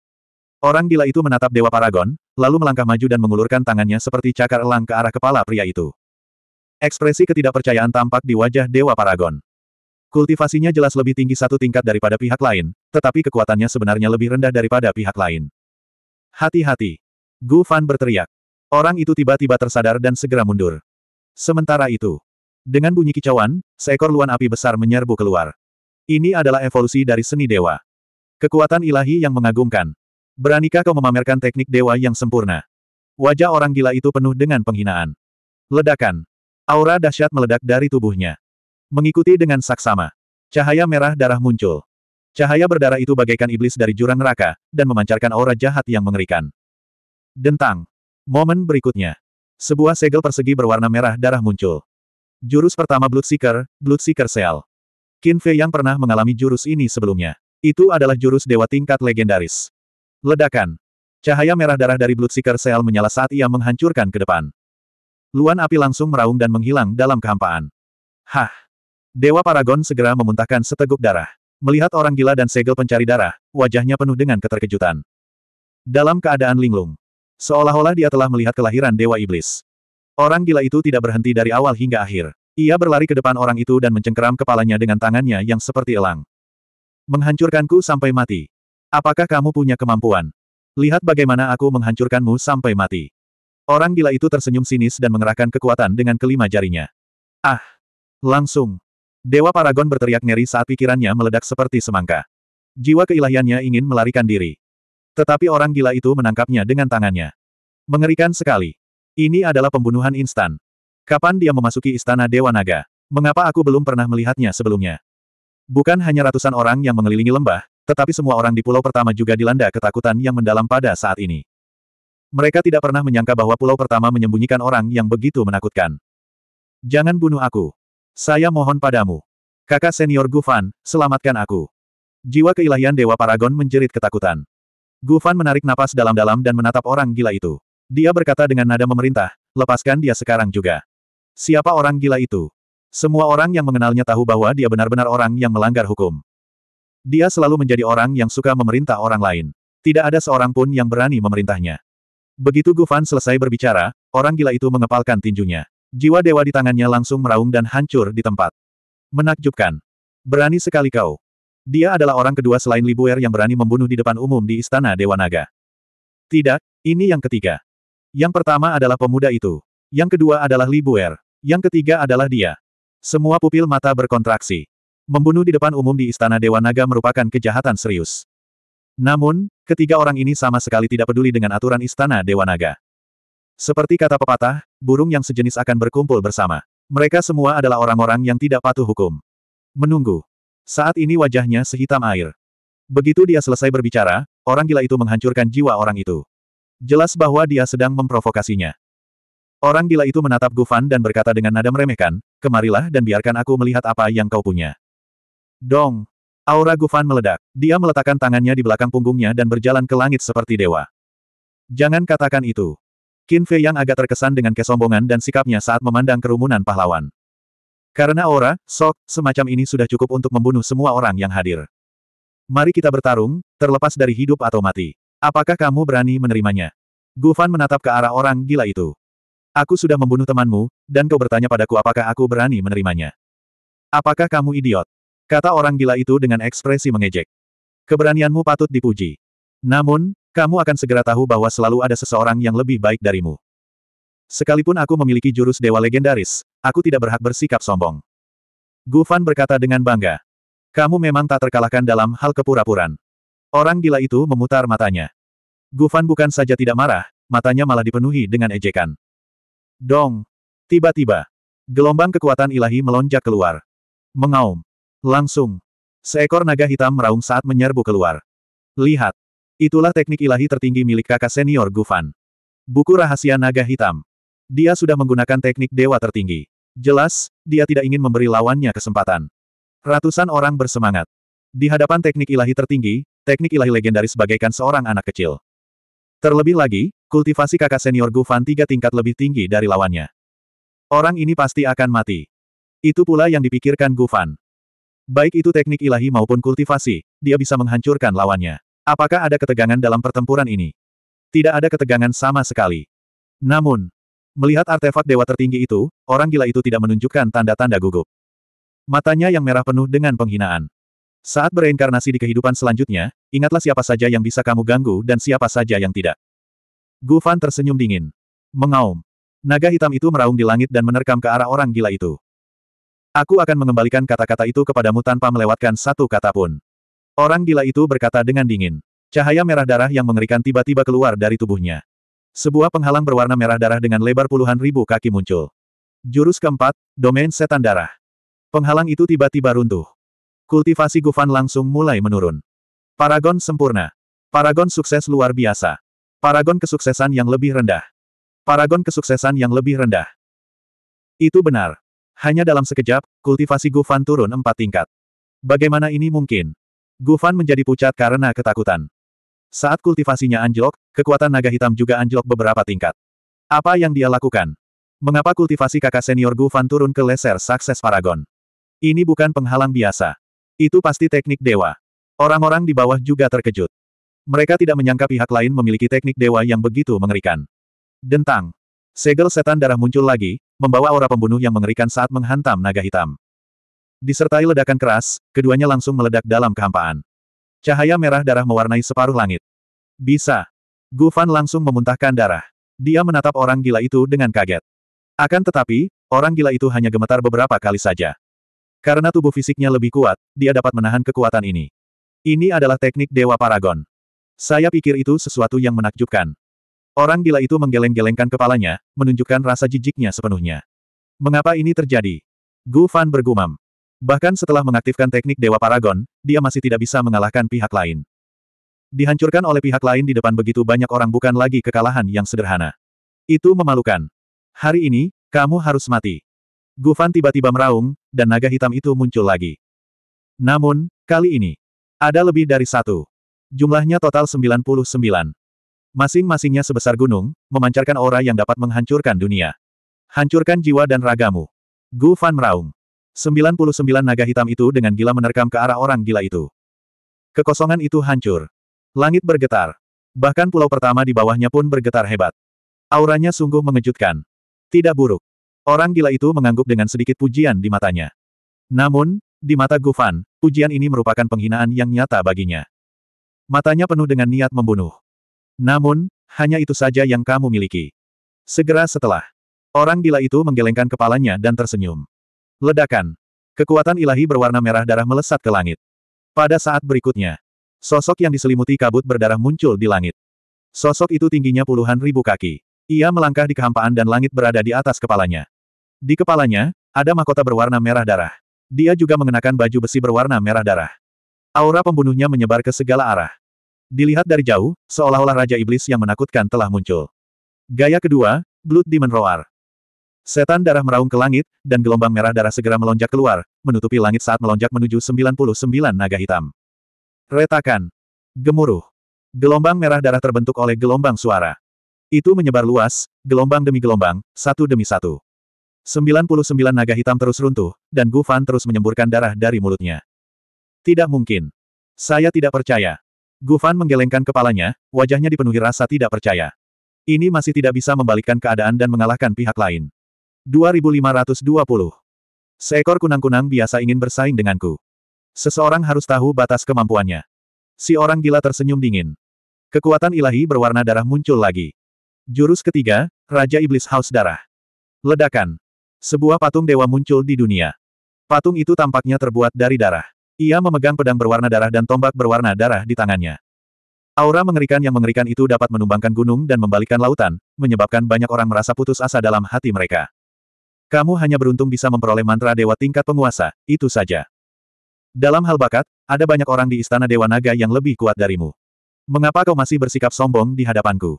[SPEAKER 1] Orang gila itu menatap Dewa Paragon, lalu melangkah maju dan mengulurkan tangannya seperti cakar elang ke arah kepala pria itu. Ekspresi ketidakpercayaan tampak di wajah Dewa Paragon. Kultivasinya jelas lebih tinggi satu tingkat daripada pihak lain, tetapi kekuatannya sebenarnya lebih rendah daripada pihak lain. Hati-hati! Gu Fan berteriak. Orang itu tiba-tiba tersadar dan segera mundur. Sementara itu, dengan bunyi kicauan, seekor luan api besar menyerbu keluar. Ini adalah evolusi dari seni dewa. Kekuatan ilahi yang mengagumkan. Beranikah kau memamerkan teknik dewa yang sempurna? Wajah orang gila itu penuh dengan penghinaan. Ledakan. Aura dahsyat meledak dari tubuhnya. Mengikuti dengan saksama. Cahaya merah darah muncul. Cahaya berdarah itu bagaikan iblis dari jurang neraka, dan memancarkan aura jahat yang mengerikan. Dentang. Momen berikutnya. Sebuah segel persegi berwarna merah darah muncul. Jurus pertama Bloodseeker, Bloodseeker Seal. Qin Fei yang pernah mengalami jurus ini sebelumnya. Itu adalah jurus dewa tingkat legendaris. Ledakan. Cahaya merah darah dari Bloodseeker Seal menyala saat ia menghancurkan ke depan. Luan api langsung meraung dan menghilang dalam kehampaan. Hah! Dewa Paragon segera memuntahkan seteguk darah. Melihat orang gila dan segel pencari darah, wajahnya penuh dengan keterkejutan. Dalam keadaan linglung. Seolah-olah dia telah melihat kelahiran Dewa Iblis. Orang gila itu tidak berhenti dari awal hingga akhir. Ia berlari ke depan orang itu dan mencengkeram kepalanya dengan tangannya yang seperti elang. Menghancurkanku sampai mati. Apakah kamu punya kemampuan? Lihat bagaimana aku menghancurkanmu sampai mati. Orang gila itu tersenyum sinis dan mengerahkan kekuatan dengan kelima jarinya. Ah! Langsung! Dewa Paragon berteriak ngeri saat pikirannya meledak seperti semangka. Jiwa keilahiannya ingin melarikan diri. Tetapi orang gila itu menangkapnya dengan tangannya. Mengerikan sekali. Ini adalah pembunuhan instan. Kapan dia memasuki istana Dewa Naga? Mengapa aku belum pernah melihatnya sebelumnya? Bukan hanya ratusan orang yang mengelilingi lembah, tetapi semua orang di pulau pertama juga dilanda ketakutan yang mendalam pada saat ini. Mereka tidak pernah menyangka bahwa pulau pertama menyembunyikan orang yang begitu menakutkan. Jangan bunuh aku. Saya mohon padamu. Kakak senior Gufan, selamatkan aku. Jiwa keilahian Dewa Paragon menjerit ketakutan. Gufan menarik napas dalam-dalam dan menatap orang gila itu. Dia berkata dengan nada memerintah, lepaskan dia sekarang juga. Siapa orang gila itu? Semua orang yang mengenalnya tahu bahwa dia benar-benar orang yang melanggar hukum. Dia selalu menjadi orang yang suka memerintah orang lain. Tidak ada seorang pun yang berani memerintahnya. Begitu Gu Fan selesai berbicara, orang gila itu mengepalkan tinjunya. Jiwa dewa di tangannya langsung meraung dan hancur di tempat. Menakjubkan. Berani sekali kau. Dia adalah orang kedua selain Libuer yang berani membunuh di depan umum di Istana Dewa Naga. Tidak, ini yang ketiga. Yang pertama adalah pemuda itu. Yang kedua adalah Libuer. Yang ketiga adalah dia. Semua pupil mata berkontraksi. Membunuh di depan umum di Istana Dewa Naga merupakan kejahatan serius. Namun, ketiga orang ini sama sekali tidak peduli dengan aturan Istana Dewa Naga. Seperti kata pepatah, burung yang sejenis akan berkumpul bersama. Mereka semua adalah orang-orang yang tidak patuh hukum. Menunggu. Saat ini wajahnya sehitam air. Begitu dia selesai berbicara, orang gila itu menghancurkan jiwa orang itu. Jelas bahwa dia sedang memprovokasinya. Orang gila itu menatap Gufan dan berkata dengan nada meremehkan, kemarilah dan biarkan aku melihat apa yang kau punya. Dong! Aura Gufan meledak. Dia meletakkan tangannya di belakang punggungnya dan berjalan ke langit seperti dewa. Jangan katakan itu. Qin Fei yang agak terkesan dengan kesombongan dan sikapnya saat memandang kerumunan pahlawan. Karena aura, sok, semacam ini sudah cukup untuk membunuh semua orang yang hadir. Mari kita bertarung, terlepas dari hidup atau mati. Apakah kamu berani menerimanya? Gufan menatap ke arah orang gila itu. Aku sudah membunuh temanmu, dan kau bertanya padaku apakah aku berani menerimanya. Apakah kamu idiot? Kata orang gila itu dengan ekspresi mengejek. Keberanianmu patut dipuji. Namun, kamu akan segera tahu bahwa selalu ada seseorang yang lebih baik darimu. Sekalipun aku memiliki jurus dewa legendaris, aku tidak berhak bersikap sombong. Gufan berkata dengan bangga. Kamu memang tak terkalahkan dalam hal kepura-puran. Orang gila itu memutar matanya. Gufan bukan saja tidak marah, matanya malah dipenuhi dengan ejekan. Dong! Tiba-tiba, gelombang kekuatan ilahi melonjak keluar. Mengaum. Langsung. Seekor naga hitam meraung saat menyerbu keluar. Lihat. Itulah teknik ilahi tertinggi milik kakak senior Gufan. Buku rahasia naga hitam. Dia sudah menggunakan teknik dewa tertinggi. Jelas, dia tidak ingin memberi lawannya kesempatan. Ratusan orang bersemangat. Di hadapan teknik ilahi tertinggi, teknik ilahi legendaris bagaikan seorang anak kecil. Terlebih lagi, Kultivasi kakak senior Gu Fan tiga tingkat lebih tinggi dari lawannya. Orang ini pasti akan mati. Itu pula yang dipikirkan Gu Fan. Baik itu teknik ilahi maupun kultivasi, dia bisa menghancurkan lawannya. Apakah ada ketegangan dalam pertempuran ini? Tidak ada ketegangan sama sekali. Namun, melihat artefak dewa tertinggi itu, orang gila itu tidak menunjukkan tanda-tanda gugup. Matanya yang merah penuh dengan penghinaan. Saat bereinkarnasi di kehidupan selanjutnya, ingatlah siapa saja yang bisa kamu ganggu dan siapa saja yang tidak. Gu Fan tersenyum dingin. Mengaum. Naga hitam itu meraung di langit dan menerkam ke arah orang gila itu. Aku akan mengembalikan kata-kata itu kepadamu tanpa melewatkan satu kata pun. Orang gila itu berkata dengan dingin. Cahaya merah darah yang mengerikan tiba-tiba keluar dari tubuhnya. Sebuah penghalang berwarna merah darah dengan lebar puluhan ribu kaki muncul. Jurus keempat, Domain Setan Darah. Penghalang itu tiba-tiba runtuh. Kultivasi Gufan langsung mulai menurun. Paragon sempurna. Paragon sukses luar biasa. Paragon kesuksesan yang lebih rendah. Paragon kesuksesan yang lebih rendah. Itu benar. Hanya dalam sekejap, kultivasi Gufan turun empat tingkat. Bagaimana ini mungkin? Gufan menjadi pucat karena ketakutan. Saat kultivasinya anjlok, kekuatan naga hitam juga anjlok beberapa tingkat. Apa yang dia lakukan? Mengapa kultivasi kakak senior Gufan turun ke leser sukses Paragon? Ini bukan penghalang biasa. Itu pasti teknik dewa. Orang-orang di bawah juga terkejut. Mereka tidak menyangka pihak lain memiliki teknik dewa yang begitu mengerikan. Dentang. Segel setan darah muncul lagi, membawa aura pembunuh yang mengerikan saat menghantam naga hitam. Disertai ledakan keras, keduanya langsung meledak dalam kehampaan. Cahaya merah darah mewarnai separuh langit. Bisa. Gu Fan langsung memuntahkan darah. Dia menatap orang gila itu dengan kaget. Akan tetapi, orang gila itu hanya gemetar beberapa kali saja. Karena tubuh fisiknya lebih kuat, dia dapat menahan kekuatan ini. Ini adalah teknik Dewa Paragon. Saya pikir itu sesuatu yang menakjubkan. Orang gila itu menggeleng-gelengkan kepalanya, menunjukkan rasa jijiknya sepenuhnya. Mengapa ini terjadi? Gu Fan bergumam. Bahkan setelah mengaktifkan teknik Dewa Paragon, dia masih tidak bisa mengalahkan pihak lain. Dihancurkan oleh pihak lain di depan begitu banyak orang bukan lagi kekalahan yang sederhana. Itu memalukan. Hari ini, kamu harus mati. Gu Fan tiba-tiba meraung, dan naga hitam itu muncul lagi. Namun, kali ini, ada lebih dari satu. Jumlahnya total 99. Masing-masingnya sebesar gunung, memancarkan aura yang dapat menghancurkan dunia. Hancurkan jiwa dan ragamu. Gu Fan meraung. 99 naga hitam itu dengan gila menerkam ke arah orang gila itu. Kekosongan itu hancur. Langit bergetar. Bahkan pulau pertama di bawahnya pun bergetar hebat. Auranya sungguh mengejutkan. Tidak buruk. Orang gila itu mengangguk dengan sedikit pujian di matanya. Namun, di mata Gu Fan, pujian ini merupakan penghinaan yang nyata baginya. Matanya penuh dengan niat membunuh. Namun, hanya itu saja yang kamu miliki. Segera setelah, orang gila itu menggelengkan kepalanya dan tersenyum. Ledakan. Kekuatan ilahi berwarna merah darah melesat ke langit. Pada saat berikutnya, sosok yang diselimuti kabut berdarah muncul di langit. Sosok itu tingginya puluhan ribu kaki. Ia melangkah di kehampaan dan langit berada di atas kepalanya. Di kepalanya, ada mahkota berwarna merah darah. Dia juga mengenakan baju besi berwarna merah darah. Aura pembunuhnya menyebar ke segala arah. Dilihat dari jauh, seolah-olah Raja Iblis yang menakutkan telah muncul. Gaya kedua, Blood Demon Roar. Setan darah meraung ke langit, dan gelombang merah darah segera melonjak keluar, menutupi langit saat melonjak menuju 99 naga hitam. Retakan. Gemuruh. Gelombang merah darah terbentuk oleh gelombang suara. Itu menyebar luas, gelombang demi gelombang, satu demi satu. 99 naga hitam terus runtuh, dan Gu Fan terus menyemburkan darah dari mulutnya. Tidak mungkin. Saya tidak percaya. Gufan menggelengkan kepalanya, wajahnya dipenuhi rasa tidak percaya. Ini masih tidak bisa membalikkan keadaan dan mengalahkan pihak lain. 2520. Seekor kunang-kunang biasa ingin bersaing denganku. Seseorang harus tahu batas kemampuannya. Si orang gila tersenyum dingin. Kekuatan ilahi berwarna darah muncul lagi. Jurus ketiga, Raja Iblis Haus Darah. Ledakan. Sebuah patung dewa muncul di dunia. Patung itu tampaknya terbuat dari darah. Ia memegang pedang berwarna darah dan tombak berwarna darah di tangannya. Aura mengerikan yang mengerikan itu dapat menumbangkan gunung dan membalikkan lautan, menyebabkan banyak orang merasa putus asa dalam hati mereka. Kamu hanya beruntung bisa memperoleh mantra dewa tingkat penguasa, itu saja. Dalam hal bakat, ada banyak orang di istana Dewa Naga yang lebih kuat darimu. Mengapa kau masih bersikap sombong di hadapanku?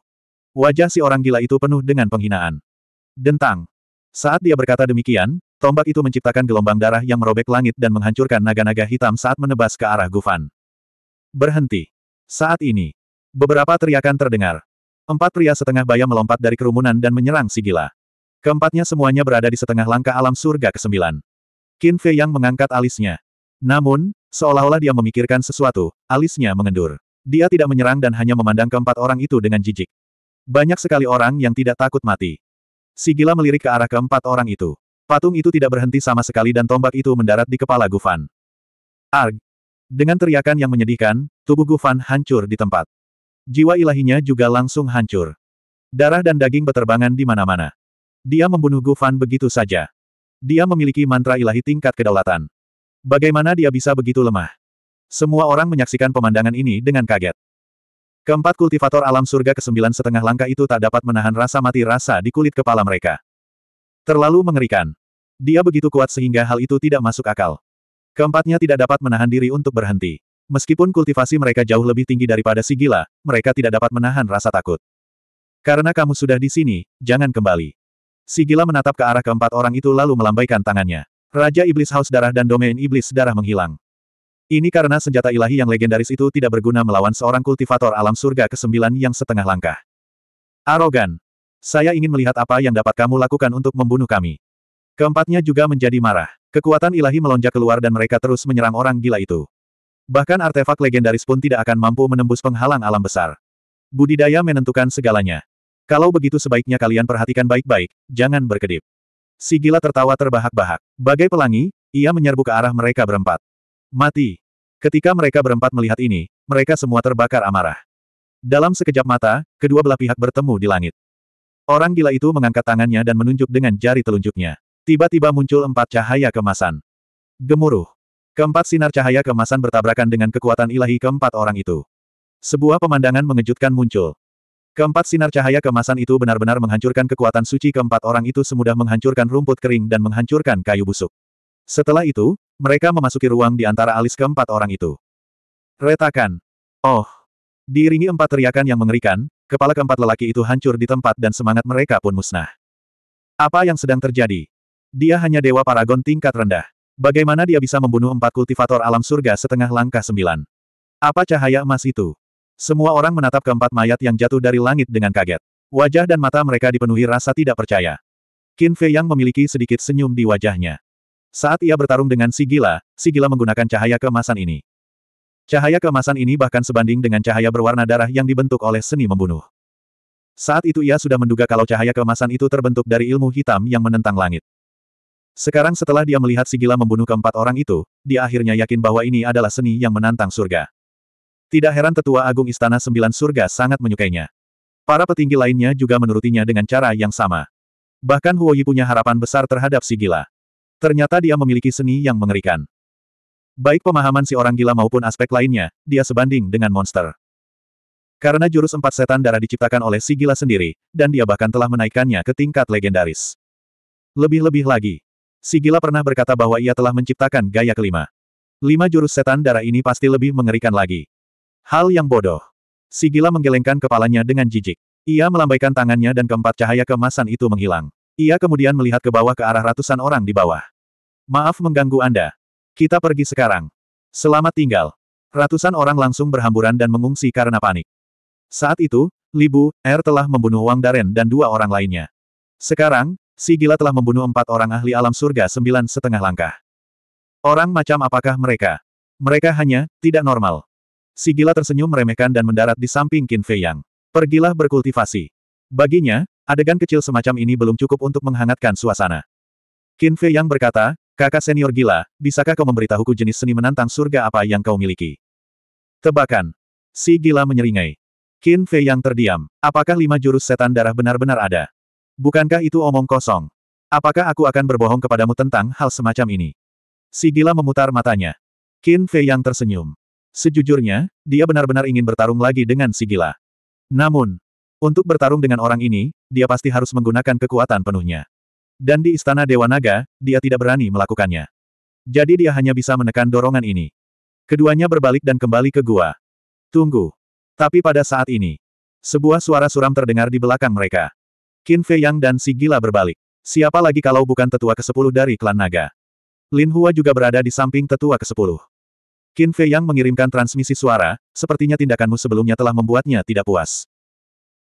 [SPEAKER 1] Wajah si orang gila itu penuh dengan penghinaan. Dentang. Saat dia berkata demikian, tombak itu menciptakan gelombang darah yang merobek langit dan menghancurkan naga-naga hitam saat menebas ke arah Gufan. Berhenti. Saat ini. Beberapa teriakan terdengar. Empat pria setengah baya melompat dari kerumunan dan menyerang si gila. Keempatnya semuanya berada di setengah langkah alam surga ke-9. Qin Fei yang mengangkat alisnya. Namun, seolah-olah dia memikirkan sesuatu, alisnya mengendur. Dia tidak menyerang dan hanya memandang keempat orang itu dengan jijik. Banyak sekali orang yang tidak takut mati. Sigila melirik ke arah keempat orang itu. Patung itu tidak berhenti sama sekali dan tombak itu mendarat di kepala Gufan. Arg! Dengan teriakan yang menyedihkan, tubuh Gufan hancur di tempat. Jiwa ilahinya juga langsung hancur. Darah dan daging beterbangan di mana-mana. Dia membunuh Gufan begitu saja. Dia memiliki mantra ilahi tingkat kedaulatan. Bagaimana dia bisa begitu lemah? Semua orang menyaksikan pemandangan ini dengan kaget. Keempat kultivator alam surga ke kesembilan setengah langkah itu tak dapat menahan rasa mati rasa di kulit kepala mereka. Terlalu mengerikan. Dia begitu kuat sehingga hal itu tidak masuk akal. Keempatnya tidak dapat menahan diri untuk berhenti. Meskipun kultivasi mereka jauh lebih tinggi daripada si gila, mereka tidak dapat menahan rasa takut. Karena kamu sudah di sini, jangan kembali. Si gila menatap ke arah keempat orang itu lalu melambaikan tangannya. Raja Iblis Haus Darah dan Domain Iblis Darah menghilang. Ini karena senjata ilahi yang legendaris itu tidak berguna melawan seorang kultivator alam surga ke-9 yang setengah langkah. Arogan. Saya ingin melihat apa yang dapat kamu lakukan untuk membunuh kami. Keempatnya juga menjadi marah. Kekuatan ilahi melonjak keluar dan mereka terus menyerang orang gila itu. Bahkan artefak legendaris pun tidak akan mampu menembus penghalang alam besar. Budidaya menentukan segalanya. Kalau begitu sebaiknya kalian perhatikan baik-baik, jangan berkedip. Si gila tertawa terbahak-bahak. Bagai pelangi, ia menyerbu ke arah mereka berempat. Mati. Ketika mereka berempat melihat ini, mereka semua terbakar amarah. Dalam sekejap mata, kedua belah pihak bertemu di langit. Orang gila itu mengangkat tangannya dan menunjuk dengan jari telunjuknya. Tiba-tiba muncul empat cahaya kemasan. Gemuruh. Keempat sinar cahaya kemasan bertabrakan dengan kekuatan ilahi keempat orang itu. Sebuah pemandangan mengejutkan muncul. Keempat sinar cahaya kemasan itu benar-benar menghancurkan kekuatan suci keempat orang itu semudah menghancurkan rumput kering dan menghancurkan kayu busuk. Setelah itu, mereka memasuki ruang di antara alis keempat orang itu. Retakan. Oh. Diiringi empat teriakan yang mengerikan, kepala keempat lelaki itu hancur di tempat dan semangat mereka pun musnah. Apa yang sedang terjadi? Dia hanya dewa paragon tingkat rendah. Bagaimana dia bisa membunuh empat kultivator alam surga setengah langkah sembilan? Apa cahaya emas itu? Semua orang menatap keempat mayat yang jatuh dari langit dengan kaget. Wajah dan mata mereka dipenuhi rasa tidak percaya. Qin Fei yang memiliki sedikit senyum di wajahnya. Saat ia bertarung dengan Sigila, Sigila menggunakan cahaya keemasan ini. Cahaya keemasan ini bahkan sebanding dengan cahaya berwarna darah yang dibentuk oleh seni membunuh. Saat itu ia sudah menduga kalau cahaya keemasan itu terbentuk dari ilmu hitam yang menentang langit. Sekarang setelah dia melihat Sigila membunuh keempat orang itu, dia akhirnya yakin bahwa ini adalah seni yang menantang surga. Tidak heran tetua agung istana sembilan surga sangat menyukainya. Para petinggi lainnya juga menurutinya dengan cara yang sama. Bahkan Huoyi punya harapan besar terhadap Sigila. Ternyata dia memiliki seni yang mengerikan. Baik pemahaman si orang gila maupun aspek lainnya, dia sebanding dengan monster. Karena jurus empat setan darah diciptakan oleh si gila sendiri, dan dia bahkan telah menaikkannya ke tingkat legendaris. Lebih-lebih lagi, si gila pernah berkata bahwa ia telah menciptakan gaya kelima. Lima jurus setan darah ini pasti lebih mengerikan lagi. Hal yang bodoh. Si gila menggelengkan kepalanya dengan jijik. Ia melambaikan tangannya dan keempat cahaya kemasan itu menghilang. Ia kemudian melihat ke bawah ke arah ratusan orang di bawah. Maaf mengganggu Anda. Kita pergi sekarang. Selamat tinggal. Ratusan orang langsung berhamburan dan mengungsi karena panik. Saat itu, Libu, Er telah membunuh Wang Daren dan dua orang lainnya. Sekarang, si gila telah membunuh empat orang ahli alam surga sembilan setengah langkah. Orang macam apakah mereka? Mereka hanya, tidak normal. Si gila tersenyum meremehkan dan mendarat di samping Qin Fei Yang. Pergilah berkultivasi. Baginya, Adegan kecil semacam ini belum cukup untuk menghangatkan suasana. Qin Fei yang berkata, kakak senior gila, bisakah kau memberitahuku jenis seni menantang surga apa yang kau miliki? Tebakan. Si gila menyeringai. Qin Fei yang terdiam, apakah lima jurus setan darah benar-benar ada? Bukankah itu omong kosong? Apakah aku akan berbohong kepadamu tentang hal semacam ini? Si gila memutar matanya. Qin Fei yang tersenyum. Sejujurnya, dia benar-benar ingin bertarung lagi dengan si gila. Namun, untuk bertarung dengan orang ini, dia pasti harus menggunakan kekuatan penuhnya. Dan di Istana Dewa Naga, dia tidak berani melakukannya. Jadi dia hanya bisa menekan dorongan ini. Keduanya berbalik dan kembali ke gua. Tunggu. Tapi pada saat ini, sebuah suara suram terdengar di belakang mereka. Qin Fei Yang dan si gila berbalik. Siapa lagi kalau bukan tetua ke-10 dari klan naga? Lin Hua juga berada di samping tetua ke-10. Qin Fei Yang mengirimkan transmisi suara, sepertinya tindakanmu sebelumnya telah membuatnya tidak puas.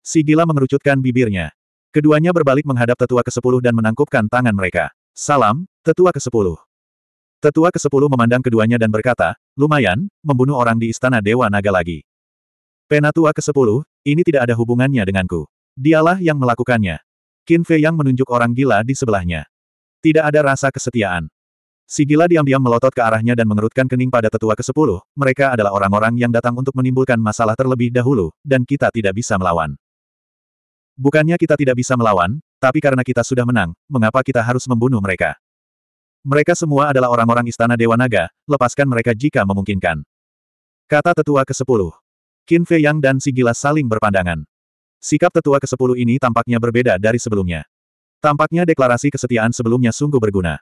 [SPEAKER 1] Si gila mengerucutkan bibirnya. Keduanya berbalik menghadap tetua ke-10 dan menangkupkan tangan mereka. Salam, tetua ke-10. Tetua ke-10 memandang keduanya dan berkata, lumayan, membunuh orang di istana Dewa Naga lagi. Penatua ke-10, ini tidak ada hubungannya denganku. Dialah yang melakukannya. Qin Fei yang menunjuk orang gila di sebelahnya. Tidak ada rasa kesetiaan. Si gila diam-diam melotot ke arahnya dan mengerutkan kening pada tetua ke-10, mereka adalah orang-orang yang datang untuk menimbulkan masalah terlebih dahulu, dan kita tidak bisa melawan. Bukannya kita tidak bisa melawan, tapi karena kita sudah menang, mengapa kita harus membunuh mereka? Mereka semua adalah orang-orang istana Dewa Naga, lepaskan mereka jika memungkinkan. Kata tetua ke-10. Qin Fei Yang dan si Gila saling berpandangan. Sikap tetua ke-10 ini tampaknya berbeda dari sebelumnya. Tampaknya deklarasi kesetiaan sebelumnya sungguh berguna.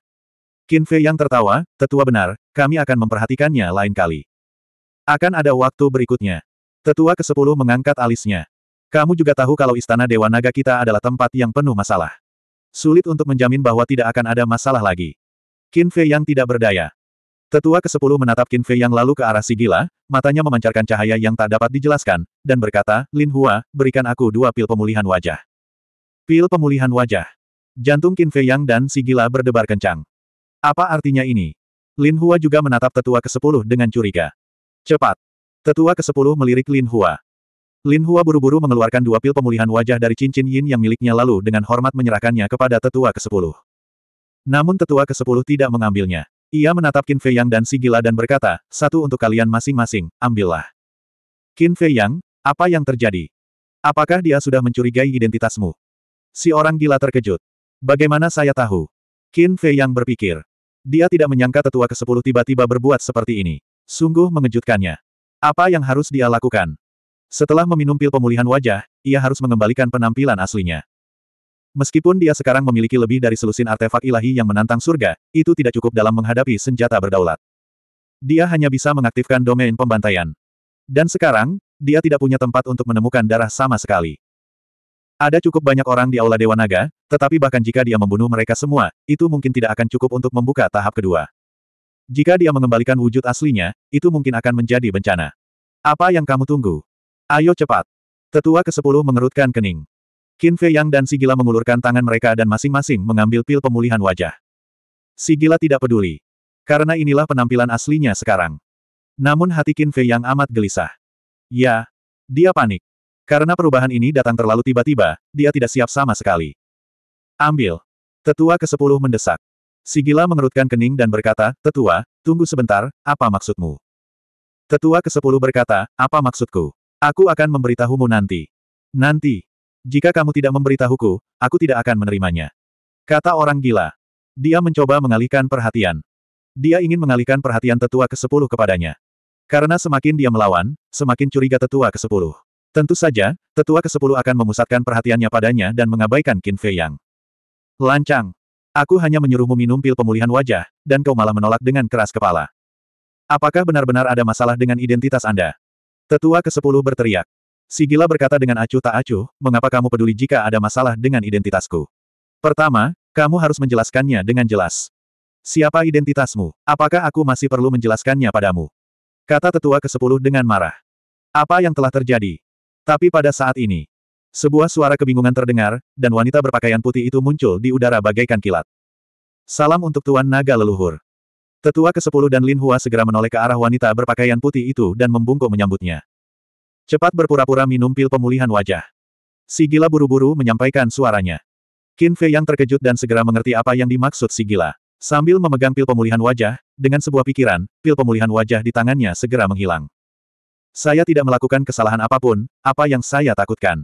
[SPEAKER 1] Qin Fei Yang tertawa, tetua benar, kami akan memperhatikannya lain kali. Akan ada waktu berikutnya. Tetua ke-10 mengangkat alisnya. Kamu juga tahu kalau istana Dewa Naga kita adalah tempat yang penuh masalah. Sulit untuk menjamin bahwa tidak akan ada masalah lagi. Qin Fei yang tidak berdaya. Tetua ke-10 menatap Qin Fei yang lalu ke arah si gila, matanya memancarkan cahaya yang tak dapat dijelaskan, dan berkata, Lin Hua, berikan aku dua pil pemulihan wajah. Pil pemulihan wajah. Jantung Qin Fei yang dan si gila berdebar kencang. Apa artinya ini? Lin Hua juga menatap tetua ke-10 dengan curiga. Cepat. Tetua ke-10 melirik Lin Hua. Lin Hua buru-buru mengeluarkan dua pil pemulihan wajah dari cincin yin yang miliknya lalu dengan hormat menyerahkannya kepada tetua ke-10. Namun tetua ke-10 tidak mengambilnya. Ia menatap Qin Fei Yang dan si gila dan berkata, satu untuk kalian masing-masing, ambillah. Qin Fei Yang, apa yang terjadi? Apakah dia sudah mencurigai identitasmu? Si orang gila terkejut. Bagaimana saya tahu? Qin Fei Yang berpikir. Dia tidak menyangka tetua ke-10 tiba-tiba berbuat seperti ini. Sungguh mengejutkannya. Apa yang harus dia lakukan? Setelah meminum pil pemulihan wajah, ia harus mengembalikan penampilan aslinya. Meskipun dia sekarang memiliki lebih dari selusin artefak ilahi yang menantang surga, itu tidak cukup dalam menghadapi senjata berdaulat. Dia hanya bisa mengaktifkan domain pembantaian. Dan sekarang, dia tidak punya tempat untuk menemukan darah sama sekali. Ada cukup banyak orang di Aula Dewa Naga, tetapi bahkan jika dia membunuh mereka semua, itu mungkin tidak akan cukup untuk membuka tahap kedua. Jika dia mengembalikan wujud aslinya, itu mungkin akan menjadi bencana. Apa yang kamu tunggu? Ayo cepat. Tetua ke-10 mengerutkan kening. Qin Fei Yang dan Sigila mengulurkan tangan mereka dan masing-masing mengambil pil pemulihan wajah. Sigila tidak peduli. Karena inilah penampilan aslinya sekarang. Namun hati Qin Fei Yang amat gelisah. Ya, dia panik. Karena perubahan ini datang terlalu tiba-tiba, dia tidak siap sama sekali. Ambil. Tetua ke-10 mendesak. Sigila mengerutkan kening dan berkata, Tetua, tunggu sebentar, apa maksudmu? Tetua ke-10 berkata, apa maksudku? Aku akan memberitahumu nanti. Nanti. Jika kamu tidak memberitahuku, aku tidak akan menerimanya. Kata orang gila. Dia mencoba mengalihkan perhatian. Dia ingin mengalihkan perhatian tetua ke-10 kepadanya. Karena semakin dia melawan, semakin curiga tetua ke-10. Tentu saja, tetua ke-10 akan memusatkan perhatiannya padanya dan mengabaikan Qin Fei Yang. Lancang. Aku hanya menyuruhmu minum pil pemulihan wajah, dan kau malah menolak dengan keras kepala. Apakah benar-benar ada masalah dengan identitas Anda? Tetua ke-10 berteriak. Sigila berkata dengan acuh tak acuh, mengapa kamu peduli jika ada masalah dengan identitasku? Pertama, kamu harus menjelaskannya dengan jelas. Siapa identitasmu? Apakah aku masih perlu menjelaskannya padamu? Kata tetua ke-10 dengan marah. Apa yang telah terjadi? Tapi pada saat ini, sebuah suara kebingungan terdengar, dan wanita berpakaian putih itu muncul di udara bagaikan kilat. Salam untuk Tuan Naga Leluhur. Tetua ke-10 dan Lin Hua segera menoleh ke arah wanita berpakaian putih itu dan membungkuk menyambutnya. Cepat berpura-pura minum pil pemulihan wajah. Si gila buru-buru menyampaikan suaranya. Qin Fei yang terkejut dan segera mengerti apa yang dimaksud si gila. Sambil memegang pil pemulihan wajah, dengan sebuah pikiran, pil pemulihan wajah di tangannya segera menghilang. Saya tidak melakukan kesalahan apapun, apa yang saya takutkan.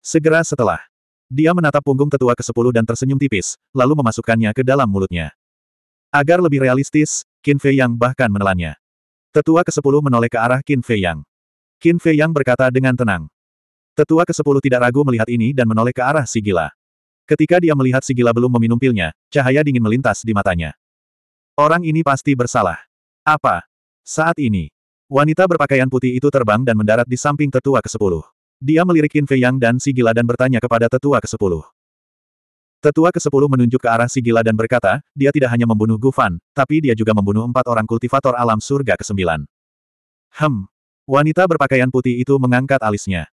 [SPEAKER 1] Segera setelah, dia menatap punggung tetua ke-10 dan tersenyum tipis, lalu memasukkannya ke dalam mulutnya. Agar lebih realistis, Qin Fei Yang bahkan menelannya. Tetua ke-10 menoleh ke arah Qin Fei Yang. Qin Fei Yang berkata dengan tenang. Tetua ke-10 tidak ragu melihat ini dan menoleh ke arah si gila. Ketika dia melihat si gila belum meminum pilnya, cahaya dingin melintas di matanya. Orang ini pasti bersalah. Apa? Saat ini, wanita berpakaian putih itu terbang dan mendarat di samping tetua ke-10. Dia melirik Qin Fei Yang dan si gila dan bertanya kepada tetua ke-10. Tetua ke-10 menunjuk ke arah si gila dan berkata, dia tidak hanya membunuh Gufan, tapi dia juga membunuh empat orang kultivator alam surga ke-9. Hem. Wanita berpakaian putih itu mengangkat alisnya.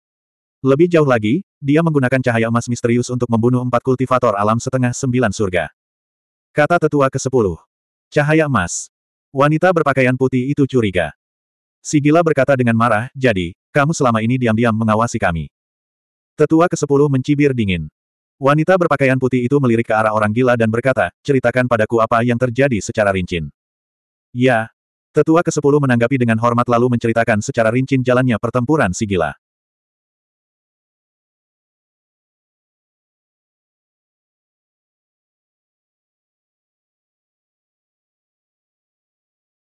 [SPEAKER 1] Lebih jauh lagi, dia menggunakan cahaya emas misterius untuk membunuh empat kultivator alam setengah sembilan surga. Kata tetua ke-10. Cahaya emas. Wanita berpakaian putih itu curiga. Sigila berkata dengan marah, jadi, kamu selama ini diam-diam mengawasi kami. Tetua ke-10 mencibir dingin. Wanita berpakaian putih itu melirik ke arah orang gila dan berkata, ceritakan padaku apa yang terjadi secara rincin. Ya. Tetua ke-10 menanggapi dengan hormat lalu menceritakan secara rincin jalannya pertempuran si gila.